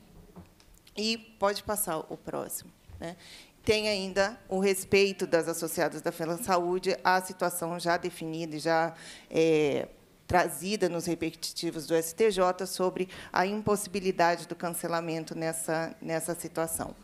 E pode passar o próximo. Né? Tem ainda o respeito das associadas da Fela Saúde à situação já definida e já é, trazida nos repetitivos do STJ sobre a impossibilidade do cancelamento nessa, nessa situação.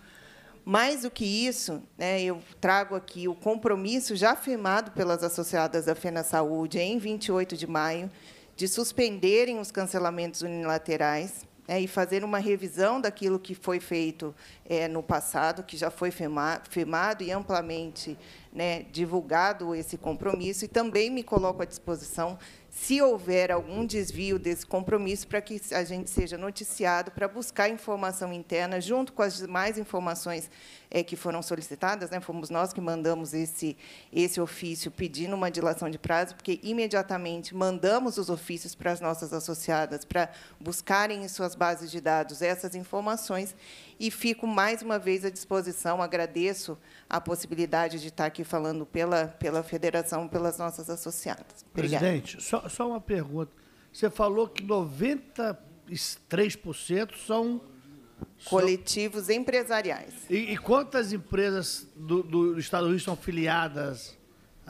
Mais do que isso, né, eu trago aqui o compromisso já firmado pelas associadas da FENA Saúde em 28 de maio de suspenderem os cancelamentos unilaterais né, e fazer uma revisão daquilo que foi feito é, no passado, que já foi firma, firmado e amplamente né, divulgado esse compromisso. E também me coloco à disposição se houver algum desvio desse compromisso, para que a gente seja noticiado, para buscar informação interna, junto com as demais informações é, que foram solicitadas. Né? Fomos nós que mandamos esse, esse ofício pedindo uma dilação de prazo, porque imediatamente mandamos os ofícios para as nossas associadas, para buscarem em suas bases de dados essas informações e fico mais uma vez à disposição. Agradeço a possibilidade de estar aqui falando pela, pela federação, pelas nossas associadas. Obrigada. Presidente, só, só uma pergunta. Você falou que 93% são coletivos empresariais. E, e, quantas empresas do, do Estado do Rio são filiadas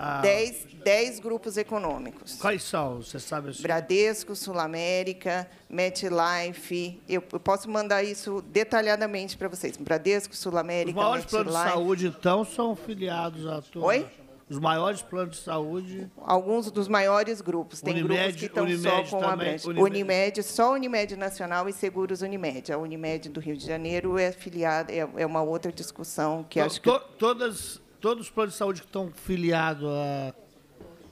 ah. dez 10, 10 grupos econômicos. Quais são? Você sabe? Assim? Bradesco, Sul América, MetLife. Eu, eu posso mandar isso detalhadamente para vocês. Bradesco, Sul América, MetLife. Os maiores planos de saúde, então, são filiados a todos. Oi? Os maiores planos de saúde... Alguns dos maiores grupos. Tem Unimed, grupos que estão Unimed só com também, a Brecht. Unimed. Unimed, só Unimed Nacional e Seguros Unimed. A Unimed do Rio de Janeiro é filiada, é, é uma outra discussão que to, acho que... To, todas todos os planos de saúde que estão filiados a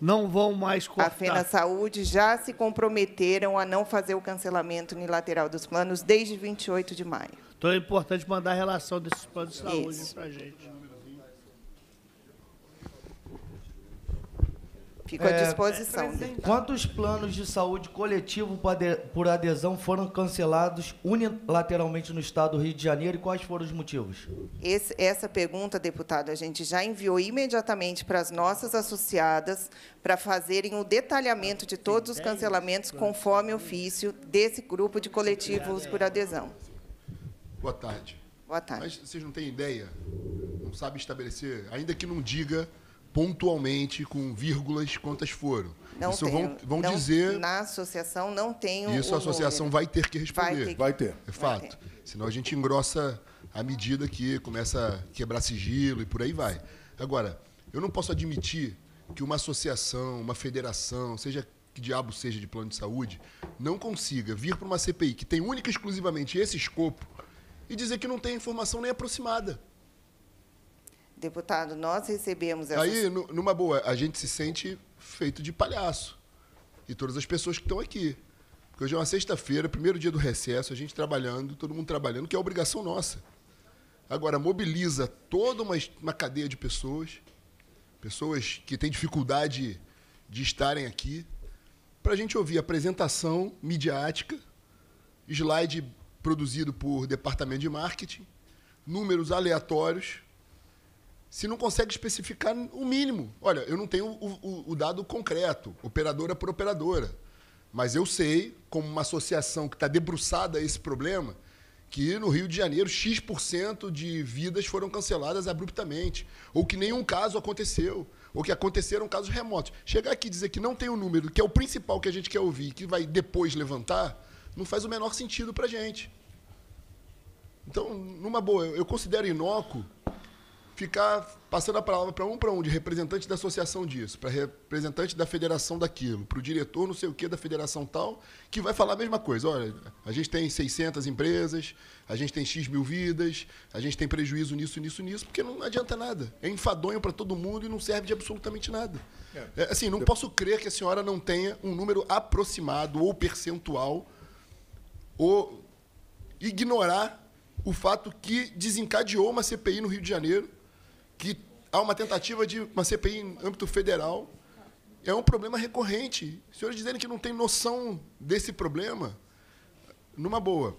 não vão mais cortar. A Fena Saúde já se comprometeram a não fazer o cancelamento unilateral dos planos desde 28 de maio. Então é importante mandar a relação desses planos de saúde para a gente. Fico à é, disposição. É, Quantos planos de saúde coletivo por adesão foram cancelados unilateralmente no estado do Rio de Janeiro e quais foram os motivos? Esse, essa pergunta, deputado, a gente já enviou imediatamente para as nossas associadas para fazerem o detalhamento de todos os cancelamentos conforme ofício desse grupo de coletivos por adesão. Boa tarde. Boa tarde. Mas vocês não têm ideia, não sabem estabelecer, ainda que não diga pontualmente, com vírgulas, quantas foram. Não isso tenho, vão, vão não, dizer. Na associação não tenho. Isso a associação número. vai ter que responder. Vai ter. É fato. Ter. Senão a gente engrossa à medida que começa a quebrar sigilo e por aí vai. Agora, eu não posso admitir que uma associação, uma federação, seja que diabo seja de plano de saúde, não consiga vir para uma CPI que tem única e exclusivamente esse escopo e dizer que não tem informação nem aproximada. Deputado, nós recebemos essas... Aí, numa boa, a gente se sente feito de palhaço. E todas as pessoas que estão aqui. Porque hoje é uma sexta-feira, primeiro dia do recesso, a gente trabalhando, todo mundo trabalhando, que é obrigação nossa. Agora, mobiliza toda uma, uma cadeia de pessoas, pessoas que têm dificuldade de estarem aqui, para a gente ouvir apresentação midiática, slide produzido por departamento de marketing, números aleatórios se não consegue especificar o mínimo. Olha, eu não tenho o, o, o, dado concreto, operadora por operadora. Mas eu sei, como uma associação que está debruçada a esse problema, que no Rio de Janeiro X% de vidas foram canceladas abruptamente. Ou que nenhum caso aconteceu. Ou que aconteceram casos remotos. Chegar aqui e dizer que não tem o um número, que é o principal que a gente quer ouvir, que vai depois levantar, não faz o menor sentido para a gente. Então, numa boa, eu considero inócuo ficar passando a palavra para um para um, de representante da associação disso, para representante da federação daquilo, para o diretor não sei o que da federação tal, que vai falar a mesma coisa. Olha, a gente tem 600 empresas, a gente tem X mil vidas, a gente tem prejuízo nisso, nisso, nisso, porque não adianta nada. É enfadonho para todo mundo e não serve de absolutamente nada. É. é, assim, não posso crer que a senhora não tenha um número aproximado ou percentual ou ignorar o fato que desencadeou uma CPI no Rio de Janeiro que há uma tentativa de uma CPI em âmbito federal. É um problema recorrente. Os senhores dizerem que não tem noção desse problema, numa boa,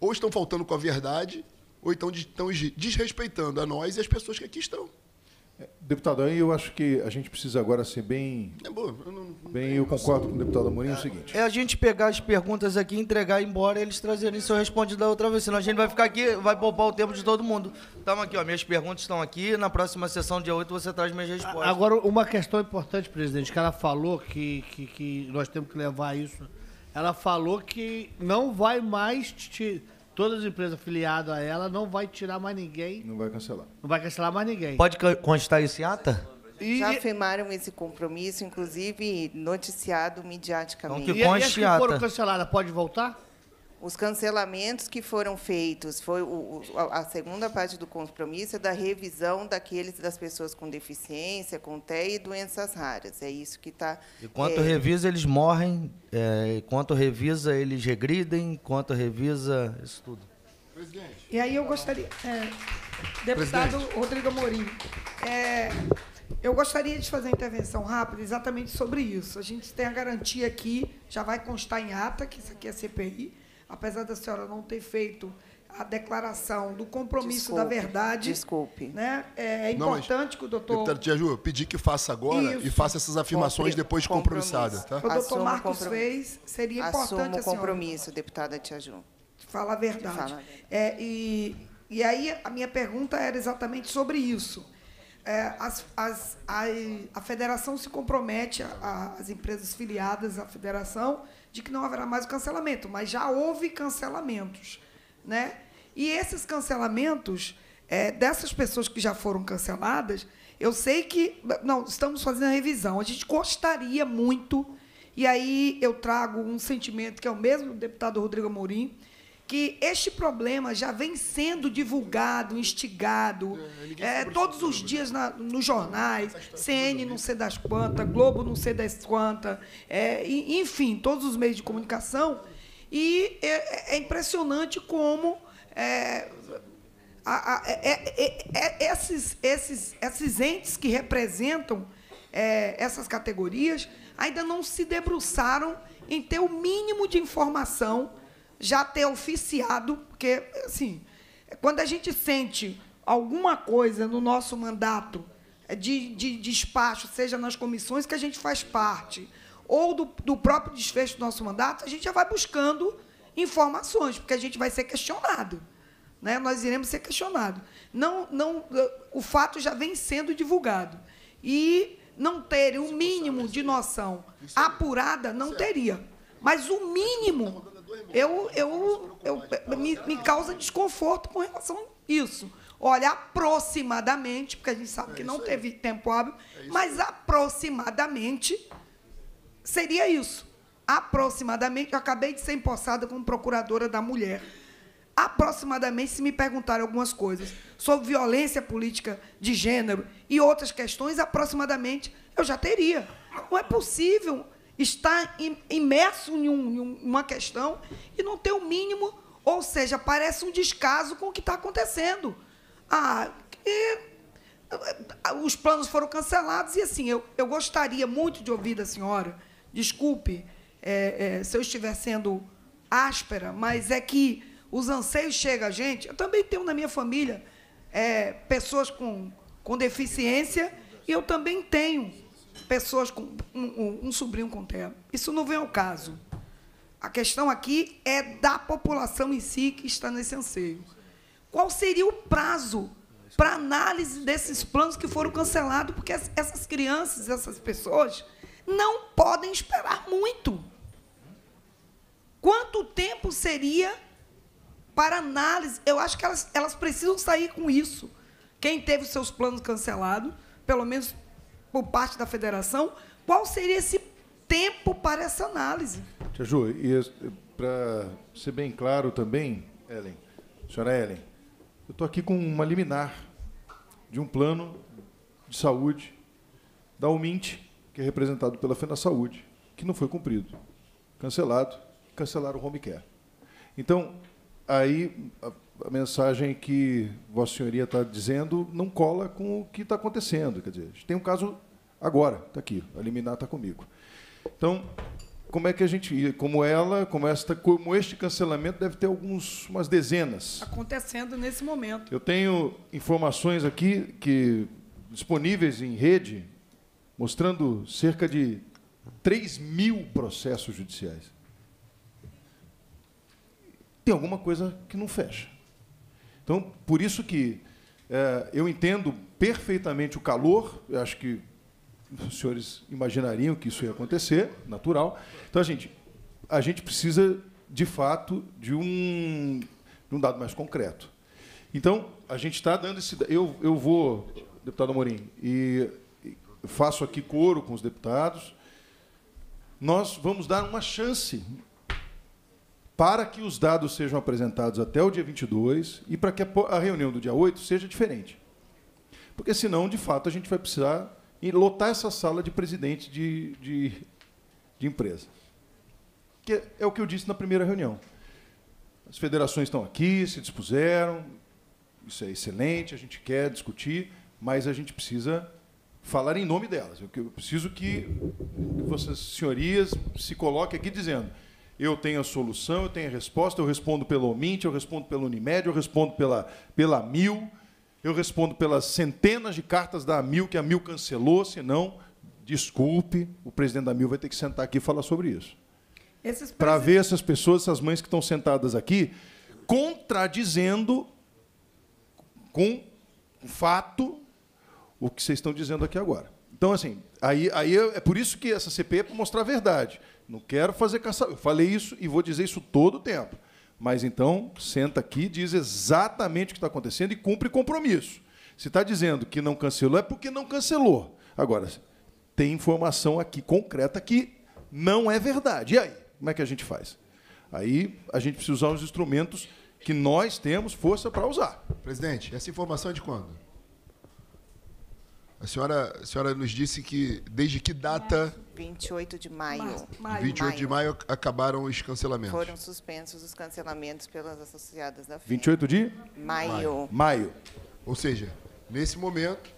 ou estão faltando com a verdade, ou então estão desrespeitando a nós e as pessoas que aqui estão. Deputado, eu acho que a gente precisa agora ser bem. É bom, eu não, não bem, eu concordo com o deputado Amorim é, o é, seguinte. É a gente pegar as perguntas aqui, entregar embora e eles trazerem seu respondido da outra vez. Senão a gente vai ficar aqui, vai poupar o tempo de todo mundo. Estamos aqui, ó. Minhas perguntas estão aqui. Na próxima sessão, dia 8, você traz minhas respostas. Agora, uma questão importante, presidente, que ela falou que, que, que nós temos que levar isso. Ela falou que não vai mais. Te todas as empresas afiliadas a ela, não vai tirar mais ninguém. Não vai cancelar. Não vai cancelar mais ninguém. Pode constar esse ata? E... Já firmaram esse compromisso, inclusive noticiado midiaticamente. Então, que e, e as que foram canceladas, pode voltar? os cancelamentos que foram feitos foi o, a segunda parte do compromisso é da revisão daqueles das pessoas com deficiência, com TEA e doenças raras. É isso que está. Enquanto é, revisa eles morrem, é, enquanto revisa eles regridem, enquanto revisa isso tudo. Presidente. E aí eu gostaria, é, deputado Presidente. Rodrigo Amorim, é, eu gostaria de fazer uma intervenção rápida exatamente sobre isso. A gente tem a garantia aqui, já vai constar em ata que isso aqui é CPI apesar da senhora não ter feito a declaração do compromisso desculpe, da verdade. Desculpe. Né? É, é importante não, que o doutor. Tia Ju, eu pedi que faça agora Isso. e faça essas afirmações Compre... depois de compromissada. Tá? O doutor Marcos fez, seria importante. Assumo o compromisso, deputada Tiaju. Fala a verdade. Fala a verdade. É, e, e aí, a minha pergunta era exatamente sobre isso. É, as, as, a, a federação se compromete, a, a, as empresas filiadas à federação, de que não haverá mais o cancelamento, mas já houve cancelamentos, né? E esses cancelamentos é, dessas pessoas que já foram canceladas, eu sei que não estamos fazendo a revisão. A gente gostaria muito e aí eu trago um sentimento que é o mesmo do deputado Rodrigo Amorim, que este problema já vem sendo divulgado, instigado, é, é, todos os dias na, nos jornais, CN não sei das quantas, Globo não sei das quantas, é, enfim, todos os meios de comunicação. E é, é impressionante como é, a, a, é, esses, esses, esses entes que representam essas categorias ainda não se debruçaram em ter o mínimo de informação já ter oficiado, porque, assim, quando a gente sente alguma coisa no nosso mandato é de, de despacho, seja nas comissões que a gente faz parte, ou do, do próprio desfecho do nosso mandato, a gente já vai buscando informações, porque a gente vai ser questionado. Né? Nós iremos ser questionados. Não, não, o fato já vem sendo divulgado. E não ter o é mínimo de noção é apurada, não teria. Mas o mínimo eu, eu, eu, me, me causa desconforto com relação a isso. Olha, aproximadamente, porque a gente sabe é que não aí. teve tempo hábil, é mas aproximadamente seria isso. Aproximadamente, eu acabei de ser empossada como procuradora da mulher. Aproximadamente, se me perguntarem algumas coisas sobre violência política de gênero e outras questões, aproximadamente eu já teria. Não é possível está imerso em, um, em uma questão e não tem o mínimo, ou seja, parece um descaso com o que está acontecendo. Ah, e, ah, ah, os planos foram cancelados e assim, eu, eu gostaria muito de ouvir da senhora, desculpe é, é, se eu estiver sendo áspera, mas é que os anseios chegam a gente. Eu também tenho na minha família é, pessoas com, com deficiência e eu também tenho pessoas com um, um sobrinho com terra. Isso não vem ao caso. A questão aqui é da população em si que está nesse anseio. Qual seria o prazo para análise desses planos que foram cancelados? Porque essas crianças, essas pessoas, não podem esperar muito. Quanto tempo seria para análise? Eu acho que elas, elas precisam sair com isso. Quem teve seus planos cancelados, pelo menos por parte da federação, qual seria esse tempo para essa análise? Tia Ju, e para ser bem claro também, Ellen, senhora Ellen, eu estou aqui com uma liminar de um plano de saúde da UMINT, que é representado pela Fena Saúde, que não foi cumprido. Cancelado, cancelaram o home care. Então, aí a mensagem que Vossa Senhoria está dizendo não cola com o que está acontecendo. Quer dizer, a gente tem um caso agora, está aqui, a liminar está comigo. Então, como é que a gente, como ela, como esta, como este cancelamento deve ter alguns, umas dezenas acontecendo nesse momento. Eu tenho informações aqui que disponíveis em rede mostrando cerca de 3 mil processos judiciais. Tem alguma coisa que não fecha. Então, por isso que é, eu entendo perfeitamente o calor, eu acho que os senhores imaginariam que isso ia acontecer, natural. Então, a gente, a gente precisa, de fato, de um, de um dado mais concreto. Então, a gente está dando esse. Eu, eu vou, deputado Amorim, e faço aqui coro com os deputados. Nós vamos dar uma chance para que os dados sejam apresentados até o dia 22 e para que a reunião do dia 8 seja diferente. Porque senão, de fato, a gente vai precisar lotar essa sala de presidente de, de, de empresa. Que é o que eu disse na primeira reunião. As federações estão aqui, se dispuseram, isso é excelente, a gente quer discutir, mas a gente precisa falar em nome delas. Eu preciso que, vocês vossas senhorias se coloquem aqui dizendo eu tenho a solução, eu tenho a resposta, eu respondo pelo Omint, eu respondo pelo Unimed, eu respondo pela, pela Mil, eu respondo pelas centenas de cartas da Mil que a Mil cancelou, senão, desculpe, o presidente da Mil vai ter que sentar aqui e falar sobre isso. Para ver essas pessoas, essas mães que estão sentadas aqui, contradizendo com fato o que vocês estão dizendo aqui agora. Então, assim, aí, aí é por isso que essa CPI é para mostrar a verdade. Não quero fazer caça. Eu falei isso e vou dizer isso todo o tempo. Mas então, senta aqui, diz exatamente o que está acontecendo e cumpre compromisso. Se está dizendo que não cancelou, é porque não cancelou. Agora, tem informação aqui concreta que não é verdade. E aí? Como é que a gente faz? Aí a gente precisa usar os instrumentos que nós temos força para usar. Presidente, essa informação é de quando? A senhora, a senhora nos disse que desde que data 28 de maio. maio. 28 de maio acabaram os cancelamentos. Foram suspensos os cancelamentos pelas associadas da FEM. 28 de? Maio. maio. Maio. Ou seja, nesse momento,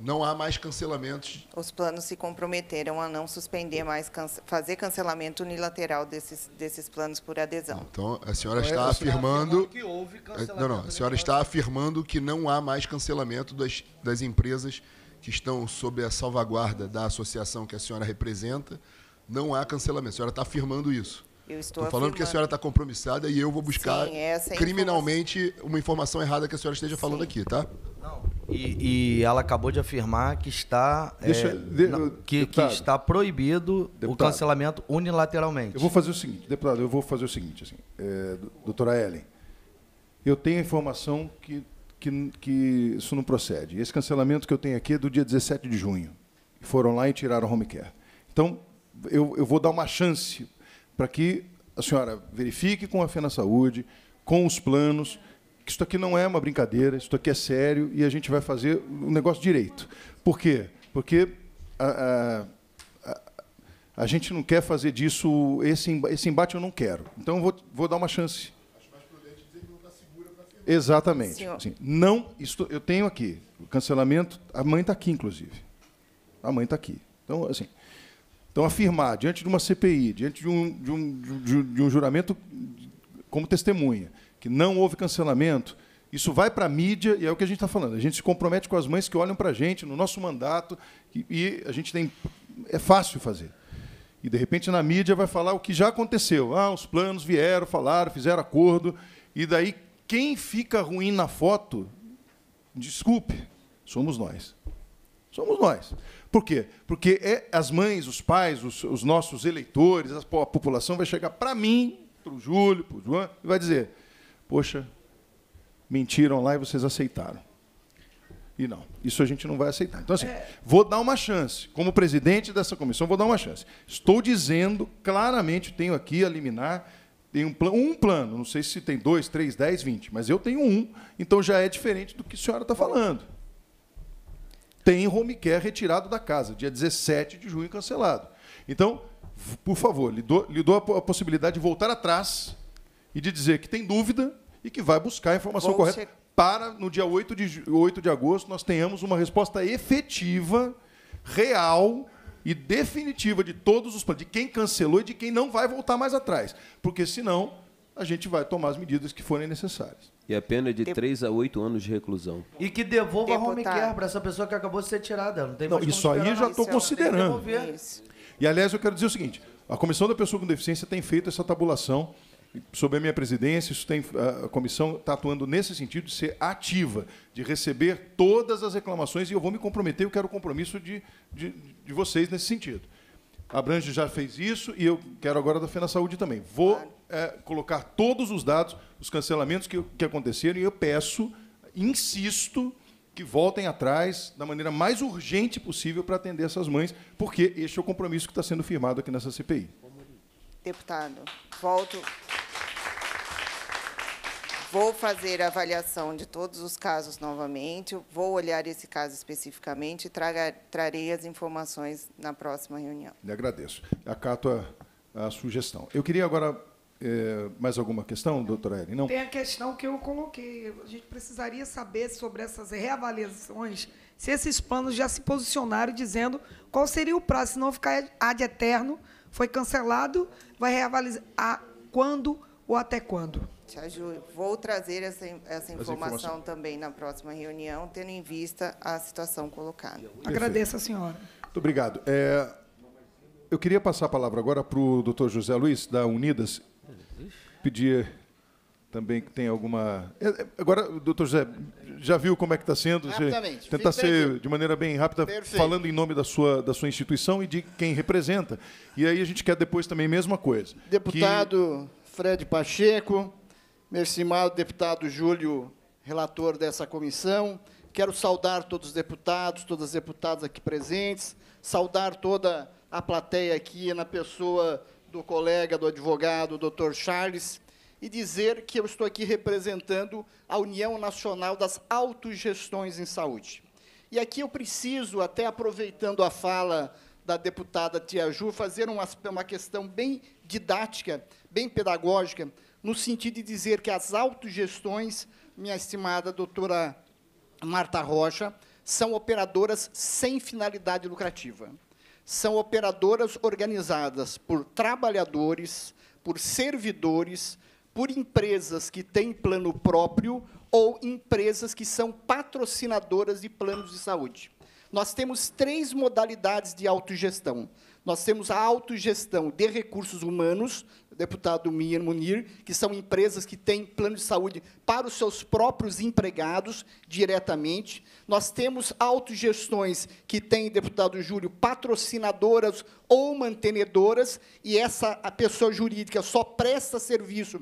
não há mais cancelamentos. Os planos se comprometeram a não suspender mais, fazer cancelamento unilateral desses, desses planos por adesão. Então, a senhora então, é, está afirmando. Que houve cancelamento é, não, não. A senhora está afirmando que não há mais cancelamento das, das empresas que estão sob a salvaguarda da associação que a senhora representa, não há cancelamento. A senhora está afirmando isso. Eu estou estou falando afirmando. que a senhora está compromissada e eu vou buscar Sim, é criminalmente informação. uma informação errada que a senhora esteja falando Sim. aqui, tá? Não. E, e, ela acabou de afirmar que está, é, Deixa, é, de, que, deputado, que, está proibido deputado, o cancelamento unilateralmente. Eu vou fazer o seguinte, deputado, eu vou fazer o seguinte, assim, é, doutora Ellen, eu tenho a informação que que, que isso não procede. Esse cancelamento que eu tenho aqui é do dia 17 de junho. Foram lá e tiraram o home care. Então, eu, eu vou dar uma chance para que a senhora verifique com a FENA Saúde, com os planos, que isso aqui não é uma brincadeira, isso aqui é sério e a gente vai fazer o negócio direito. Por quê? Porque a, a, a, a gente não quer fazer disso, esse, esse embate eu não quero. Então, eu vou, vou dar uma chance Exatamente. Assim, não, eu tenho aqui o cancelamento. A mãe está aqui, inclusive. A mãe está aqui. Então, assim, então afirmar diante de uma CPI, diante de um, de um, de um juramento como testemunha, que não houve cancelamento, isso vai para a mídia e é o que a gente está falando. A gente se compromete com as mães que olham para a gente, no nosso mandato, e, e, a gente tem. É fácil fazer. E, de repente, na mídia vai falar o que já aconteceu. Ah, os planos vieram, falaram, fizeram acordo, e daí quem fica ruim na foto, desculpe, somos nós. Somos nós. Por quê? Porque é, as mães, os pais, os, os nossos eleitores, a, a, população vai chegar para mim, para o Júlio, para o João, e vai dizer: Poxa, mentiram lá e vocês aceitaram. E não, isso a gente não vai aceitar. Então, assim, é... vou dar uma chance. Como presidente dessa comissão, vou dar uma chance. Estou dizendo claramente, tenho aqui a liminar tem um, plan, um plano, não sei se tem dois, três, dez, vinte, mas eu tenho um, então já é diferente do que a senhora está falando. Tem home care retirado da casa, dia 17 de junho cancelado. Então, por favor, lhe dou, lhe dou a possibilidade de voltar atrás e de dizer que tem dúvida e que vai buscar a informação correta para, no dia 8 de, 8 de agosto, nós tenhamos uma resposta efetiva, real, e definitiva de todos os planos, de quem cancelou e de quem não vai voltar mais atrás. Porque senão a gente vai tomar as medidas que forem necessárias. E a pena é de três 3 a 8 anos de reclusão. E que devolva a home care para essa pessoa que acabou de ser tirada. Não tem não, mais Isso aí eu já é estou considerando. E, aliás, eu quero dizer o seguinte: a Comissão da Pessoa com Deficiência tem feito essa tabulação sob a minha presidência, isso tem, ah, a comissão está atuando nesse sentido de ser ativa, de receber todas as reclamações, e eu vou me comprometer, eu quero o compromisso de, de, de vocês nesse sentido. A Branche já fez isso e eu quero agora da Fena Saúde também. Vou é, colocar todos os dados, os cancelamentos que, que aconteceram, e eu peço, insisto, que voltem atrás da maneira mais urgente possível para atender essas mães, porque este é o compromisso que está sendo firmado aqui nessa CPI. Deputado, volto. Vou fazer a avaliação de todos os casos novamente, vou olhar esse caso especificamente e traga, trarei as informações na próxima reunião. Lhe agradeço. Acato a, a sugestão. Eu queria agora. É, mais alguma questão, doutora Ellen? Não? Tem a questão que eu coloquei. A gente precisaria saber sobre essas reavaliações, se esses planos já se posicionaram dizendo qual seria o prazo, se não ficar ad eterno foi cancelado, vai reavaliar a quando ou até quando? Tia Ju, vou trazer essa, essa informação, também na próxima reunião, tendo em vista a situação colocada. Agradeço a senhora. Muito obrigado. É, eu queria passar a palavra agora para o doutor José Luiz, da Unidas, pedir também que tem alguma. É, é, agora, doutor José, já viu como é que está sendo? Rapidamente. tentar ser de maneira bem rápida, Perfeito. falando em nome da sua, da sua instituição e de quem representa. E aí a gente quer depois também a mesma coisa. Deputado que... Fred Pacheco, meu estimado deputado Júlio, relator dessa comissão, quero saudar todos os deputados, todas as deputadas aqui presentes, saudar toda a plateia aqui na pessoa do colega, do advogado, doutor Charles, e dizer que eu estou aqui representando a União Nacional das Autogestões em Saúde. E aqui eu preciso, até aproveitando a fala da deputada Tia Ju, fazer uma, uma questão bem didática, bem pedagógica, no sentido de dizer que as autogestões, minha estimada doutora Marta Rocha, são operadoras sem finalidade lucrativa. São operadoras organizadas por trabalhadores, por servidores, por empresas que têm plano próprio ou empresas que são patrocinadoras de planos de saúde. Nós temos três modalidades de autogestão. Nós temos a autogestão de recursos humanos, deputado Mir Munir, que são empresas que têm plano de saúde para os seus próprios empregados diretamente. Nós temos autogestões que têm, deputado Júlio, patrocinadoras ou mantenedoras, e essa a pessoa jurídica só presta serviço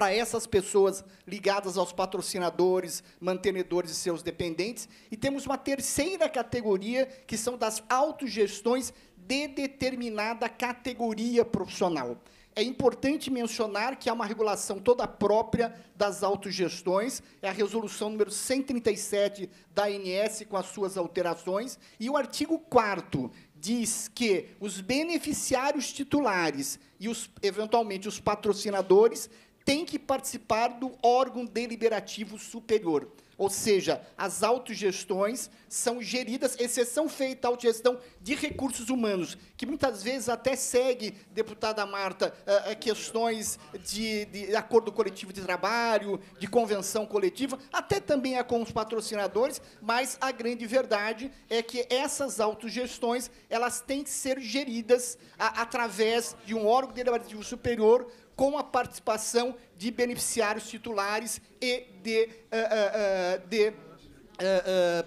para essas pessoas ligadas aos patrocinadores, mantenedores e seus dependentes. E temos uma terceira categoria, que são das autogestões de determinada categoria profissional. É importante mencionar que há uma regulação toda própria das autogestões, é a resolução número 137 da ANS com as suas alterações, e o artigo 4 diz que os beneficiários titulares e os eventualmente os patrocinadores tem que participar do órgão deliberativo superior. Ou seja, as autogestões são geridas, exceção feita à autogestão de recursos humanos, que muitas vezes até segue, deputada Marta, eh, eh, questões de, de acordo coletivo de trabalho, de convenção coletiva, até também é com os patrocinadores, mas a grande verdade é que essas autogestões elas têm que ser geridas a, através de um órgão deliberativo superior com a participação de beneficiários titulares e de, uh, uh, de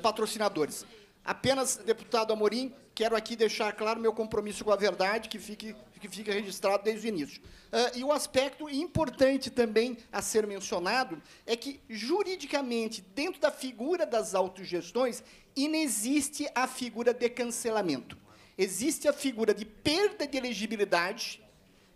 patrocinadores. Apenas, deputado Amorim, quero aqui deixar claro meu compromisso com a verdade, que, fique, que fica registrado desde o início. Uh, e o aspecto importante também a ser mencionado é que, juridicamente, dentro da figura das autogestões, inexiste a figura de cancelamento. Existe a figura de perda de elegibilidade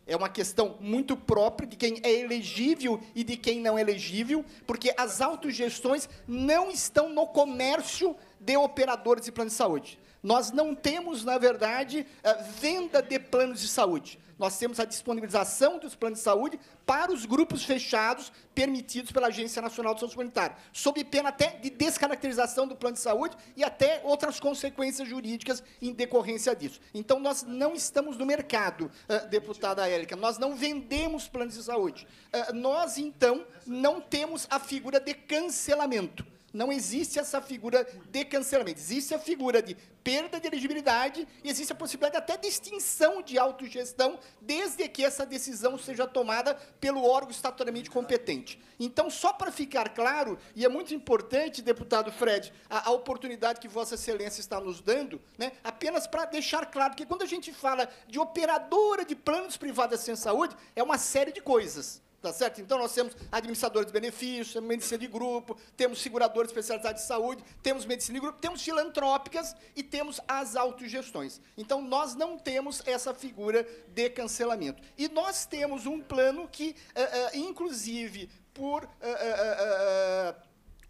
é uma questão muito própria de quem é elegível e de quem não é elegível, porque as autogestões não estão no comércio de operadores de plano de saúde. Nós não temos, na verdade, eh, venda de planos de saúde. Nós temos a disponibilização dos planos de saúde para os grupos fechados permitidos pela Agência Nacional de Saúde Comunitária, sob pena até de descaracterização do plano de saúde e até outras consequências jurídicas em decorrência disso. Então, nós não estamos no mercado, ah, deputada Érica, nós não vendemos planos de saúde. Ah, nós, então, não temos a figura de cancelamento não existe essa figura de cancelamento. Existe a figura de perda de elegibilidade e existe a possibilidade até de extinção de autogestão, desde que essa decisão seja tomada pelo órgão estatutariamente competente. Então, só para ficar claro, e é muito importante, deputado Fred, a, a oportunidade que Vossa Excelência está nos dando, né, apenas para deixar claro, que quando a gente fala de operadora de planos privados sem saúde, é uma série de coisas. Tá certo? Então, nós temos administradores de benefícios, temos medicina de grupo, temos seguradores especializados de saúde, temos medicina de grupo, temos filantrópicas e temos as autogestões. Então, nós não temos essa figura de cancelamento. E nós temos um plano que, eh, eh, inclusive, por. Eh,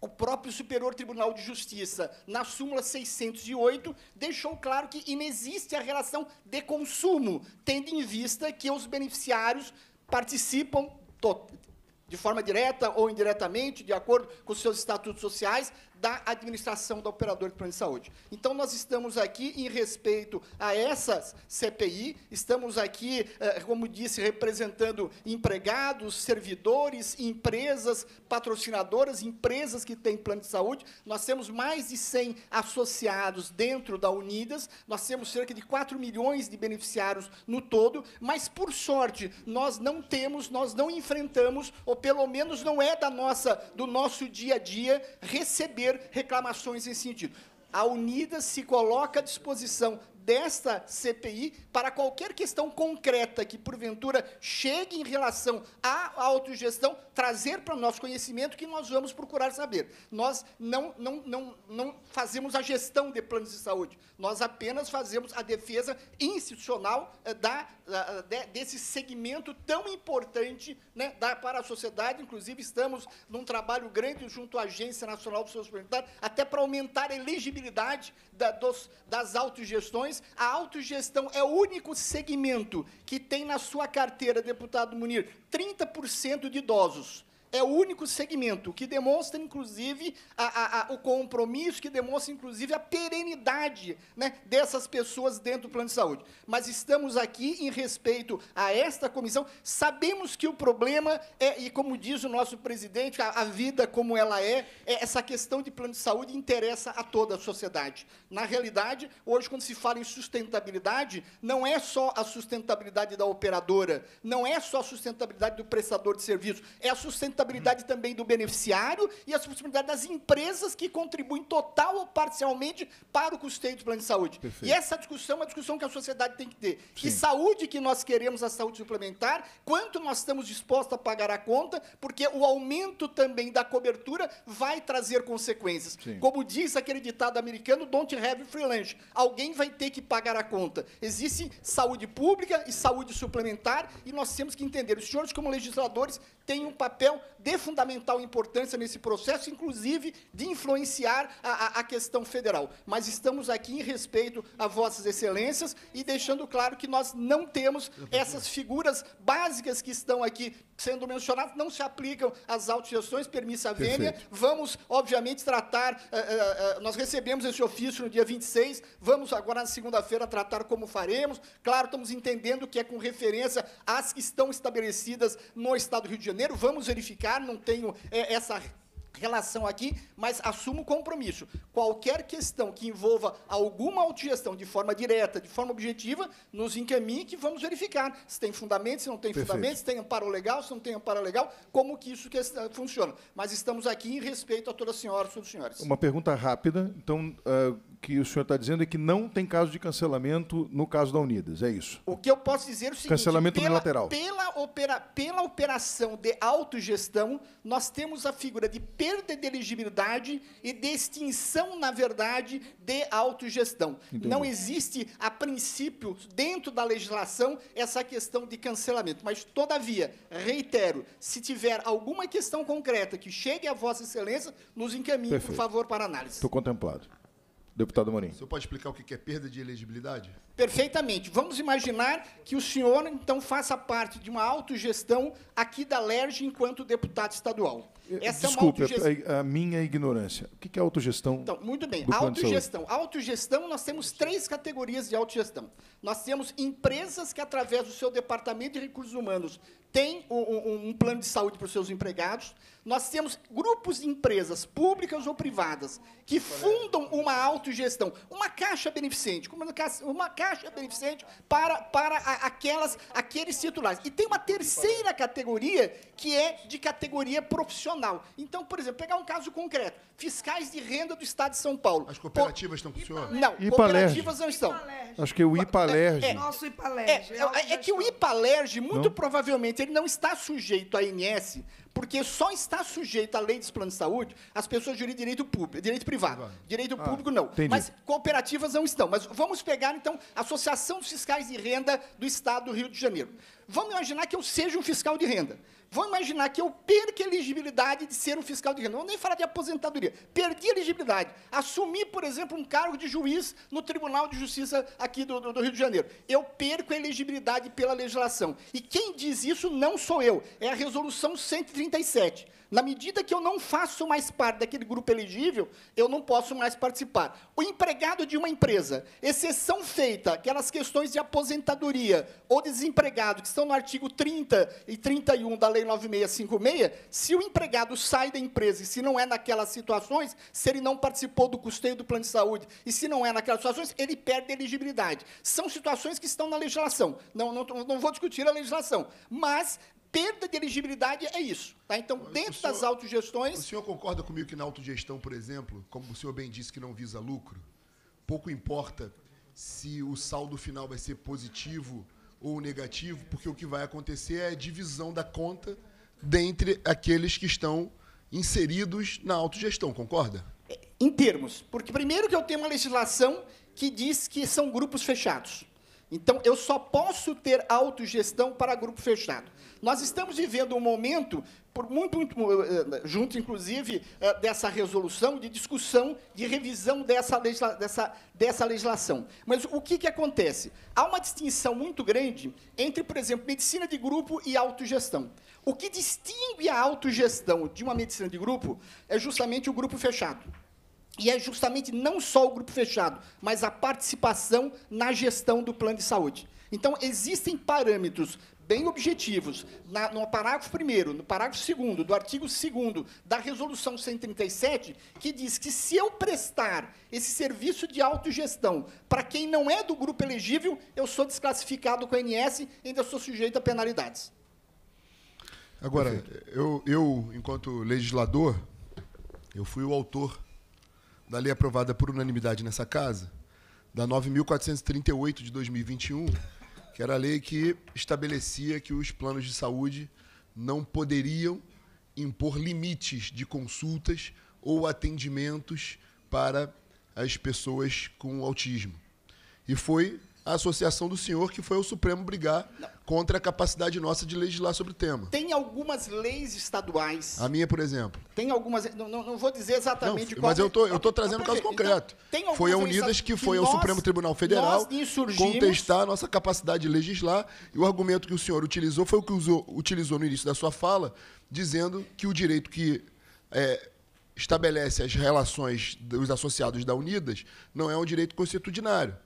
o próprio Superior Tribunal de Justiça, na súmula 608, deixou claro que inexiste a relação de consumo, tendo em vista que os beneficiários participam de forma direta ou indiretamente, de acordo com os seus estatutos sociais, da administração da operadora de plano de saúde. Então, nós estamos aqui em respeito a essas CPI, estamos aqui, eh, como disse, representando empregados, servidores, empresas, patrocinadoras, empresas que têm plano de saúde. Nós temos mais de 100 associados dentro da Unidas, nós temos cerca de 4 milhões de beneficiários no todo, mas, por sorte, nós não temos, nós não enfrentamos, ou pelo menos não é da nossa, do nosso dia a dia, receber reclamações nesse sentido. A Unidas se coloca à disposição desta CPI para qualquer questão concreta que, porventura, chegue em relação à autogestão, trazer para o nosso conhecimento que nós vamos procurar saber. Nós não, não, não, não fazemos a gestão de planos de saúde, nós apenas fazemos a defesa institucional eh, da, da desse segmento tão importante né, da, para a sociedade. Inclusive, estamos num trabalho grande junto à Agência Nacional do Saúde Suplementar, até para aumentar a elegibilidade da, dos, das autogestões. A autogestão é o único segmento que tem na sua carteira, deputado Munir, 30% de idosos é o único segmento que demonstra, inclusive, a, a, a, o compromisso, que demonstra, inclusive, a perenidade né, dessas pessoas dentro do plano de saúde. Mas estamos aqui em respeito a esta comissão. Sabemos que o problema é, e como diz o nosso presidente, a, vida como ela é, é, essa questão de plano de saúde interessa a toda a sociedade. Na realidade, hoje, quando se fala em sustentabilidade, não é só a sustentabilidade da operadora, não é só a sustentabilidade do prestador de serviço, é a sustentabilidade tributabilidade também do beneficiário e a possibilidades das empresas que contribuem total ou parcialmente para o custeio do plano de saúde. Perfeito. E essa discussão é uma discussão que a sociedade tem que ter. Sim. Que saúde que nós queremos a saúde suplementar, quanto nós estamos dispostos a pagar a conta, porque o aumento também da cobertura vai trazer consequências. Sim. Como diz aquele ditado americano, don't have free lunch. Alguém vai ter que pagar a conta. Existe saúde pública e saúde suplementar e nós temos que entender. Os senhores, como legisladores, tem um papel de fundamental importância nesse processo, inclusive de influenciar a, a, a questão federal. Mas estamos aqui em respeito a vossas excelências e deixando claro que nós não temos essas figuras básicas que estão aqui sendo mencionadas, não se aplicam às autogestões permissa vênia. Vamos, obviamente, tratar. Uh, uh, uh, nós recebemos esse ofício no dia 26, vamos agora na segunda-feira tratar como faremos. Claro, estamos entendendo que é com referência às que estão estabelecidas no Estado do Rio de Janeiro, vamos verificar não tenho é, essa relação aqui, mas assumo compromisso. Qualquer questão que envolva alguma autogestão de forma direta, de forma objetiva, nos encaminhe que vamos verificar se tem fundamento, se não tem Perfeito. fundamento, se tem amparo legal, se não tem amparo legal, como que isso que funciona. Mas estamos aqui em respeito a todas as senhoras e todos os senhores. Uma pergunta rápida. Então, uh que o senhor está dizendo é que não tem caso de cancelamento no caso da Unidas, é isso? O que eu posso dizer é o seguinte: cancelamento pela, unilateral. Pela, opera, pela operação de autogestão, nós temos a figura de perda de elegibilidade e de extinção, na verdade, de autogestão. Entendi. Não existe, a princípio, dentro da legislação, essa questão de cancelamento. Mas, todavia, reitero, se tiver alguma questão concreta que chegue a Vossa Excelência, nos encaminhe, Perfeito. por favor, para análise. Estou contemplado. Deputado Morim. O senhor pode explicar o que é perda de elegibilidade? Perfeitamente. Vamos imaginar que o senhor, então, faça parte de uma autogestão aqui da LERJ enquanto deputado estadual. Eh, Essa é Desculpe, é autogest... É a minha ignorância. O que é autogestão? Então, muito bem. Autogestão. Autogestão, nós temos três categorias de autogestão. Nós temos empresas que, através do seu departamento de recursos humanos, têm um, um, um plano de saúde para os seus empregados. Nós temos grupos de empresas, públicas ou privadas, que fundam uma autogestão, uma caixa beneficente, uma caixa taxa beneficente para, para aquelas, aqueles titulares. E tem uma terceira categoria que é de categoria profissional. Então, por exemplo, pegar um caso concreto: fiscais de renda do Estado de São Paulo. As cooperativas Por... estão com o senhor? Não, Ipalerge. cooperativas não estão. Ipalerge. Acho que o é, IPALERG. É é, é, é, Nosso IPALERG. É, é, é que o IPALERG, muito não? provavelmente, ele não está sujeito à INS, porque só está sujeito à lei dos planos de saúde as pessoas de direito público, direito privado. Direito ah, público não. Entendi. Mas cooperativas não estão. Mas vamos pegar então a Associação dos Fiscais de Renda do Estado do Rio de Janeiro. Vamos imaginar que eu seja um fiscal de renda. Vamos imaginar que eu perca a elegibilidade de ser um fiscal de renda. vou nem falar de aposentadoria. Perdi a elegibilidade. Assumi, por exemplo, um cargo de juiz no Tribunal de Justiça aqui do, do, do, Rio de Janeiro. Eu perco a elegibilidade pela legislação. E quem diz isso não sou eu, é a Resolução 137. Na medida que eu não faço mais parte daquele grupo elegível, eu não posso mais participar. O empregado de uma empresa, exceção feita, aquelas questões de aposentadoria ou desempregado, que estão no artigo 30 e 31 da Lei 9656, se o empregado sai da empresa e se não é naquelas situações, se ele não participou do custeio do plano de saúde e se não é naquelas situações, ele perde a elegibilidade. São situações que estão na legislação. Não, não, não vou discutir a legislação. Mas perda de elegibilidade é isso. Tá? Então, dentro senhor, das autogestões. O senhor concorda comigo que na autogestão, por exemplo, como o senhor bem disse que não visa lucro, pouco importa se o saldo final vai ser positivo ou negativo, porque o que vai acontecer é a divisão da conta dentre aqueles que estão inseridos na autogestão, concorda? É, em termos. Porque, primeiro, que eu tenho uma legislação que diz que são grupos fechados. Então, eu só posso ter autogestão para grupo fechado. Nós estamos vivendo um momento, por muito, muito eh, eh, junto, inclusive, eh, dessa resolução, de discussão, de revisão dessa, legisla, dessa, dessa legislação. Mas o que, que acontece? Há uma distinção muito grande entre, por exemplo, medicina de grupo e autogestão. O que distingue a autogestão de uma medicina de grupo é justamente o grupo fechado. E é justamente não só o grupo fechado, mas a participação na gestão do plano de saúde. Então, existem parâmetros bem objetivos, na, no parágrafo 1 no parágrafo 2 do artigo 2 da Resolução 137, que diz que se eu prestar esse serviço de autogestão para quem não é do grupo elegível, eu sou desclassificado com a INS e ainda sou sujeito a penalidades. Agora, eu, eu, enquanto legislador, eu fui o autor da lei aprovada por unanimidade nessa casa, da 9.438 de 2021, que era a lei que estabelecia que os planos de saúde não poderiam impor limites de consultas ou atendimentos para as pessoas com autismo. E foi a associação do senhor, que foi o Supremo brigar não. contra a capacidade nossa de legislar sobre o tema. Tem algumas leis estaduais. A minha, por exemplo. Tem algumas. Não, não vou dizer exatamente não, qual. Mas eu é. tô, eu tô trazendo um caso então, concreto. Então, foi a Unidas que foi que nós, ao Supremo Tribunal Federal contestar a nossa capacidade de legislar. E o argumento que o senhor utilizou foi o que usou, utilizou no início da sua fala, dizendo que o direito que. É, estabelece as relações dos associados da Unidas, não é um direito constitucionário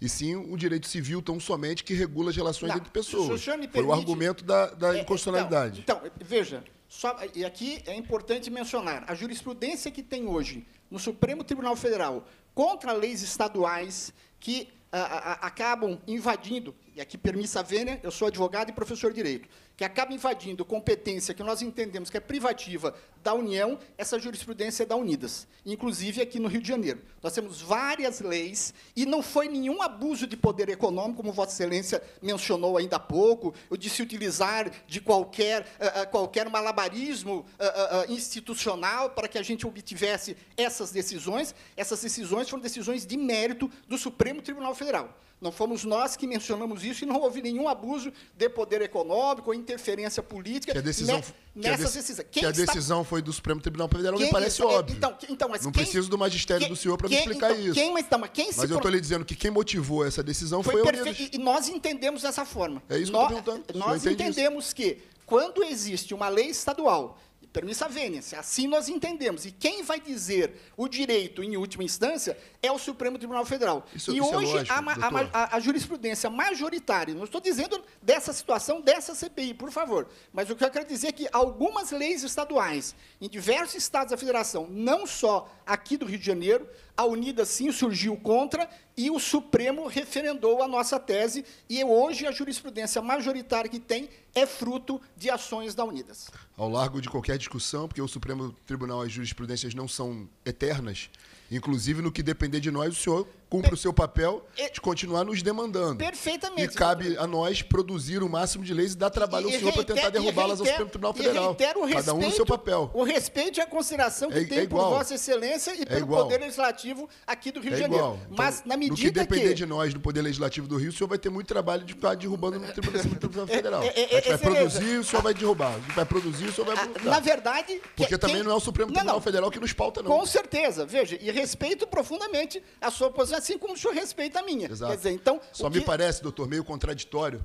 e sim o direito civil tão somente que regula as relações não, entre pessoas. Permite, Foi o argumento da, da é, é, inconstitucionalidade. Então, então, veja, só, e aqui é importante mencionar, a jurisprudência que tem hoje no Supremo Tribunal Federal contra leis estaduais que a, ah, a, ah, ah, acabam invadindo e aqui permissa vênia, né, eu sou advogado e professor de direito, que acaba invadindo competência que nós entendemos que é privativa da União, essa jurisprudência é da Unidas, inclusive aqui no Rio de Janeiro. Nós temos várias leis e não foi nenhum abuso de poder econômico, como Vossa Excelência mencionou ainda há pouco, ou de se utilizar de qualquer, uh, qualquer malabarismo uh, uh, institucional para que a gente obtivesse essas decisões. Essas decisões foram decisões de mérito do Supremo Tribunal Federal. Não fomos nós que mencionamos isso e não houve nenhum abuso de poder econômico ou interferência política que a decisão, que a decisão. que a decisão está... foi do Supremo Tribunal Federal, me parece isso, é, óbvio. Então, então, mas não quem, preciso do magistério quem, do senhor para me explicar então, isso. Quem, mas, então, mas, quem mas eu estou pro... lhe dizendo que quem motivou essa decisão foi, foi perfe... E nós entendemos dessa forma. É isso que eu estou perguntando. Nós entendemos isso. que, quando existe uma lei estadual Permissa vênia, assim nós entendemos. E quem vai dizer o direito em última instância é o Supremo Tribunal Federal. Isso, e isso é hoje é lógico, a, a, a, jurisprudência majoritária, não estou dizendo dessa situação, dessa CPI, por favor, mas o que eu quero dizer é que algumas leis estaduais em diversos estados da federação, não só aqui do Rio de Janeiro, a Unida sim surgiu contra e o Supremo referendou a nossa tese e hoje a jurisprudência majoritária que tem é fruto de ações da Unidas. Ao largo de qualquer discussão, porque o Supremo Tribunal as jurisprudências não são eternas, inclusive no que depender de nós, o senhor cumpre o seu papel de continuar nos demandando. Perfeitamente. E cabe a nós produzir o máximo de leis e dar trabalho e, ao senhor para tentar derrubá-las ao Supremo Tribunal Federal. Reitero o respeito, cada um no seu papel. O respeito e a consideração que é, é tem é igual. por Vossa Excelência e é pelo igual. Poder Legislativo aqui do Rio é de Janeiro. Então, Mas na medida que depender que... de nós do Poder Legislativo do Rio, o senhor vai ter muito trabalho de ficar derrubando no Tribunal é, Federal. É, é vai produzir, o senhor vai derrubar. Ah, vai produzir, o senhor vai derrubar. Na verdade, porque também não é o Supremo Tribunal Federal que nos pauta não. Com certeza. Veja, e respeito profundamente a sua posição assim como o senhor respeita a minha. Exato. Quer dizer, então. Só me parece, doutor, meio contraditório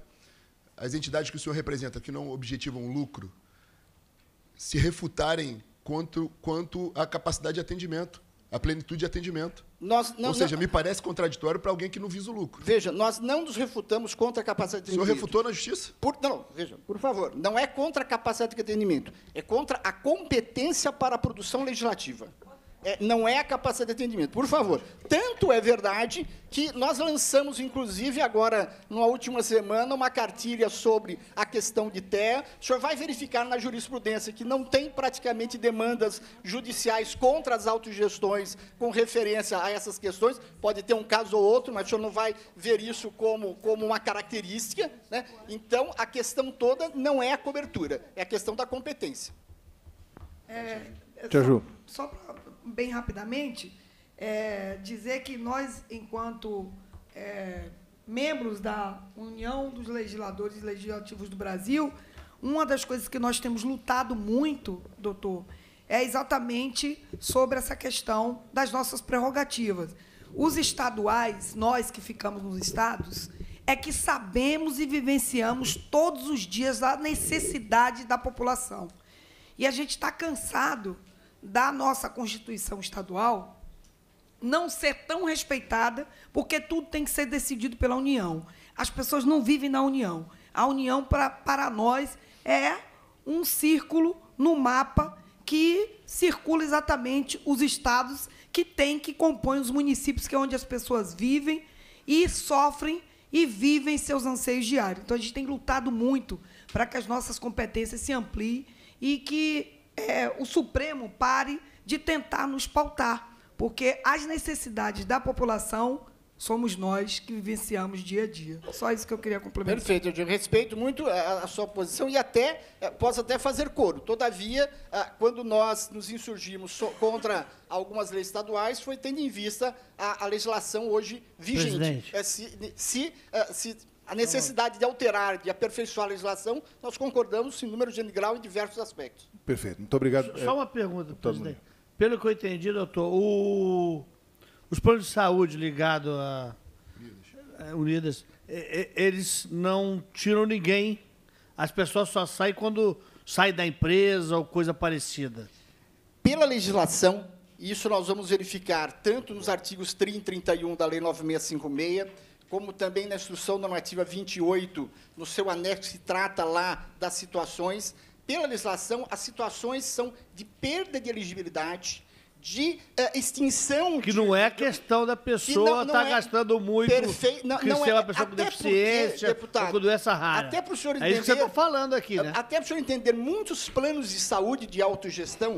as entidades que o senhor representa, que não objetivam lucro, se refutarem quanto, quanto à capacidade de atendimento, à plenitude de atendimento. Nós, não, Ou seja, não, me parece contraditório para alguém que não visa o lucro. Veja, nós não nos refutamos contra a capacidade de atendimento. O senhor refutou na justiça? Por, não, veja, por favor, não é contra a capacidade de atendimento, é contra a competência para a produção legislativa. É, não é a capacidade de atendimento. Por favor. Tanto é verdade que nós lançamos, inclusive, agora, numa última semana, uma cartilha sobre a questão de terra. O senhor vai verificar na jurisprudência que não tem praticamente demandas judiciais contra as autogestões com referência a essas questões. Pode ter um caso ou outro, mas o senhor não vai ver isso como, como uma característica. Né? Então, a questão toda não é a cobertura, é a questão da competência. É, só, só para bem rapidamente, é, dizer que nós, enquanto é, membros da União dos Legisladores e Legislativos do Brasil, uma das coisas que nós temos lutado muito, doutor, é exatamente sobre essa questão das nossas prerrogativas. Os estaduais, nós que ficamos nos estados, é que sabemos e vivenciamos todos os dias a necessidade da população. E a gente está cansado da nossa Constituição Estadual não ser tão respeitada, porque tudo tem que ser decidido pela União. As pessoas não vivem na União. A União, pra, para nós, é um círculo no mapa que circula exatamente os estados que têm, que compõem os municípios, que é onde as pessoas vivem e sofrem e vivem seus anseios diários. Então, a gente tem lutado muito para que as nossas competências se ampliem e que é, o Supremo pare de tentar nos pautar, porque as necessidades da população somos nós que vivenciamos dia a dia. Só isso que eu queria complementar. Perfeito, eu respeito muito é, a, sua posição e até é, posso até fazer coro. Todavia, é, quando nós nos insurgimos contra algumas leis estaduais, foi tendo em vista a, legislação hoje vigente. Presidente. se, se, se a necessidade de alterar, de aperfeiçoar a legislação, nós concordamos em número de grau em diversos aspectos. Perfeito. Muito obrigado. Só uma pergunta, presidente. Pelo que eu entendi, doutor, o, os planos de saúde ligados a é, Unidas, eles não tiram ninguém. As pessoas só saem quando saem da empresa ou coisa parecida. Pela legislação, isso nós vamos verificar tanto nos artigos 30 e 31 da Lei 9656, como também na Instrução Normativa 28, no seu anexo se trata lá das situações, pela legislação, as situações são de perda de elegibilidade, de uh, extinção. Que de, não é questão da pessoa estar tá é gastando muito. Perfeito. Não, não ser é uma pessoa com deficiência, porque, deputado, com doença rara. Até para o senhor entender. É isso que eu tá estou falando aqui, né? Até para o senhor entender, muitos planos de saúde de autogestão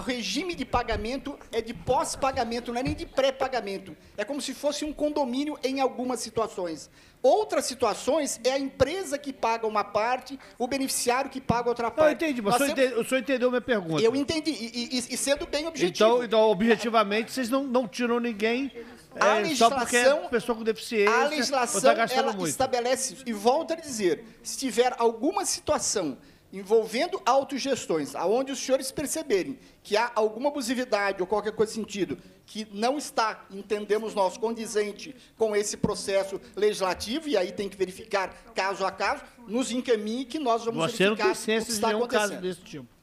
o regime de pagamento é de pós-pagamento, não é nem de pré-pagamento. É como se fosse um condomínio em algumas situações. Outras situações é a empresa que paga uma parte, o beneficiário que paga outra parte. Eu entendi, mas sempre... entende, o senhor entendeu minha pergunta. Eu entendi, e, e, e sendo bem objetivo. Então, então objetivamente, vocês não, não tiram ninguém é, a é legislação, pessoa com deficiência, a legislação tá ela muito. estabelece e volto a dizer, se tiver alguma situação envolvendo autogestões, aonde os senhores perceberem que há alguma abusividade ou qualquer coisa sentido que não está, entendemos nós, condizente com esse processo legislativo, e aí tem que verificar caso a caso, nos encaminhe que nós vamos Você verificar não tem o que está acontecendo. caso desse tipo.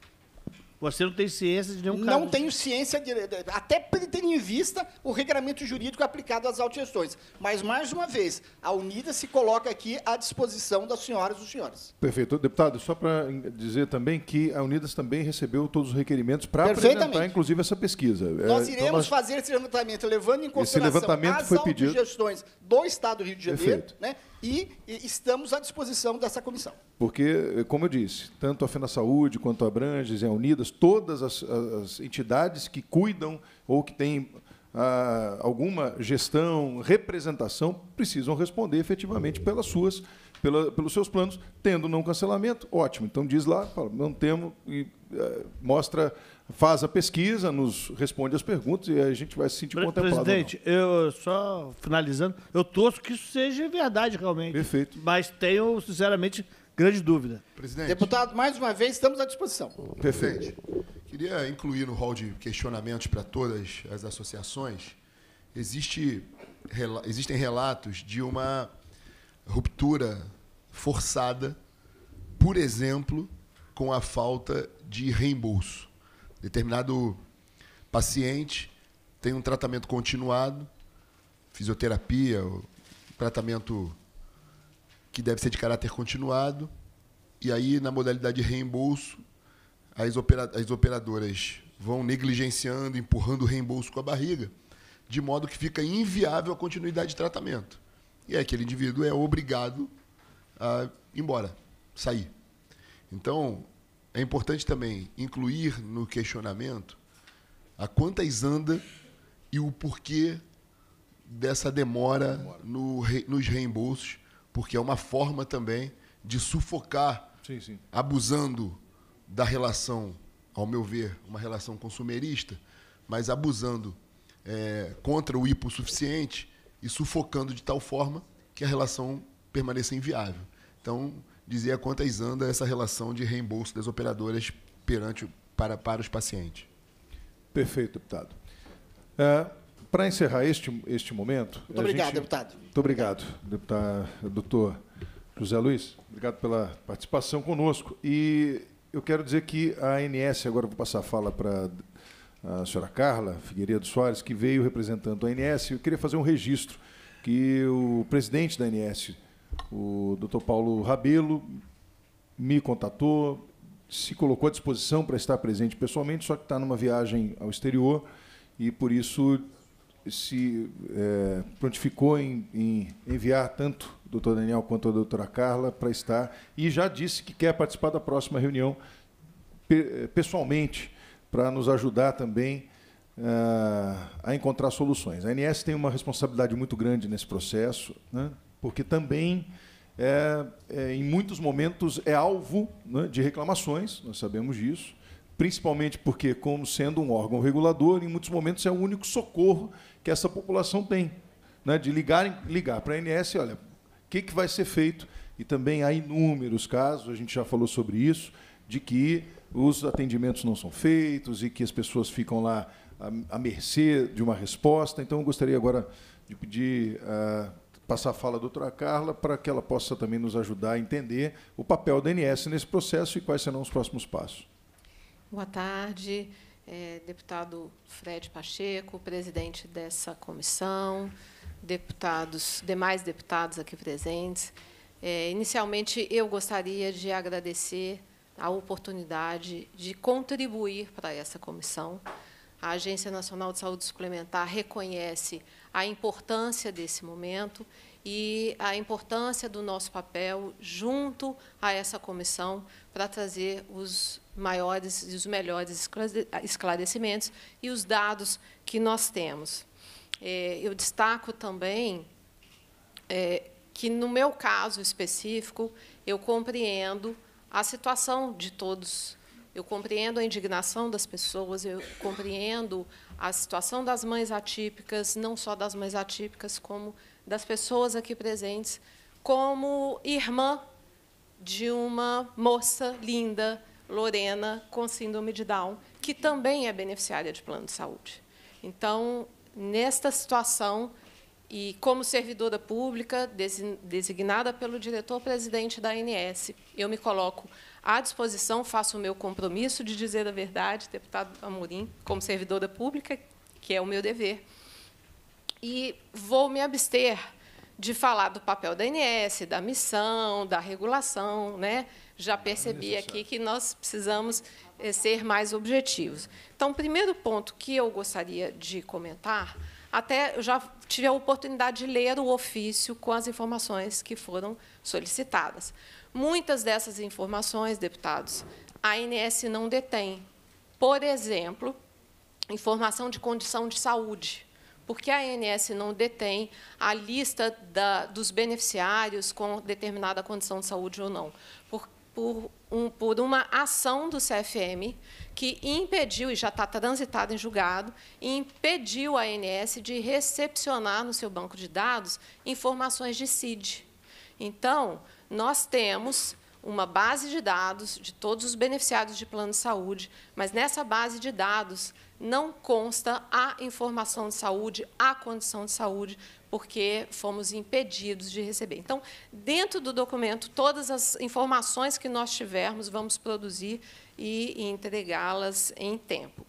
Você não tem ciência de nenhum caso. Não tenho ciência, de, até ter em vista o regramento jurídico aplicado às autogestões. Mas, mais uma vez, a Unida se coloca aqui à disposição das senhoras e dos senhores. Perfeito. Deputado, só para dizer também que a Unidas também recebeu todos os requerimentos para apresentar, inclusive, essa pesquisa. É, nós então iremos então, nós... fazer esse levantamento, levando em consideração as autogestões pedido. do Estado do Rio de Janeiro, Perfeito. né? e estamos à disposição dessa comissão. Porque, eh, como eu disse, tanto a Fena Saúde quanto a Branges e a Unidas, todas as, as entidades que cuidam ou que têm ah, alguma gestão, representação, precisam responder efetivamente pelas suas, pela, pelos seus planos, tendo não cancelamento, ótimo. Então diz lá, fala, não temos e ah, mostra faz a pesquisa, nos responde as perguntas e a gente vai se sentir Pre contemplado. Presidente, eu só finalizando, eu torço que isso seja verdade realmente. Perfeito. Mas tenho, sinceramente, grande dúvida. Presidente. Deputado, mais uma vez, estamos à disposição. Perfeito. Queria incluir no hall de questionamentos para todas as associações. Existe, existem relatos de uma ruptura forçada, por exemplo, com a falta de reembolso. Determinado paciente tem um tratamento continuado, fisioterapia, tratamento que deve ser de caráter continuado, e aí na modalidade de reembolso, as, opera as operadoras vão negligenciando, empurrando o reembolso com a barriga, de modo que fica inviável a continuidade de tratamento. E aí, aquele indivíduo é obrigado a ir embora, sair. Então, é importante também incluir no questionamento a quantas anda e o porquê dessa demora, demora. No, nos reembolsos, porque é uma forma também de sufocar, sim, sim. abusando da relação, ao meu ver, uma relação consumerista, mas abusando é, contra o hipossuficiente e sufocando de tal forma que a relação permaneça inviável. Então, dizia quantas anda essa relação de reembolso das operadoras perante para, para os pacientes. Perfeito, deputado. É, para encerrar este, este momento. Muito é, obrigado, gente... deputado. Muito obrigado, deputado, doutor José Luiz. Obrigado pela participação conosco. E eu quero dizer que a ANS, agora vou passar a fala para a senhora Carla Figueiredo Soares, que veio representando a ANS. Eu queria fazer um registro que o presidente da ANS o doutor Paulo Rabelo me contatou, se colocou à disposição para estar presente pessoalmente, só que está numa viagem ao exterior e, por isso, se é, prontificou em, em, enviar tanto o doutor Daniel quanto a doutora Carla para estar e já disse que quer participar da próxima reunião pessoalmente para nos ajudar também uh, a encontrar soluções. A ANS tem uma responsabilidade muito grande nesse processo, né? porque também, é, é, em muitos momentos, é alvo né, de reclamações, nós sabemos disso, principalmente porque, como sendo um órgão regulador, em muitos momentos é o único socorro que essa população tem, né, de ligar, ligar para a ANS, olha, o que, que vai ser feito? E também há inúmeros casos, a gente já falou sobre isso, de que os atendimentos não são feitos e que as pessoas ficam lá à, mercê de uma resposta. Então, eu gostaria agora de pedir uh, passar a fala à doutora Carla para que ela possa também nos ajudar a entender o papel do DNS nesse processo e quais serão os próximos passos. Boa tarde, é, deputado Fred Pacheco, presidente dessa comissão, deputados, demais deputados aqui presentes. É, inicialmente, eu gostaria de agradecer a oportunidade de contribuir para essa comissão. A Agência Nacional de Saúde Suplementar reconhece a importância desse momento e a importância do nosso papel junto a essa comissão para trazer os maiores e os melhores esclarecimentos e os dados que nós temos. É, eu destaco também é, que, no meu caso específico, eu compreendo a situação de todos eu compreendo a indignação das pessoas, eu compreendo a situação das mães atípicas, não só das mães atípicas, como das pessoas aqui presentes, como irmã de uma moça linda, Lorena, com síndrome de Down, que também é beneficiária de plano de saúde. Então, nesta situação, e como servidora pública, designada pelo diretor-presidente da ANS, eu me coloco à disposição, faço o meu compromisso de dizer a verdade, deputado Amorim, como servidora pública, que é o meu dever. E vou me abster de falar do papel da INS, da missão, da regulação. Né? Já é percebi aqui que nós precisamos eh, ser mais objetivos. Então, o primeiro ponto que eu gostaria de comentar, até eu já tive a oportunidade de ler o ofício com as informações que foram solicitadas. Muitas dessas informações, deputados, a ANS não detém. Por exemplo, informação de condição de saúde porque a ANS não detém a lista da, dos beneficiários com determinada condição de saúde ou não, por, por, um, por uma ação do CFM que impediu, e já está transitado em julgado, impediu a ANS de recepcionar no seu banco de dados informações de CID. Então, nós temos uma base de dados de todos os beneficiários de plano de saúde, mas nessa base de dados não consta a informação de saúde, a condição de saúde, porque fomos impedidos de receber. Então, dentro do documento, todas as informações que nós tivermos, vamos produzir e entregá-las em tempo.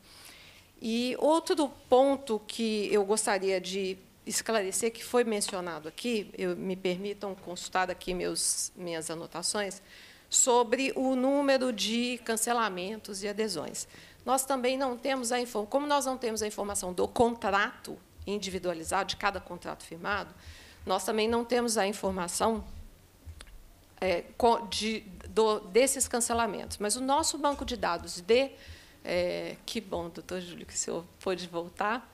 E outro ponto que eu gostaria de esclarecer que foi mencionado aqui, eu, me permitam consultar aqui meus, minhas anotações, sobre o número de cancelamentos e adesões. Nós também não temos a informação, como nós não temos a informação do contrato individualizado, de cada contrato firmado, nós também não temos a informação é, de, do, desses cancelamentos. Mas o nosso banco de dados de... É, que bom, doutor Júlio, que o senhor pôde voltar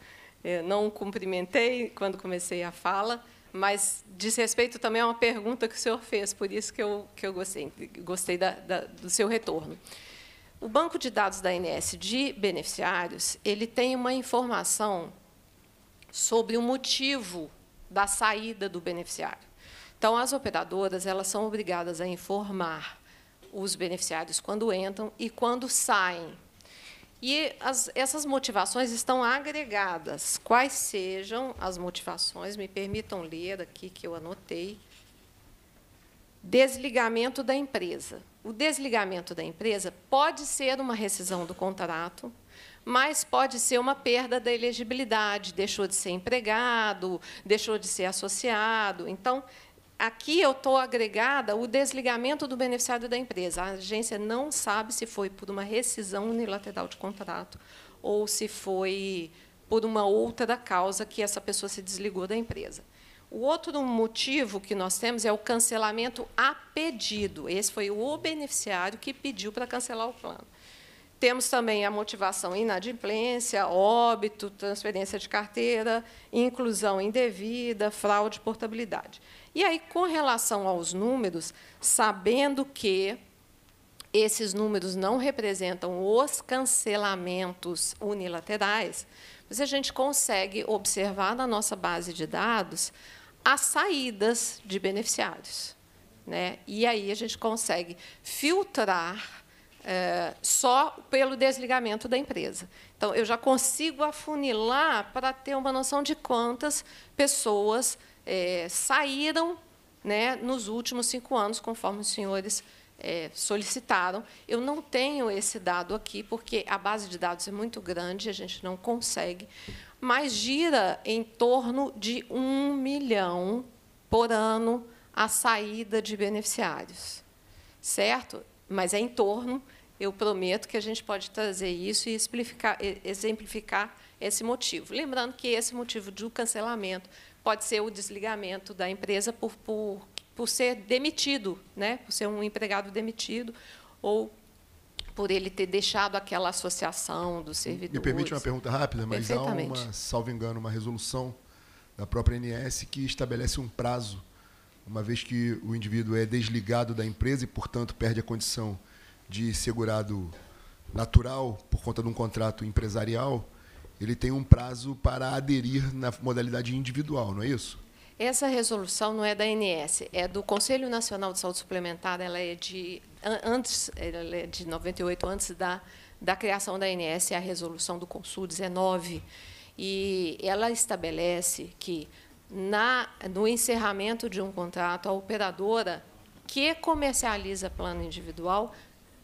não cumprimentei quando comecei a fala, mas diz respeito também a é uma pergunta que o senhor fez, por isso que eu, que eu gostei, gostei da, da, do seu retorno. O banco de dados da ANS de beneficiários, ele tem uma informação sobre o motivo da saída do beneficiário. Então, as operadoras elas são obrigadas a informar os beneficiários quando entram e quando saem e as, essas motivações estão agregadas. Quais sejam as motivações? Me permitam ler aqui que eu anotei. Desligamento da empresa. O desligamento da empresa pode ser uma rescisão do contrato, mas pode ser uma perda da elegibilidade, deixou de ser empregado, deixou de ser associado. Então, Aqui eu estou agregada o desligamento do beneficiário da empresa. A agência não sabe se foi por uma rescisão unilateral de contrato ou se foi por uma outra causa que essa pessoa se desligou da empresa. O outro motivo que nós temos é o cancelamento a pedido. Esse foi o beneficiário que pediu para cancelar o plano. Temos também a motivação inadimplência, óbito, transferência de carteira, inclusão indevida, fraude, portabilidade. E aí, com relação aos números, sabendo que esses números não representam os cancelamentos unilaterais, mas a gente consegue observar na nossa base de dados as saídas de beneficiários. Né? E aí a gente consegue filtrar é, só pelo desligamento da empresa. Então, eu já consigo afunilar para ter uma noção de quantas pessoas é, saíram né, nos últimos cinco anos, conforme os senhores é, solicitaram. Eu não tenho esse dado aqui, porque a base de dados é muito grande, a gente não consegue, mas gira em torno de um milhão por ano a saída de beneficiários, certo? Mas é em torno, eu prometo que a gente pode trazer isso e exemplificar esse motivo. Lembrando que esse motivo do cancelamento pode ser o desligamento da empresa por, por, por ser demitido, né? por ser um empregado demitido, ou por ele ter deixado aquela associação dos servidores. Me permite uma pergunta rápida, mas há uma, salvo engano, uma resolução da própria ns que estabelece um prazo, uma vez que o indivíduo é desligado da empresa e, portanto, perde a condição de segurado natural por conta de um contrato empresarial, ele tem um prazo para aderir na modalidade individual, não é isso? Essa resolução não é da ANS, é do Conselho Nacional de Saúde Suplementar, ela é de antes, ela é de 98, antes da, da criação da ANS, é a resolução do Consul 19, e ela estabelece que na, no encerramento de um contrato, a operadora que comercializa plano individual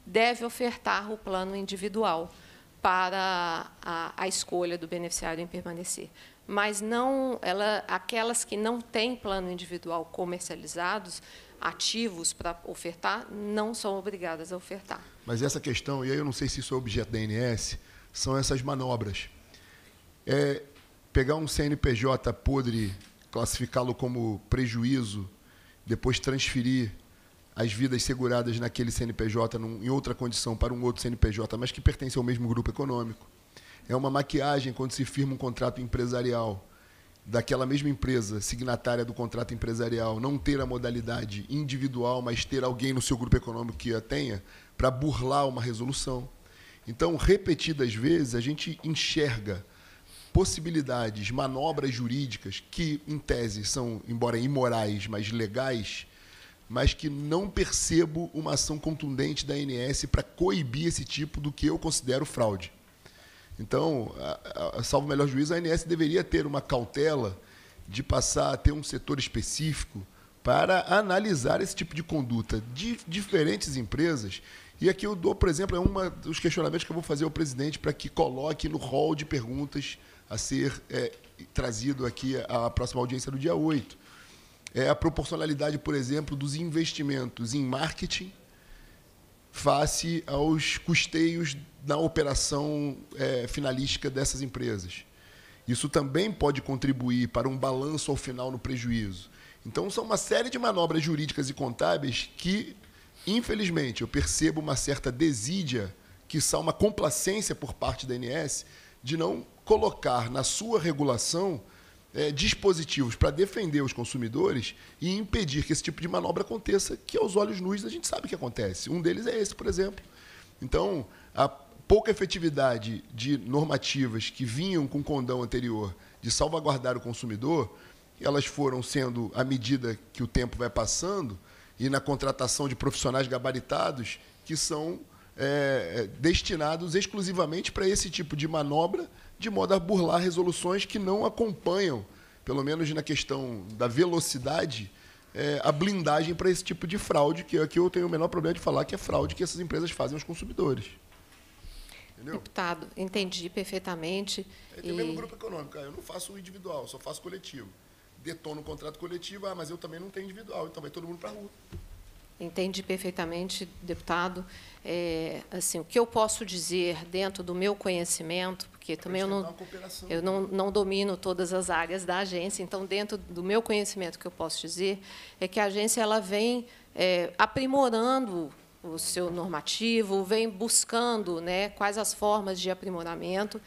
deve ofertar o plano individual para a, a escolha do beneficiário em permanecer. Mas não, ela, aquelas que não têm plano individual comercializados, ativos para ofertar, não são obrigadas a ofertar. Mas essa questão, e aí eu não sei se isso é objeto da INS, são essas manobras. É pegar um CNPJ podre, classificá-lo como prejuízo, depois transferir as vidas seguradas naquele CNPJ num, em outra condição para um outro CNPJ, mas que pertence ao mesmo grupo econômico. É uma maquiagem quando se firma um contrato empresarial daquela mesma empresa signatária do contrato empresarial não ter a modalidade individual, mas ter alguém no seu grupo econômico que a tenha para burlar uma resolução. Então, repetidas vezes, a gente enxerga possibilidades, manobras jurídicas que, em tese, são, embora imorais, mas legais, mas que não percebo uma ação contundente da ANS para coibir esse tipo do que eu considero fraude. Então, a, a, salvo o melhor juízo, a ANS deveria ter uma cautela de passar a ter um setor específico para analisar esse tipo de conduta de diferentes empresas. E aqui eu dou, por exemplo, é um dos questionamentos que eu vou fazer ao presidente para que coloque no hall de perguntas a ser é, trazido aqui à próxima audiência do dia 8 é a proporcionalidade, por exemplo, dos investimentos em marketing face aos custeios na operação é, finalística dessas empresas. Isso também pode contribuir para um balanço ao final no prejuízo. Então, são uma série de manobras jurídicas e contábeis que, infelizmente, eu percebo uma certa desídia, que são uma complacência por parte da ANS, de não colocar na sua regulação é, dispositivos para defender os consumidores e impedir que esse tipo de manobra aconteça, que aos olhos nus a gente sabe que acontece. Um deles é esse, por exemplo. Então, a pouca efetividade de normativas que vinham com o condão anterior de salvaguardar o consumidor, elas foram sendo, à medida que o tempo vai passando, e na contratação de profissionais gabaritados, que são é, é destinados exclusivamente para esse tipo de manobra de modo a burlar resoluções que não acompanham, pelo menos na questão da velocidade, é, a blindagem para esse tipo de fraude, que é aqui eu tenho o menor problema de falar que é fraude que essas empresas fazem aos consumidores. Entendeu? Deputado, entendi perfeitamente. É o e... mesmo grupo econômico, ah, eu não faço individual, só faço coletivo. Detono o contrato coletivo, ah, mas eu também não tenho individual, então vai todo mundo para a rua. Entende perfeitamente, deputado. É, assim, o que eu posso dizer dentro do meu conhecimento, porque também eu, não, eu não, não domino todas as áreas da agência, então, dentro do meu conhecimento, o que eu posso dizer é que a agência ela vem é, aprimorando o seu normativo, vem buscando né, quais as formas de aprimoramento.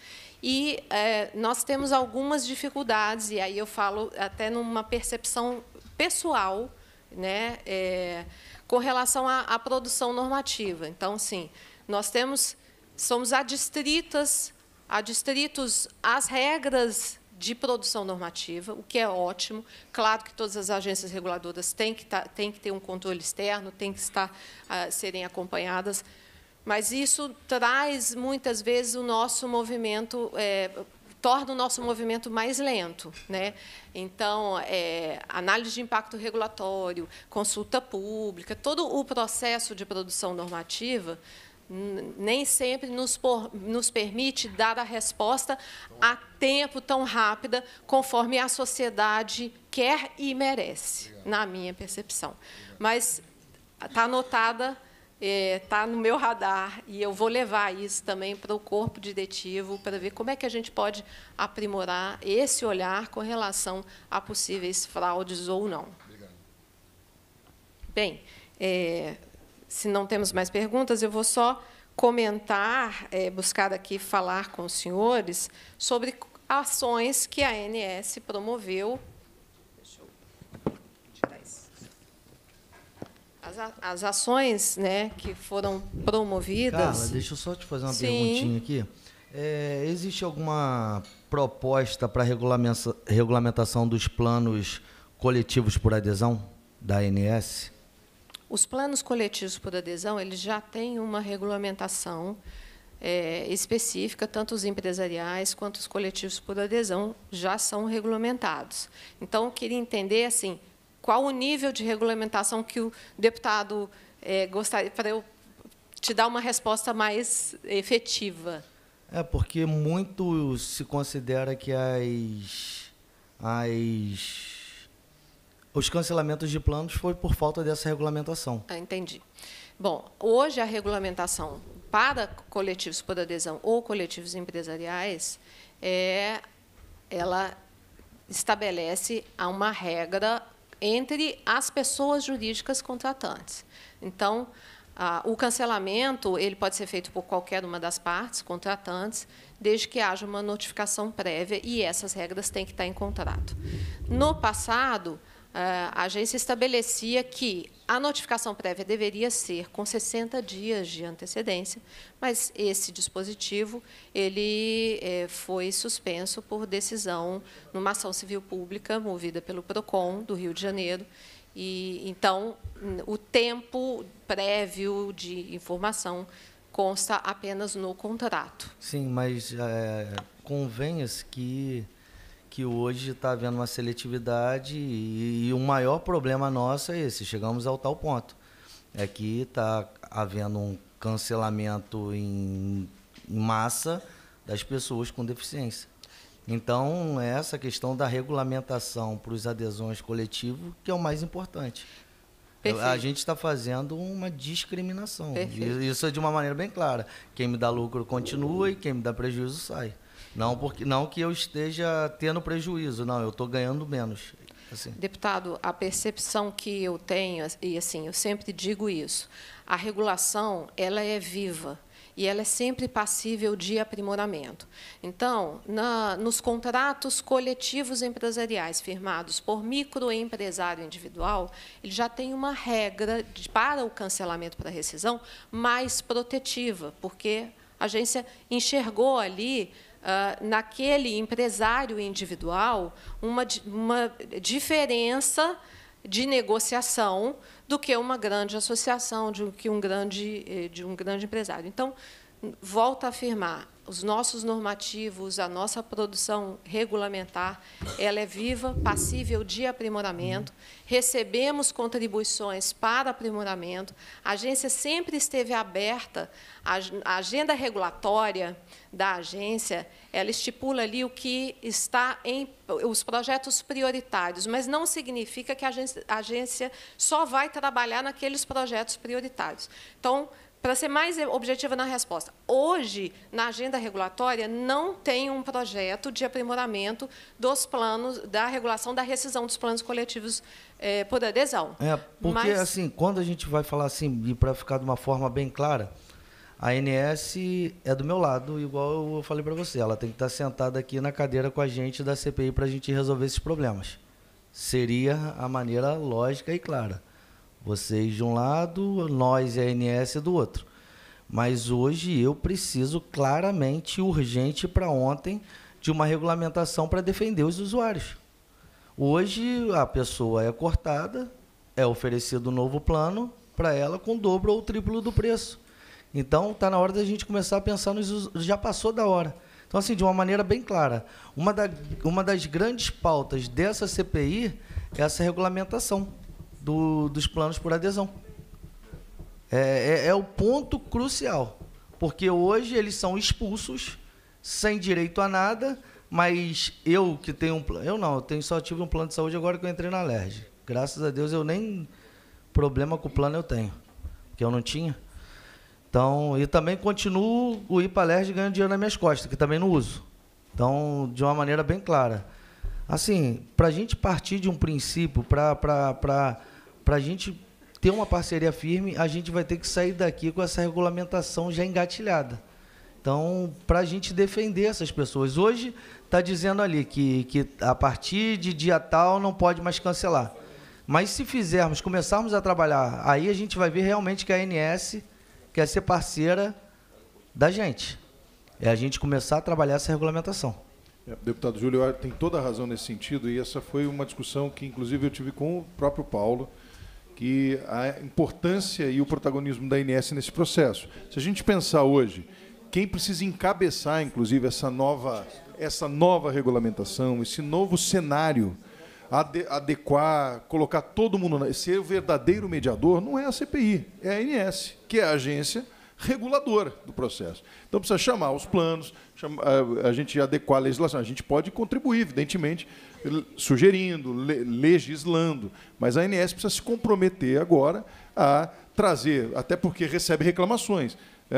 E é, nós temos algumas dificuldades, e aí eu falo até numa percepção pessoal, né? É, com relação à, à produção normativa. Então, sim, nós temos, somos adstritas, adstritos às regras de produção normativa, o que é ótimo. Claro que todas as agências reguladoras têm que, tá, têm que ter um controle externo, têm que estar, uh, serem acompanhadas, mas isso traz, muitas vezes, o nosso movimento é, torna o nosso movimento mais lento. Né? Então, é, análise de impacto regulatório, consulta pública, todo o processo de produção normativa nem sempre nos, por, nos permite dar a resposta a tempo tão rápida conforme a sociedade quer e merece, Obrigado. na minha percepção. Mas está anotada está é, tá no meu radar e eu vou levar isso também para o corpo diretivo para ver como é que a gente pode aprimorar esse olhar com relação a possíveis fraudes ou não. Obrigado. Bem, é, se não temos mais perguntas, eu vou só comentar, é, buscar aqui falar com os senhores sobre ações que a ANS promoveu as, as ações né, que foram promovidas. Carla, deixa eu só te fazer uma Sim. perguntinha aqui. É, existe alguma proposta para regulamentação dos planos coletivos por adesão da ANS? Os planos coletivos por adesão eles já têm uma regulamentação é, específica, tanto os empresariais quanto os coletivos por adesão já são regulamentados. Então, eu queria entender assim, qual o nível de regulamentação que o deputado é, gostaria, para eu te dar uma resposta mais efetiva. É, porque muito se considera que as, as os cancelamentos de planos foi por falta dessa regulamentação. Ah, entendi. Bom, hoje a regulamentação para coletivos por adesão ou coletivos empresariais é ela estabelece uma regra entre as pessoas jurídicas contratantes. Então, ah, o cancelamento ele pode ser feito por qualquer uma das partes contratantes, desde que haja uma notificação prévia e essas regras têm que estar em contrato. No passado, eh, a agência estabelecia que a notificação prévia deveria ser com 60 dias de antecedência, mas esse dispositivo ele é, foi suspenso por decisão numa ação civil pública movida pelo Procon do Rio de Janeiro. E então o tempo prévio de informação consta apenas no contrato. Sim, mas é, convenha-se que que hoje está havendo uma seletividade e, e, o maior problema nosso é esse. Chegamos ao tal ponto. É que está havendo um cancelamento em, em massa das pessoas com deficiência. Então, é essa questão da regulamentação para os adesões coletivos que é o mais importante. Perfeito. A gente está fazendo uma discriminação. Perfeito. Isso é de uma maneira bem clara. Quem me dá lucro continua e quem me dá prejuízo sai. Não, porque, não que eu esteja tendo prejuízo, não, eu estou ganhando menos. Assim. Deputado, a percepção que eu tenho, e assim, eu sempre digo isso, a regulação ela é viva e ela é sempre passível de aprimoramento. Então, na, nos contratos coletivos empresariais firmados por microempresário individual, ele já tem uma regra de, para o cancelamento para rescisão mais protetiva, porque a agência enxergou ali ah, naquele empresário individual uma, uma, diferença de negociação do que uma grande associação, de, que um grande, eh, de um grande empresário. Então, volto a afirmar, os nossos normativos, a nossa produção regulamentar, ela é viva, passível de aprimoramento. Recebemos contribuições para aprimoramento. A agência sempre esteve aberta. A agenda regulatória da agência, ela estipula ali o que está em os projetos prioritários, mas não significa que a agência só vai trabalhar naqueles projetos prioritários. Então, para ser mais objetiva na resposta, hoje, na agenda regulatória, não tem um projeto de aprimoramento dos planos, da regulação da rescisão dos planos coletivos é, por adesão. É, porque, Mas... assim, quando a gente vai falar assim, e para ficar de uma forma bem clara, a ANS é do meu lado, igual eu falei para você. Ela tem que estar tá sentada aqui na cadeira com a gente da CPI para a gente resolver esses problemas. Seria a maneira lógica e clara. Vocês de um lado, nós e a ANS do outro. Mas hoje eu preciso claramente, urgente para ontem, de uma regulamentação para defender os usuários. Hoje a pessoa é cortada, é oferecido um novo plano para ela com o dobro ou o triplo do preço. Então está na hora da gente começar a pensar nos já passou da hora. Então assim, de uma maneira bem clara, uma, da, uma das grandes pautas dessa CPI é essa regulamentação do, dos planos por adesão. É, é, é, o ponto crucial, porque hoje eles são expulsos sem direito a nada, mas eu que tenho um plano, eu não, eu tenho, só tive um plano de saúde agora que eu entrei na LERJ. Graças a Deus eu nem problema com o plano eu tenho, que eu não tinha. Então, e também continuo o ir para IPALERJ ganhando dinheiro nas minhas costas, que também não uso. Então, de uma maneira bem clara. Assim, para a gente partir de um princípio, para para a gente ter uma parceria firme, a gente vai ter que sair daqui com essa regulamentação já engatilhada. Então, para a gente defender essas pessoas. Hoje está dizendo ali que, que a partir de dia tal não pode mais cancelar. Mas se fizermos, começarmos a trabalhar, aí a gente vai ver realmente que a ANS quer ser parceira da gente. É a gente começar a trabalhar essa regulamentação. É, deputado Júlio, tem toda a razão nesse sentido, e essa foi uma discussão que, inclusive, eu tive com o próprio Paulo que a importância e o protagonismo da INS nesse processo. Se a gente pensar hoje, quem precisa encabeçar, inclusive, essa nova, essa nova regulamentação, esse novo cenário, adequar, colocar todo mundo, ser o verdadeiro mediador, não é a CPI, é a ANS, que é a agência reguladora do processo. Então precisa chamar os planos, chama, a, eh, a gente adequar a legislação. A gente pode contribuir, evidentemente, sugerindo, le legislando, mas a ANS precisa se comprometer agora a trazer, até porque recebe reclamações. É,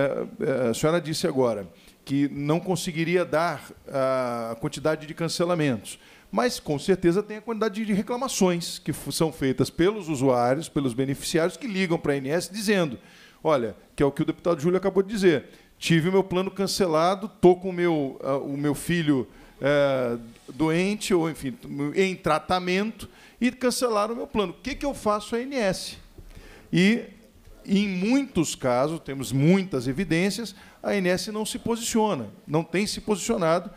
é, a senhora disse agora que não conseguiria dar a quantidade de cancelamentos mas com certeza tem a quantidade de reclamações que são feitas pelos usuários, pelos beneficiários que ligam para a ANS dizendo: olha, que é o que o deputado Júlio acabou de dizer, tive o meu plano cancelado, estou com meu, uh, o meu filho é, doente ou, enfim, em tratamento e cancelaram o meu plano. O que, que eu faço a ANS? E, em muitos casos, temos muitas evidências, a ANS não se posiciona, não tem se posicionado,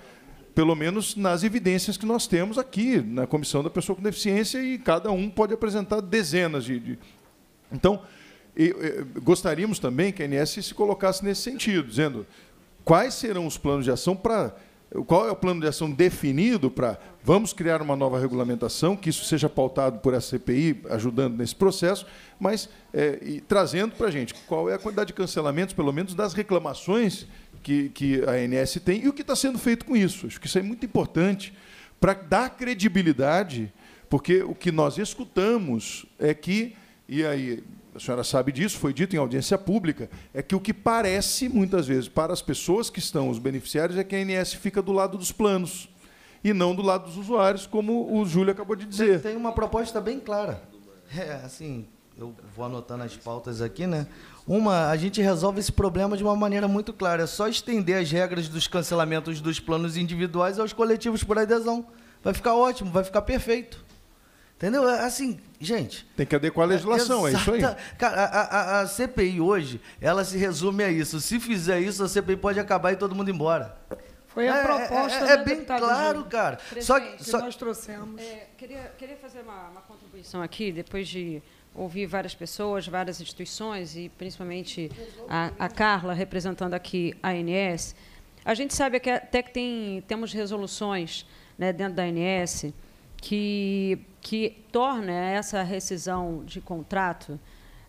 pelo menos nas evidências que nós temos aqui, na Comissão da Pessoa com Deficiência, e cada um pode apresentar dezenas de... de... Então, e, e, gostaríamos também que a ANS se colocasse nesse sentido, dizendo quais serão os planos de ação para qual é o plano de ação definido para vamos criar uma nova regulamentação, que isso seja pautado por essa CPI, ajudando nesse processo, mas é, trazendo para a gente qual é a quantidade de cancelamentos, pelo menos, das reclamações que, que a ANS tem e o que está sendo feito com isso. Acho que isso é muito importante para dar credibilidade, porque o que nós escutamos é que, e aí a senhora sabe disso, foi dito em audiência pública, é que o que parece, muitas vezes, para as pessoas que estão, os beneficiários, é que a ANS fica do lado dos planos e não do lado dos usuários, como o Júlio acabou de dizer. Tem uma proposta bem clara. É, assim, eu vou anotando as pautas aqui, né? Uma, a gente resolve esse problema de uma maneira muito clara. É só estender as regras dos cancelamentos dos planos individuais aos coletivos por adesão. Vai ficar ótimo, vai ficar perfeito. Entendeu? É assim, gente. Tem que adequar a é legislação, é, é isso aí. Cara, a, a, a, CPI hoje, ela se resume a isso. Se fizer isso, a CPI pode acabar e todo mundo embora. Foi a é, é proposta. É, é, é bem claro, cara. só que só... nós trouxemos. queria, queria fazer uma, uma contribuição aqui, depois de ouvir várias pessoas, várias instituições e principalmente a, a, Carla representando aqui a ANS. A gente sabe que até que tem, temos resoluções né, dentro da ANS que que torna essa rescisão de contrato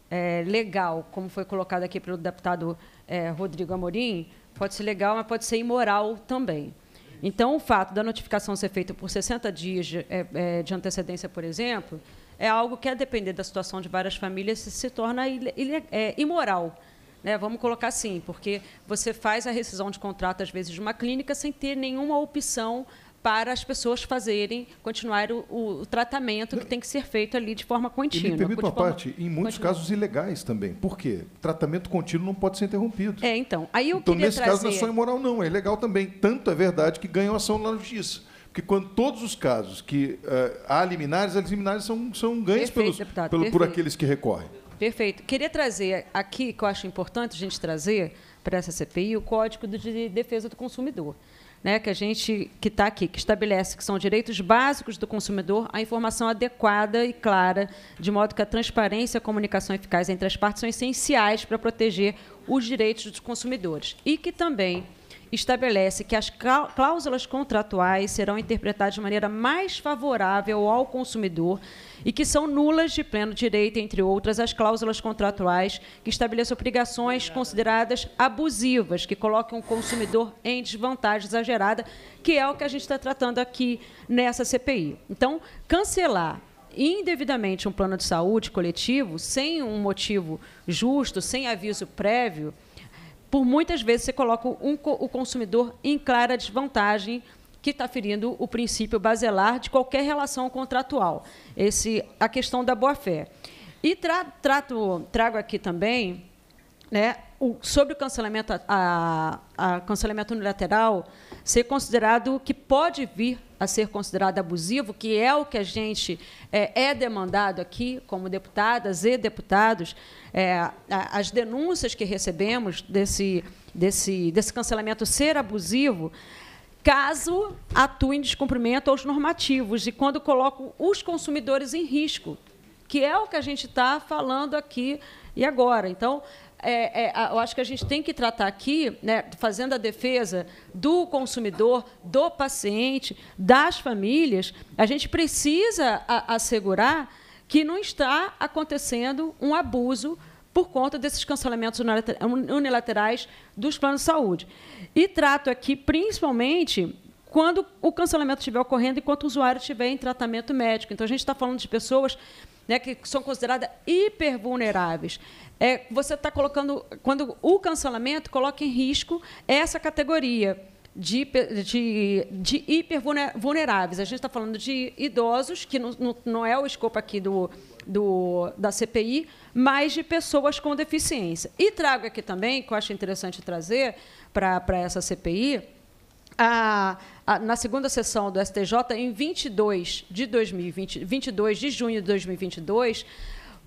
é, legal, como foi colocado aqui pelo deputado é, Rodrigo Amorim, pode ser legal, mas pode ser imoral também. Então, o fato da notificação ser feita por 60 dias de, é, é, de antecedência, por exemplo, é algo que, a depender da situação de várias famílias, se, torna é, imoral. Né? Vamos colocar assim, porque você faz a rescisão de contrato, às vezes, de uma clínica sem ter nenhuma opção para as pessoas fazerem, continuar o, o tratamento que tem que ser feito ali de forma contínua. E me permita uma parte, em muitos casos ilegais também. Por quê? Tratamento contínuo não pode ser interrompido. É, então. Aí eu então, nesse trazer... caso, não é só imoral, não. É ilegal também. Tanto é verdade que ganham ação lá na justiça. Porque quando todos os casos que uh, há liminares, as liminares são, são ganhos pelos, deputado, pelo, por aqueles que recorrem. Perfeito. Queria trazer aqui, que eu acho importante a gente trazer para essa CPI, o Código de Defesa do Consumidor né, que a gente que está aqui, que estabelece que são direitos básicos do consumidor, a informação adequada e clara, de modo que a transparência e a comunicação eficaz entre as partes são essenciais para proteger os direitos dos consumidores. E que também estabelece que as cláusulas contratuais serão interpretadas de maneira mais favorável ao consumidor e que são nulas de pleno direito, entre outras, as cláusulas contratuais que estabeleçam obrigações consideradas abusivas, que colocam o consumidor em desvantagem exagerada, que é o que a gente está tratando aqui nessa CPI. Então, cancelar indevidamente um plano de saúde coletivo, sem um motivo justo, sem aviso prévio, por muitas vezes você coloca um, o consumidor em clara desvantagem que está ferindo o princípio basilar de qualquer relação contratual. Esse, a questão da boa-fé. E tra, trato, trago aqui também né, o, sobre o cancelamento, a, a, cancelamento unilateral, ser considerado que pode vir a ser considerado abusivo, que é o que a gente é, é demandado aqui, como deputadas e deputados, é, as denúncias que recebemos desse, desse, desse cancelamento ser abusivo, caso atue em descumprimento aos normativos e quando colocam os consumidores em risco, que é o que a gente está falando aqui e agora. Então, é, é, eu acho que a gente tem que tratar aqui, né, fazendo a defesa do consumidor, do paciente, das famílias, a gente precisa a, assegurar que não está acontecendo um abuso por conta desses cancelamentos unilaterais dos planos de saúde. E trato aqui principalmente quando o cancelamento estiver ocorrendo enquanto o usuário estiver em tratamento médico. Então, a gente está falando de pessoas né, que são consideradas hipervulneráveis é, você está colocando, quando o cancelamento coloca em risco essa categoria de, de, de hipervulneráveis. A gente está falando de idosos, que não, não é o escopo aqui do, do, da CPI, mas de pessoas com deficiência. E trago aqui também, que eu acho interessante trazer para essa CPI, a, a, na segunda sessão do STJ, em 22 de, 2020, 22 de junho de 2022,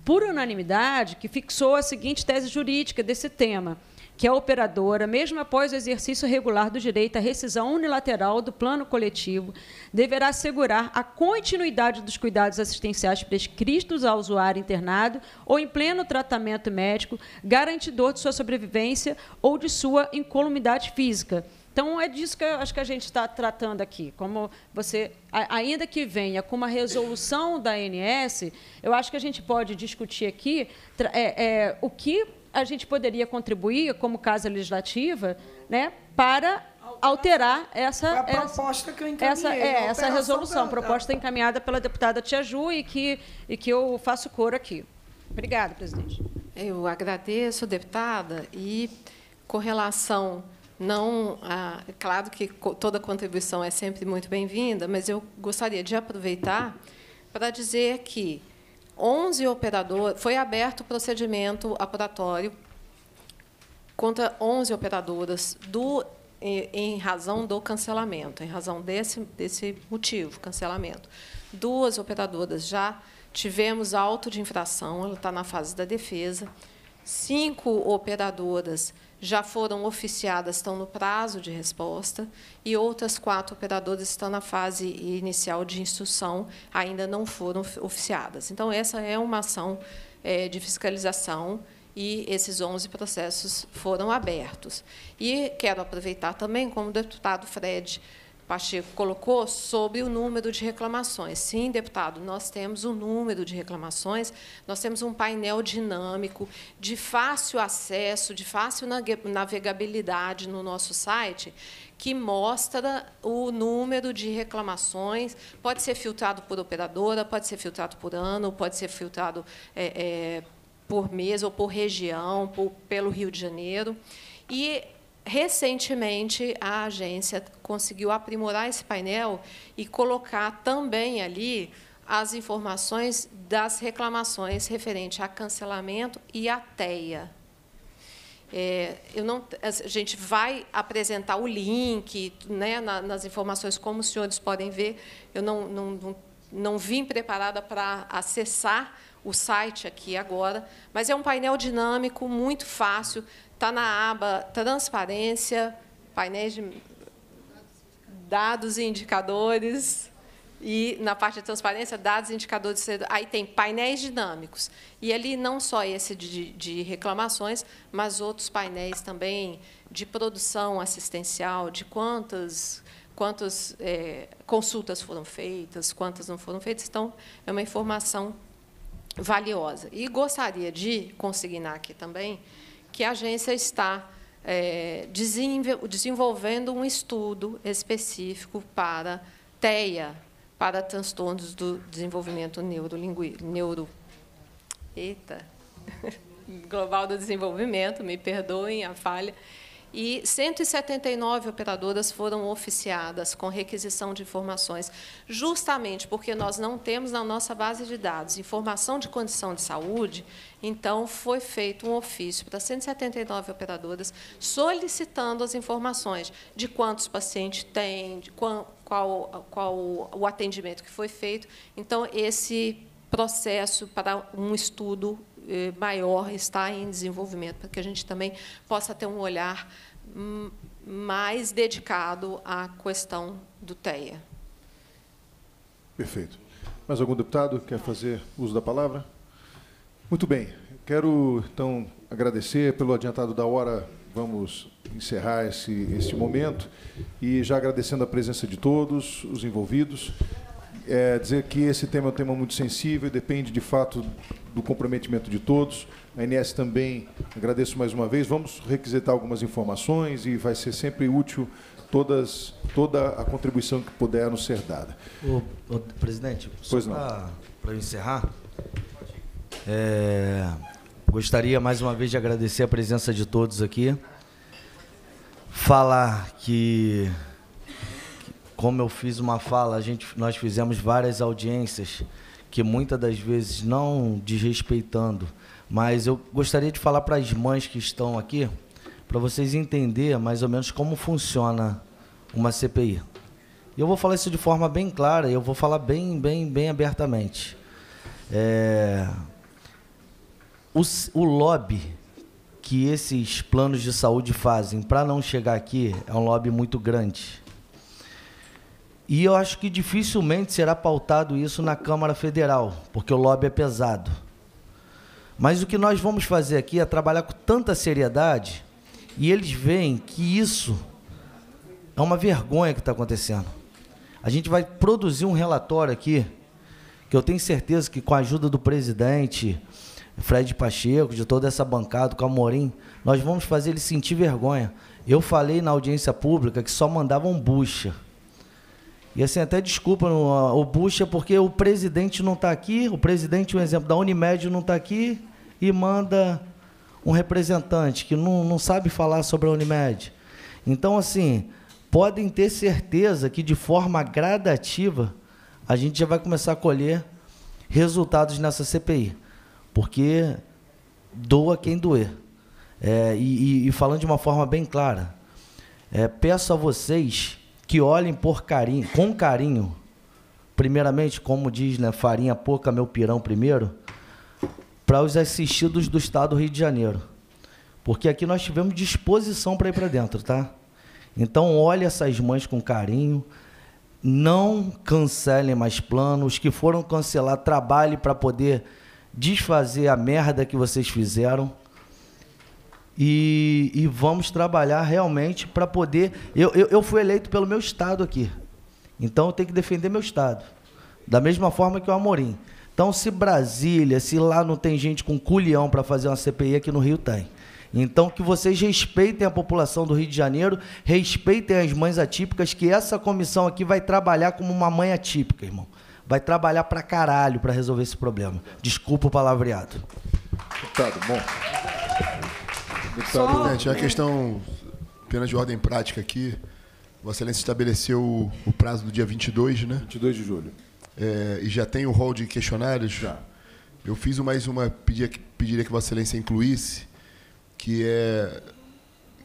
por unanimidade, que fixou a seguinte tese jurídica desse tema que a operadora, mesmo após o exercício regular do direito à rescisão unilateral do plano coletivo, deverá assegurar a continuidade dos cuidados assistenciais prescritos ao usuário internado ou em pleno tratamento médico, garantidor de sua sobrevivência ou de sua incolumidade física então, é disso que eu acho que a gente está tratando aqui. Como você, ainda que venha com uma resolução da ANS, eu acho que a gente pode discutir aqui é, é, o que a gente poderia contribuir como casa legislativa né, para alterar essa a proposta que eu essa, é, essa resolução, da, proposta encaminhada pela deputada Tia Ju e que, e que eu faço cor aqui. Obrigada, presidente. Eu agradeço, deputada, e com relação não, ah, é claro que toda contribuição é sempre muito bem-vinda, mas eu gostaria de aproveitar para dizer que 11 operadores, foi aberto o procedimento apuratório contra 11 operadoras do, em, em razão do cancelamento, em razão desse, desse motivo, cancelamento. Duas operadoras já tivemos auto de infração, ela está na fase da defesa. Cinco operadoras já foram oficiadas, estão no prazo de resposta, e outras quatro operadoras estão na fase inicial de instrução, ainda não foram oficiadas. Então, essa é uma ação é, de fiscalização e esses 11 processos foram abertos. E quero aproveitar também, como o deputado Fred Pacheco colocou sobre o número de reclamações. Sim, deputado, nós temos o um número de reclamações, nós temos um painel dinâmico, de fácil acesso, de fácil navegabilidade no nosso site, que mostra o número de reclamações. Pode ser filtrado por operadora, pode ser filtrado por ano, pode ser filtrado é, é, por mês ou por região, por, pelo Rio de Janeiro. E Recentemente, a agência conseguiu aprimorar esse painel e colocar também ali as informações das reclamações referente a cancelamento e a TEA. É, eu não, a gente vai apresentar o link né, na, nas informações, como os senhores podem ver. Eu não, não, não, não vim preparada para acessar o site aqui agora, mas é um painel dinâmico, muito fácil está na aba Transparência, painéis de dados e indicadores. E na parte de transparência, dados, e indicadores, aí tem painéis dinâmicos. E ali não só esse de, de reclamações, mas outros painéis também de produção assistencial, de quantas, quantas é, consultas foram feitas, quantas não foram feitas. Então, é uma informação valiosa. E gostaria de consignar aqui também que a agência está é, desenvolvendo um estudo específico para TEA, para transtornos do desenvolvimento neurolinguístico. Neuro... Eita! Global do desenvolvimento, me perdoem a falha e 179 operadoras foram oficiadas com requisição de informações, justamente porque nós não temos na nossa base de dados informação de condição de saúde, então foi feito um ofício para 179 operadoras solicitando as informações de quantos pacientes tem, de qual, qual, qual o atendimento que foi feito. Então, esse processo para um estudo eh, maior está em desenvolvimento, para que a gente também possa ter um olhar mais dedicado à questão do TEIA. Perfeito. Mais algum deputado quer fazer uso da palavra? Muito bem. Quero, então, agradecer pelo adiantado da hora. Vamos encerrar esse, esse momento. E já agradecendo a presença de todos os envolvidos, é, dizer que esse tema é um tema muito sensível, depende, de fato, do comprometimento de todos. A INS também agradeço mais uma vez. Vamos requisitar algumas informações e vai ser sempre útil todas, toda a contribuição que puder nos ser dada. O, o presidente, para encerrar, é, gostaria mais uma vez de agradecer a presença de todos aqui. Falar que, como eu fiz uma fala, a gente, nós fizemos várias audiências que muitas das vezes não desrespeitando, mas eu gostaria de falar para as mães que estão aqui, para vocês entenderem mais ou menos como funciona uma CPI. E eu vou falar isso de forma bem clara, eu vou falar bem, bem, bem abertamente. É... O, o lobby que esses planos de saúde fazem para não chegar aqui é um lobby muito grande. E eu acho que dificilmente será pautado isso na Câmara Federal, porque o lobby é pesado. Mas o que nós vamos fazer aqui é trabalhar com tanta seriedade e eles veem que isso é uma vergonha que está acontecendo. A gente vai produzir um relatório aqui, que eu tenho certeza que com a ajuda do presidente, Fred Pacheco, de toda essa bancada, com a Morim, nós vamos fazer ele sentir vergonha. Eu falei na audiência pública que só mandavam bucha. E assim, até desculpa o Bucha, é porque o presidente não está aqui, o presidente, um exemplo, da Unimed não está aqui e manda um representante que não, não sabe falar sobre a Unimed. Então, assim, podem ter certeza que de forma gradativa a gente já vai começar a colher resultados nessa CPI. Porque doa quem doer. É, e, e, falando de uma forma bem clara, é, peço a vocês que olhem por carinho, com carinho, primeiramente, como diz, né, farinha pouca, meu pirão primeiro, para os assistidos do estado do Rio de Janeiro. Porque aqui nós tivemos disposição para ir para dentro, tá? Então, olhe essas mães com carinho, não cancelem mais planos, que foram cancelar, trabalhe para poder desfazer a merda que vocês fizeram e, e vamos trabalhar realmente para poder. Eu, eu, eu fui eleito pelo meu Estado aqui. Então eu tenho que defender meu Estado. Da mesma forma que o Amorim. Então, se Brasília, se lá não tem gente com culhão para fazer uma CPI, aqui no Rio tem. Então, que vocês respeitem a população do Rio de Janeiro, respeitem as mães atípicas, que essa comissão aqui vai trabalhar como uma mãe atípica, irmão. Vai trabalhar para caralho para resolver esse problema. Desculpa o palavreado. Deputado, tá bom. Deputado, Só... Presidente, a é, questão apenas de ordem prática aqui. Vossa Excelência estabeleceu o, prazo do dia 22, né? 22 de julho. É, e já tem o rol de questionários? Já. Eu fiz mais uma, pedia, pediria que Vossa Excelência incluísse, que é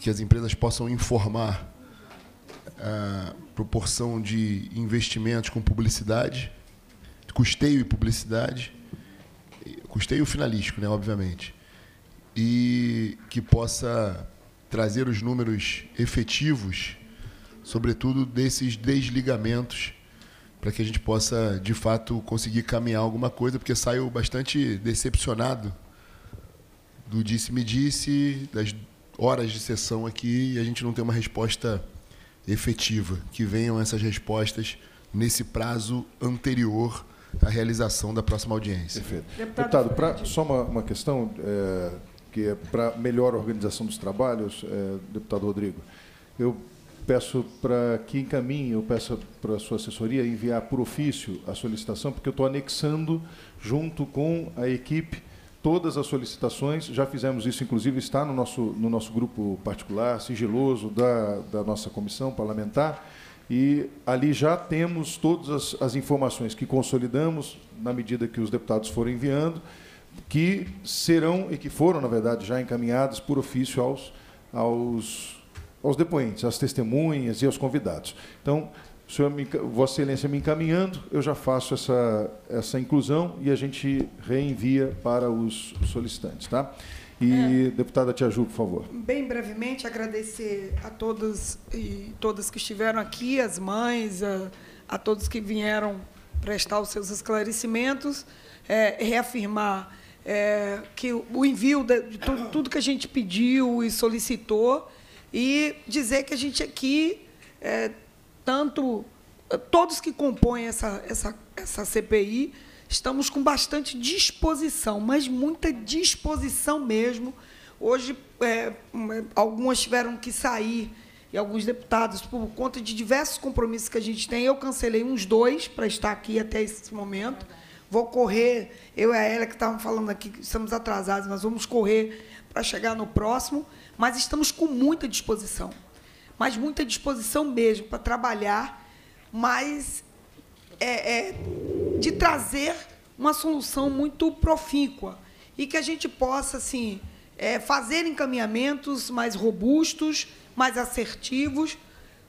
que as empresas possam informar a proporção de investimentos com publicidade, custeio e publicidade, custeio finalístico, né, obviamente, e que possa trazer os números efetivos, sobretudo desses desligamentos, para que a gente possa de fato conseguir caminhar alguma coisa, porque saiu bastante decepcionado do disse-me-disse, -disse, das horas de sessão aqui, e a gente não tem uma resposta efetiva. Que venham essas respostas nesse prazo anterior à realização da próxima audiência. Perfeito. Deputado, Deputado pra, só uma, uma questão. É, que é para melhor organização dos trabalhos, é, deputado Rodrigo, eu peço para que encaminhe, eu peço para a sua assessoria enviar por ofício a solicitação, porque eu estou anexando junto com a equipe todas as solicitações, já fizemos isso, inclusive está no nosso, no nosso grupo particular, sigiloso da, da nossa comissão parlamentar, e ali já temos todas as, as informações que consolidamos na medida que os deputados foram enviando, que serão e que foram, na verdade, já encaminhados por ofício aos, aos, aos depoentes, às testemunhas e aos convidados. Então, senhor, me, Vossa Excelência me encaminhando, eu já faço essa, essa inclusão e a gente reenvia para os solicitantes, tá? E, é. deputada Tia Ju, por favor. Bem brevemente, agradecer a todos e todas que estiveram aqui, as mães, a, a todos que vieram prestar os seus esclarecimentos, é, reafirmar é, que o envio de, de tudo, tudo, que a gente pediu e solicitou e dizer que a gente aqui, é, tanto é, todos que compõem essa, essa, essa CPI, estamos com bastante disposição, mas muita disposição mesmo. Hoje, é, é, algumas tiveram que sair e alguns deputados, por conta de diversos compromissos que a gente tem, eu cancelei uns dois para estar aqui até esse momento vou correr. Eu e a Ela que estavam falando aqui que estamos atrasados, nós vamos correr para chegar no próximo, mas estamos com muita disposição. Mas muita disposição mesmo para trabalhar, mas é, é, de trazer uma solução muito profícua e que a gente possa assim, é, fazer encaminhamentos mais robustos, mais assertivos,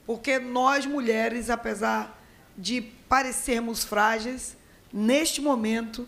porque nós mulheres, apesar de parecermos frágeis, neste momento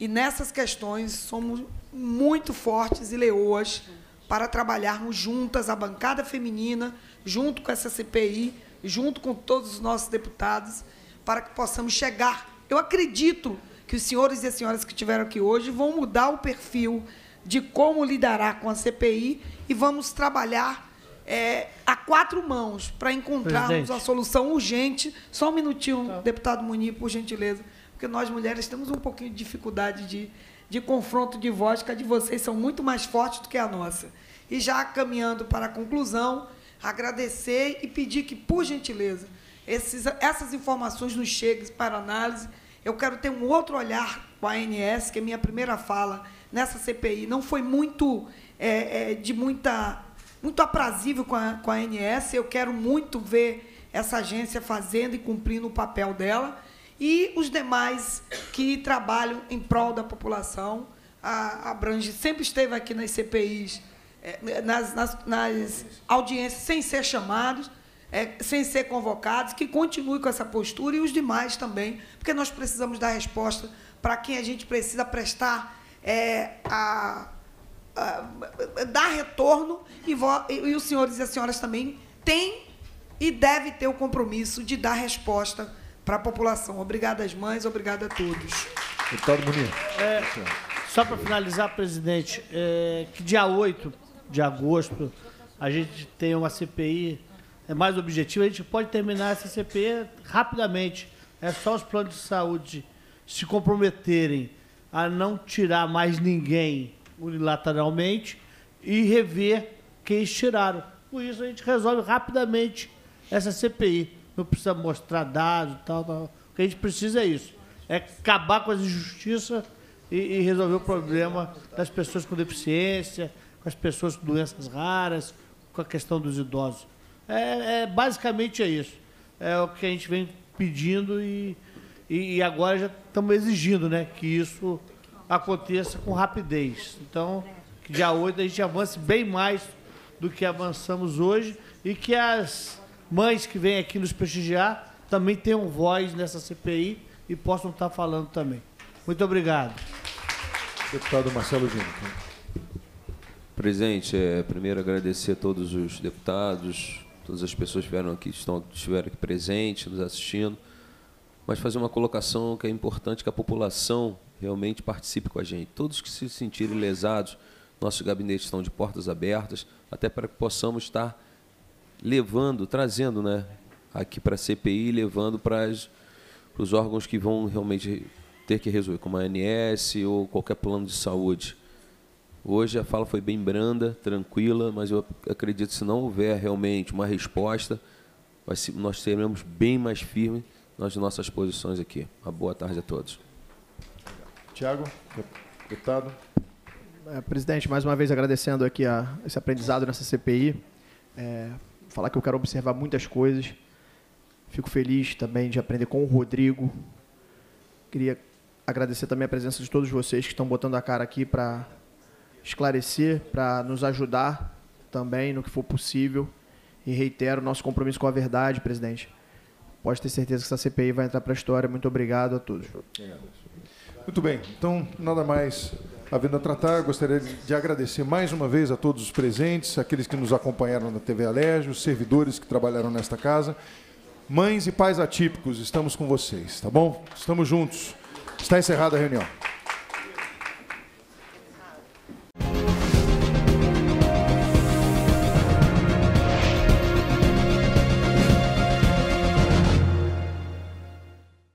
e nessas questões, somos muito fortes e leoas para trabalharmos juntas, a bancada feminina, junto com essa CPI, junto com todos os nossos deputados, para que possamos chegar. Eu acredito que os senhores e as senhoras que estiveram aqui hoje vão mudar o perfil de como lidará com a CPI e vamos trabalhar é, a quatro mãos para encontrarmos Presidente. a solução urgente. Só um minutinho, tá. deputado Munir, por gentileza porque nós mulheres temos um pouquinho de dificuldade de, de confronto de voz, que a de vocês são muito mais fortes do que a nossa. E já caminhando para a conclusão, agradecer e pedir que, por gentileza, esses, essas informações nos cheguem para análise. Eu quero ter um outro olhar com a ANS, que é minha primeira fala nessa CPI. Não foi muito é, é, de muita muito aprazível com a, com a ANS. Eu quero muito ver essa agência fazendo e cumprindo o papel dela e os demais que trabalham em prol da população. A, Brange sempre esteve aqui nas CPIs, é, eh, nas, nas, nas, audiências, sem ser chamados, é, sem ser convocados, que continue com essa postura e os demais também, porque nós precisamos dar resposta para quem a gente precisa prestar é, a, dar retorno e, vo, e, e os senhores e as senhoras também têm e deve ter o compromisso de dar resposta para a população. Obrigada às mães, obrigada a todos. Deputado Bonito. É, só para finalizar, presidente, é, que dia 8 de agosto a gente tem uma CPI é mais objetiva, a gente pode terminar essa CPI rapidamente. É só os planos de saúde se comprometerem a não tirar mais ninguém unilateralmente e rever quem tiraram. Por isso a gente resolve rapidamente essa CPI não precisa mostrar dados tal, tal. O que a gente precisa é isso. É acabar com as injustiças e, e resolver o problema das pessoas com deficiência, com as pessoas com doenças raras, com a questão dos idosos. É, é basicamente é isso. É o que a gente vem pedindo e, e, e agora já estamos exigindo, né, que isso aconteça com rapidez. Então, que dia 8 a gente avance bem mais do que avançamos hoje e que as mães que vêm aqui nos prestigiar também tenham voz nessa CPI e possam estar falando também. Muito obrigado. Deputado Marcelo Júnior. Presidente, é, primeiro agradecer a todos os deputados, todas as pessoas que vieram aqui, estão, estiveram aqui presentes, nos assistindo, mas fazer uma colocação que é importante que a população realmente participe com a gente. Todos que se sentirem lesados, nossos gabinetes estão de portas abertas, até para que possamos estar levando, trazendo, né, aqui para a CPI, levando para os órgãos que vão realmente ter que resolver, como a ANS ou qualquer plano de saúde. Hoje a fala foi bem branda, tranquila, mas eu acredito que se não houver realmente uma resposta, nós seremos bem mais firmes nas nossas posições aqui. Uma boa tarde a todos. Tiago, deputado. É, presidente, mais uma vez agradecendo aqui a, esse aprendizado nessa CPI. É, falar que eu quero observar muitas coisas. Fico feliz também de aprender com o Rodrigo. Queria agradecer também a presença de todos vocês que estão botando a cara aqui para esclarecer, para nos ajudar também no que for possível. E reitero nosso compromisso com a verdade, presidente. Pode ter certeza que essa CPI vai entrar para a história. Muito obrigado a todos. Muito bem. Então, nada mais. Havendo a tratar, gostaria de agradecer mais uma vez a todos os presentes, aqueles que nos acompanharam na TV Alégio, os servidores que trabalharam nesta casa, mães e pais atípicos, estamos com vocês, tá bom? Estamos juntos. Está encerrada a reunião.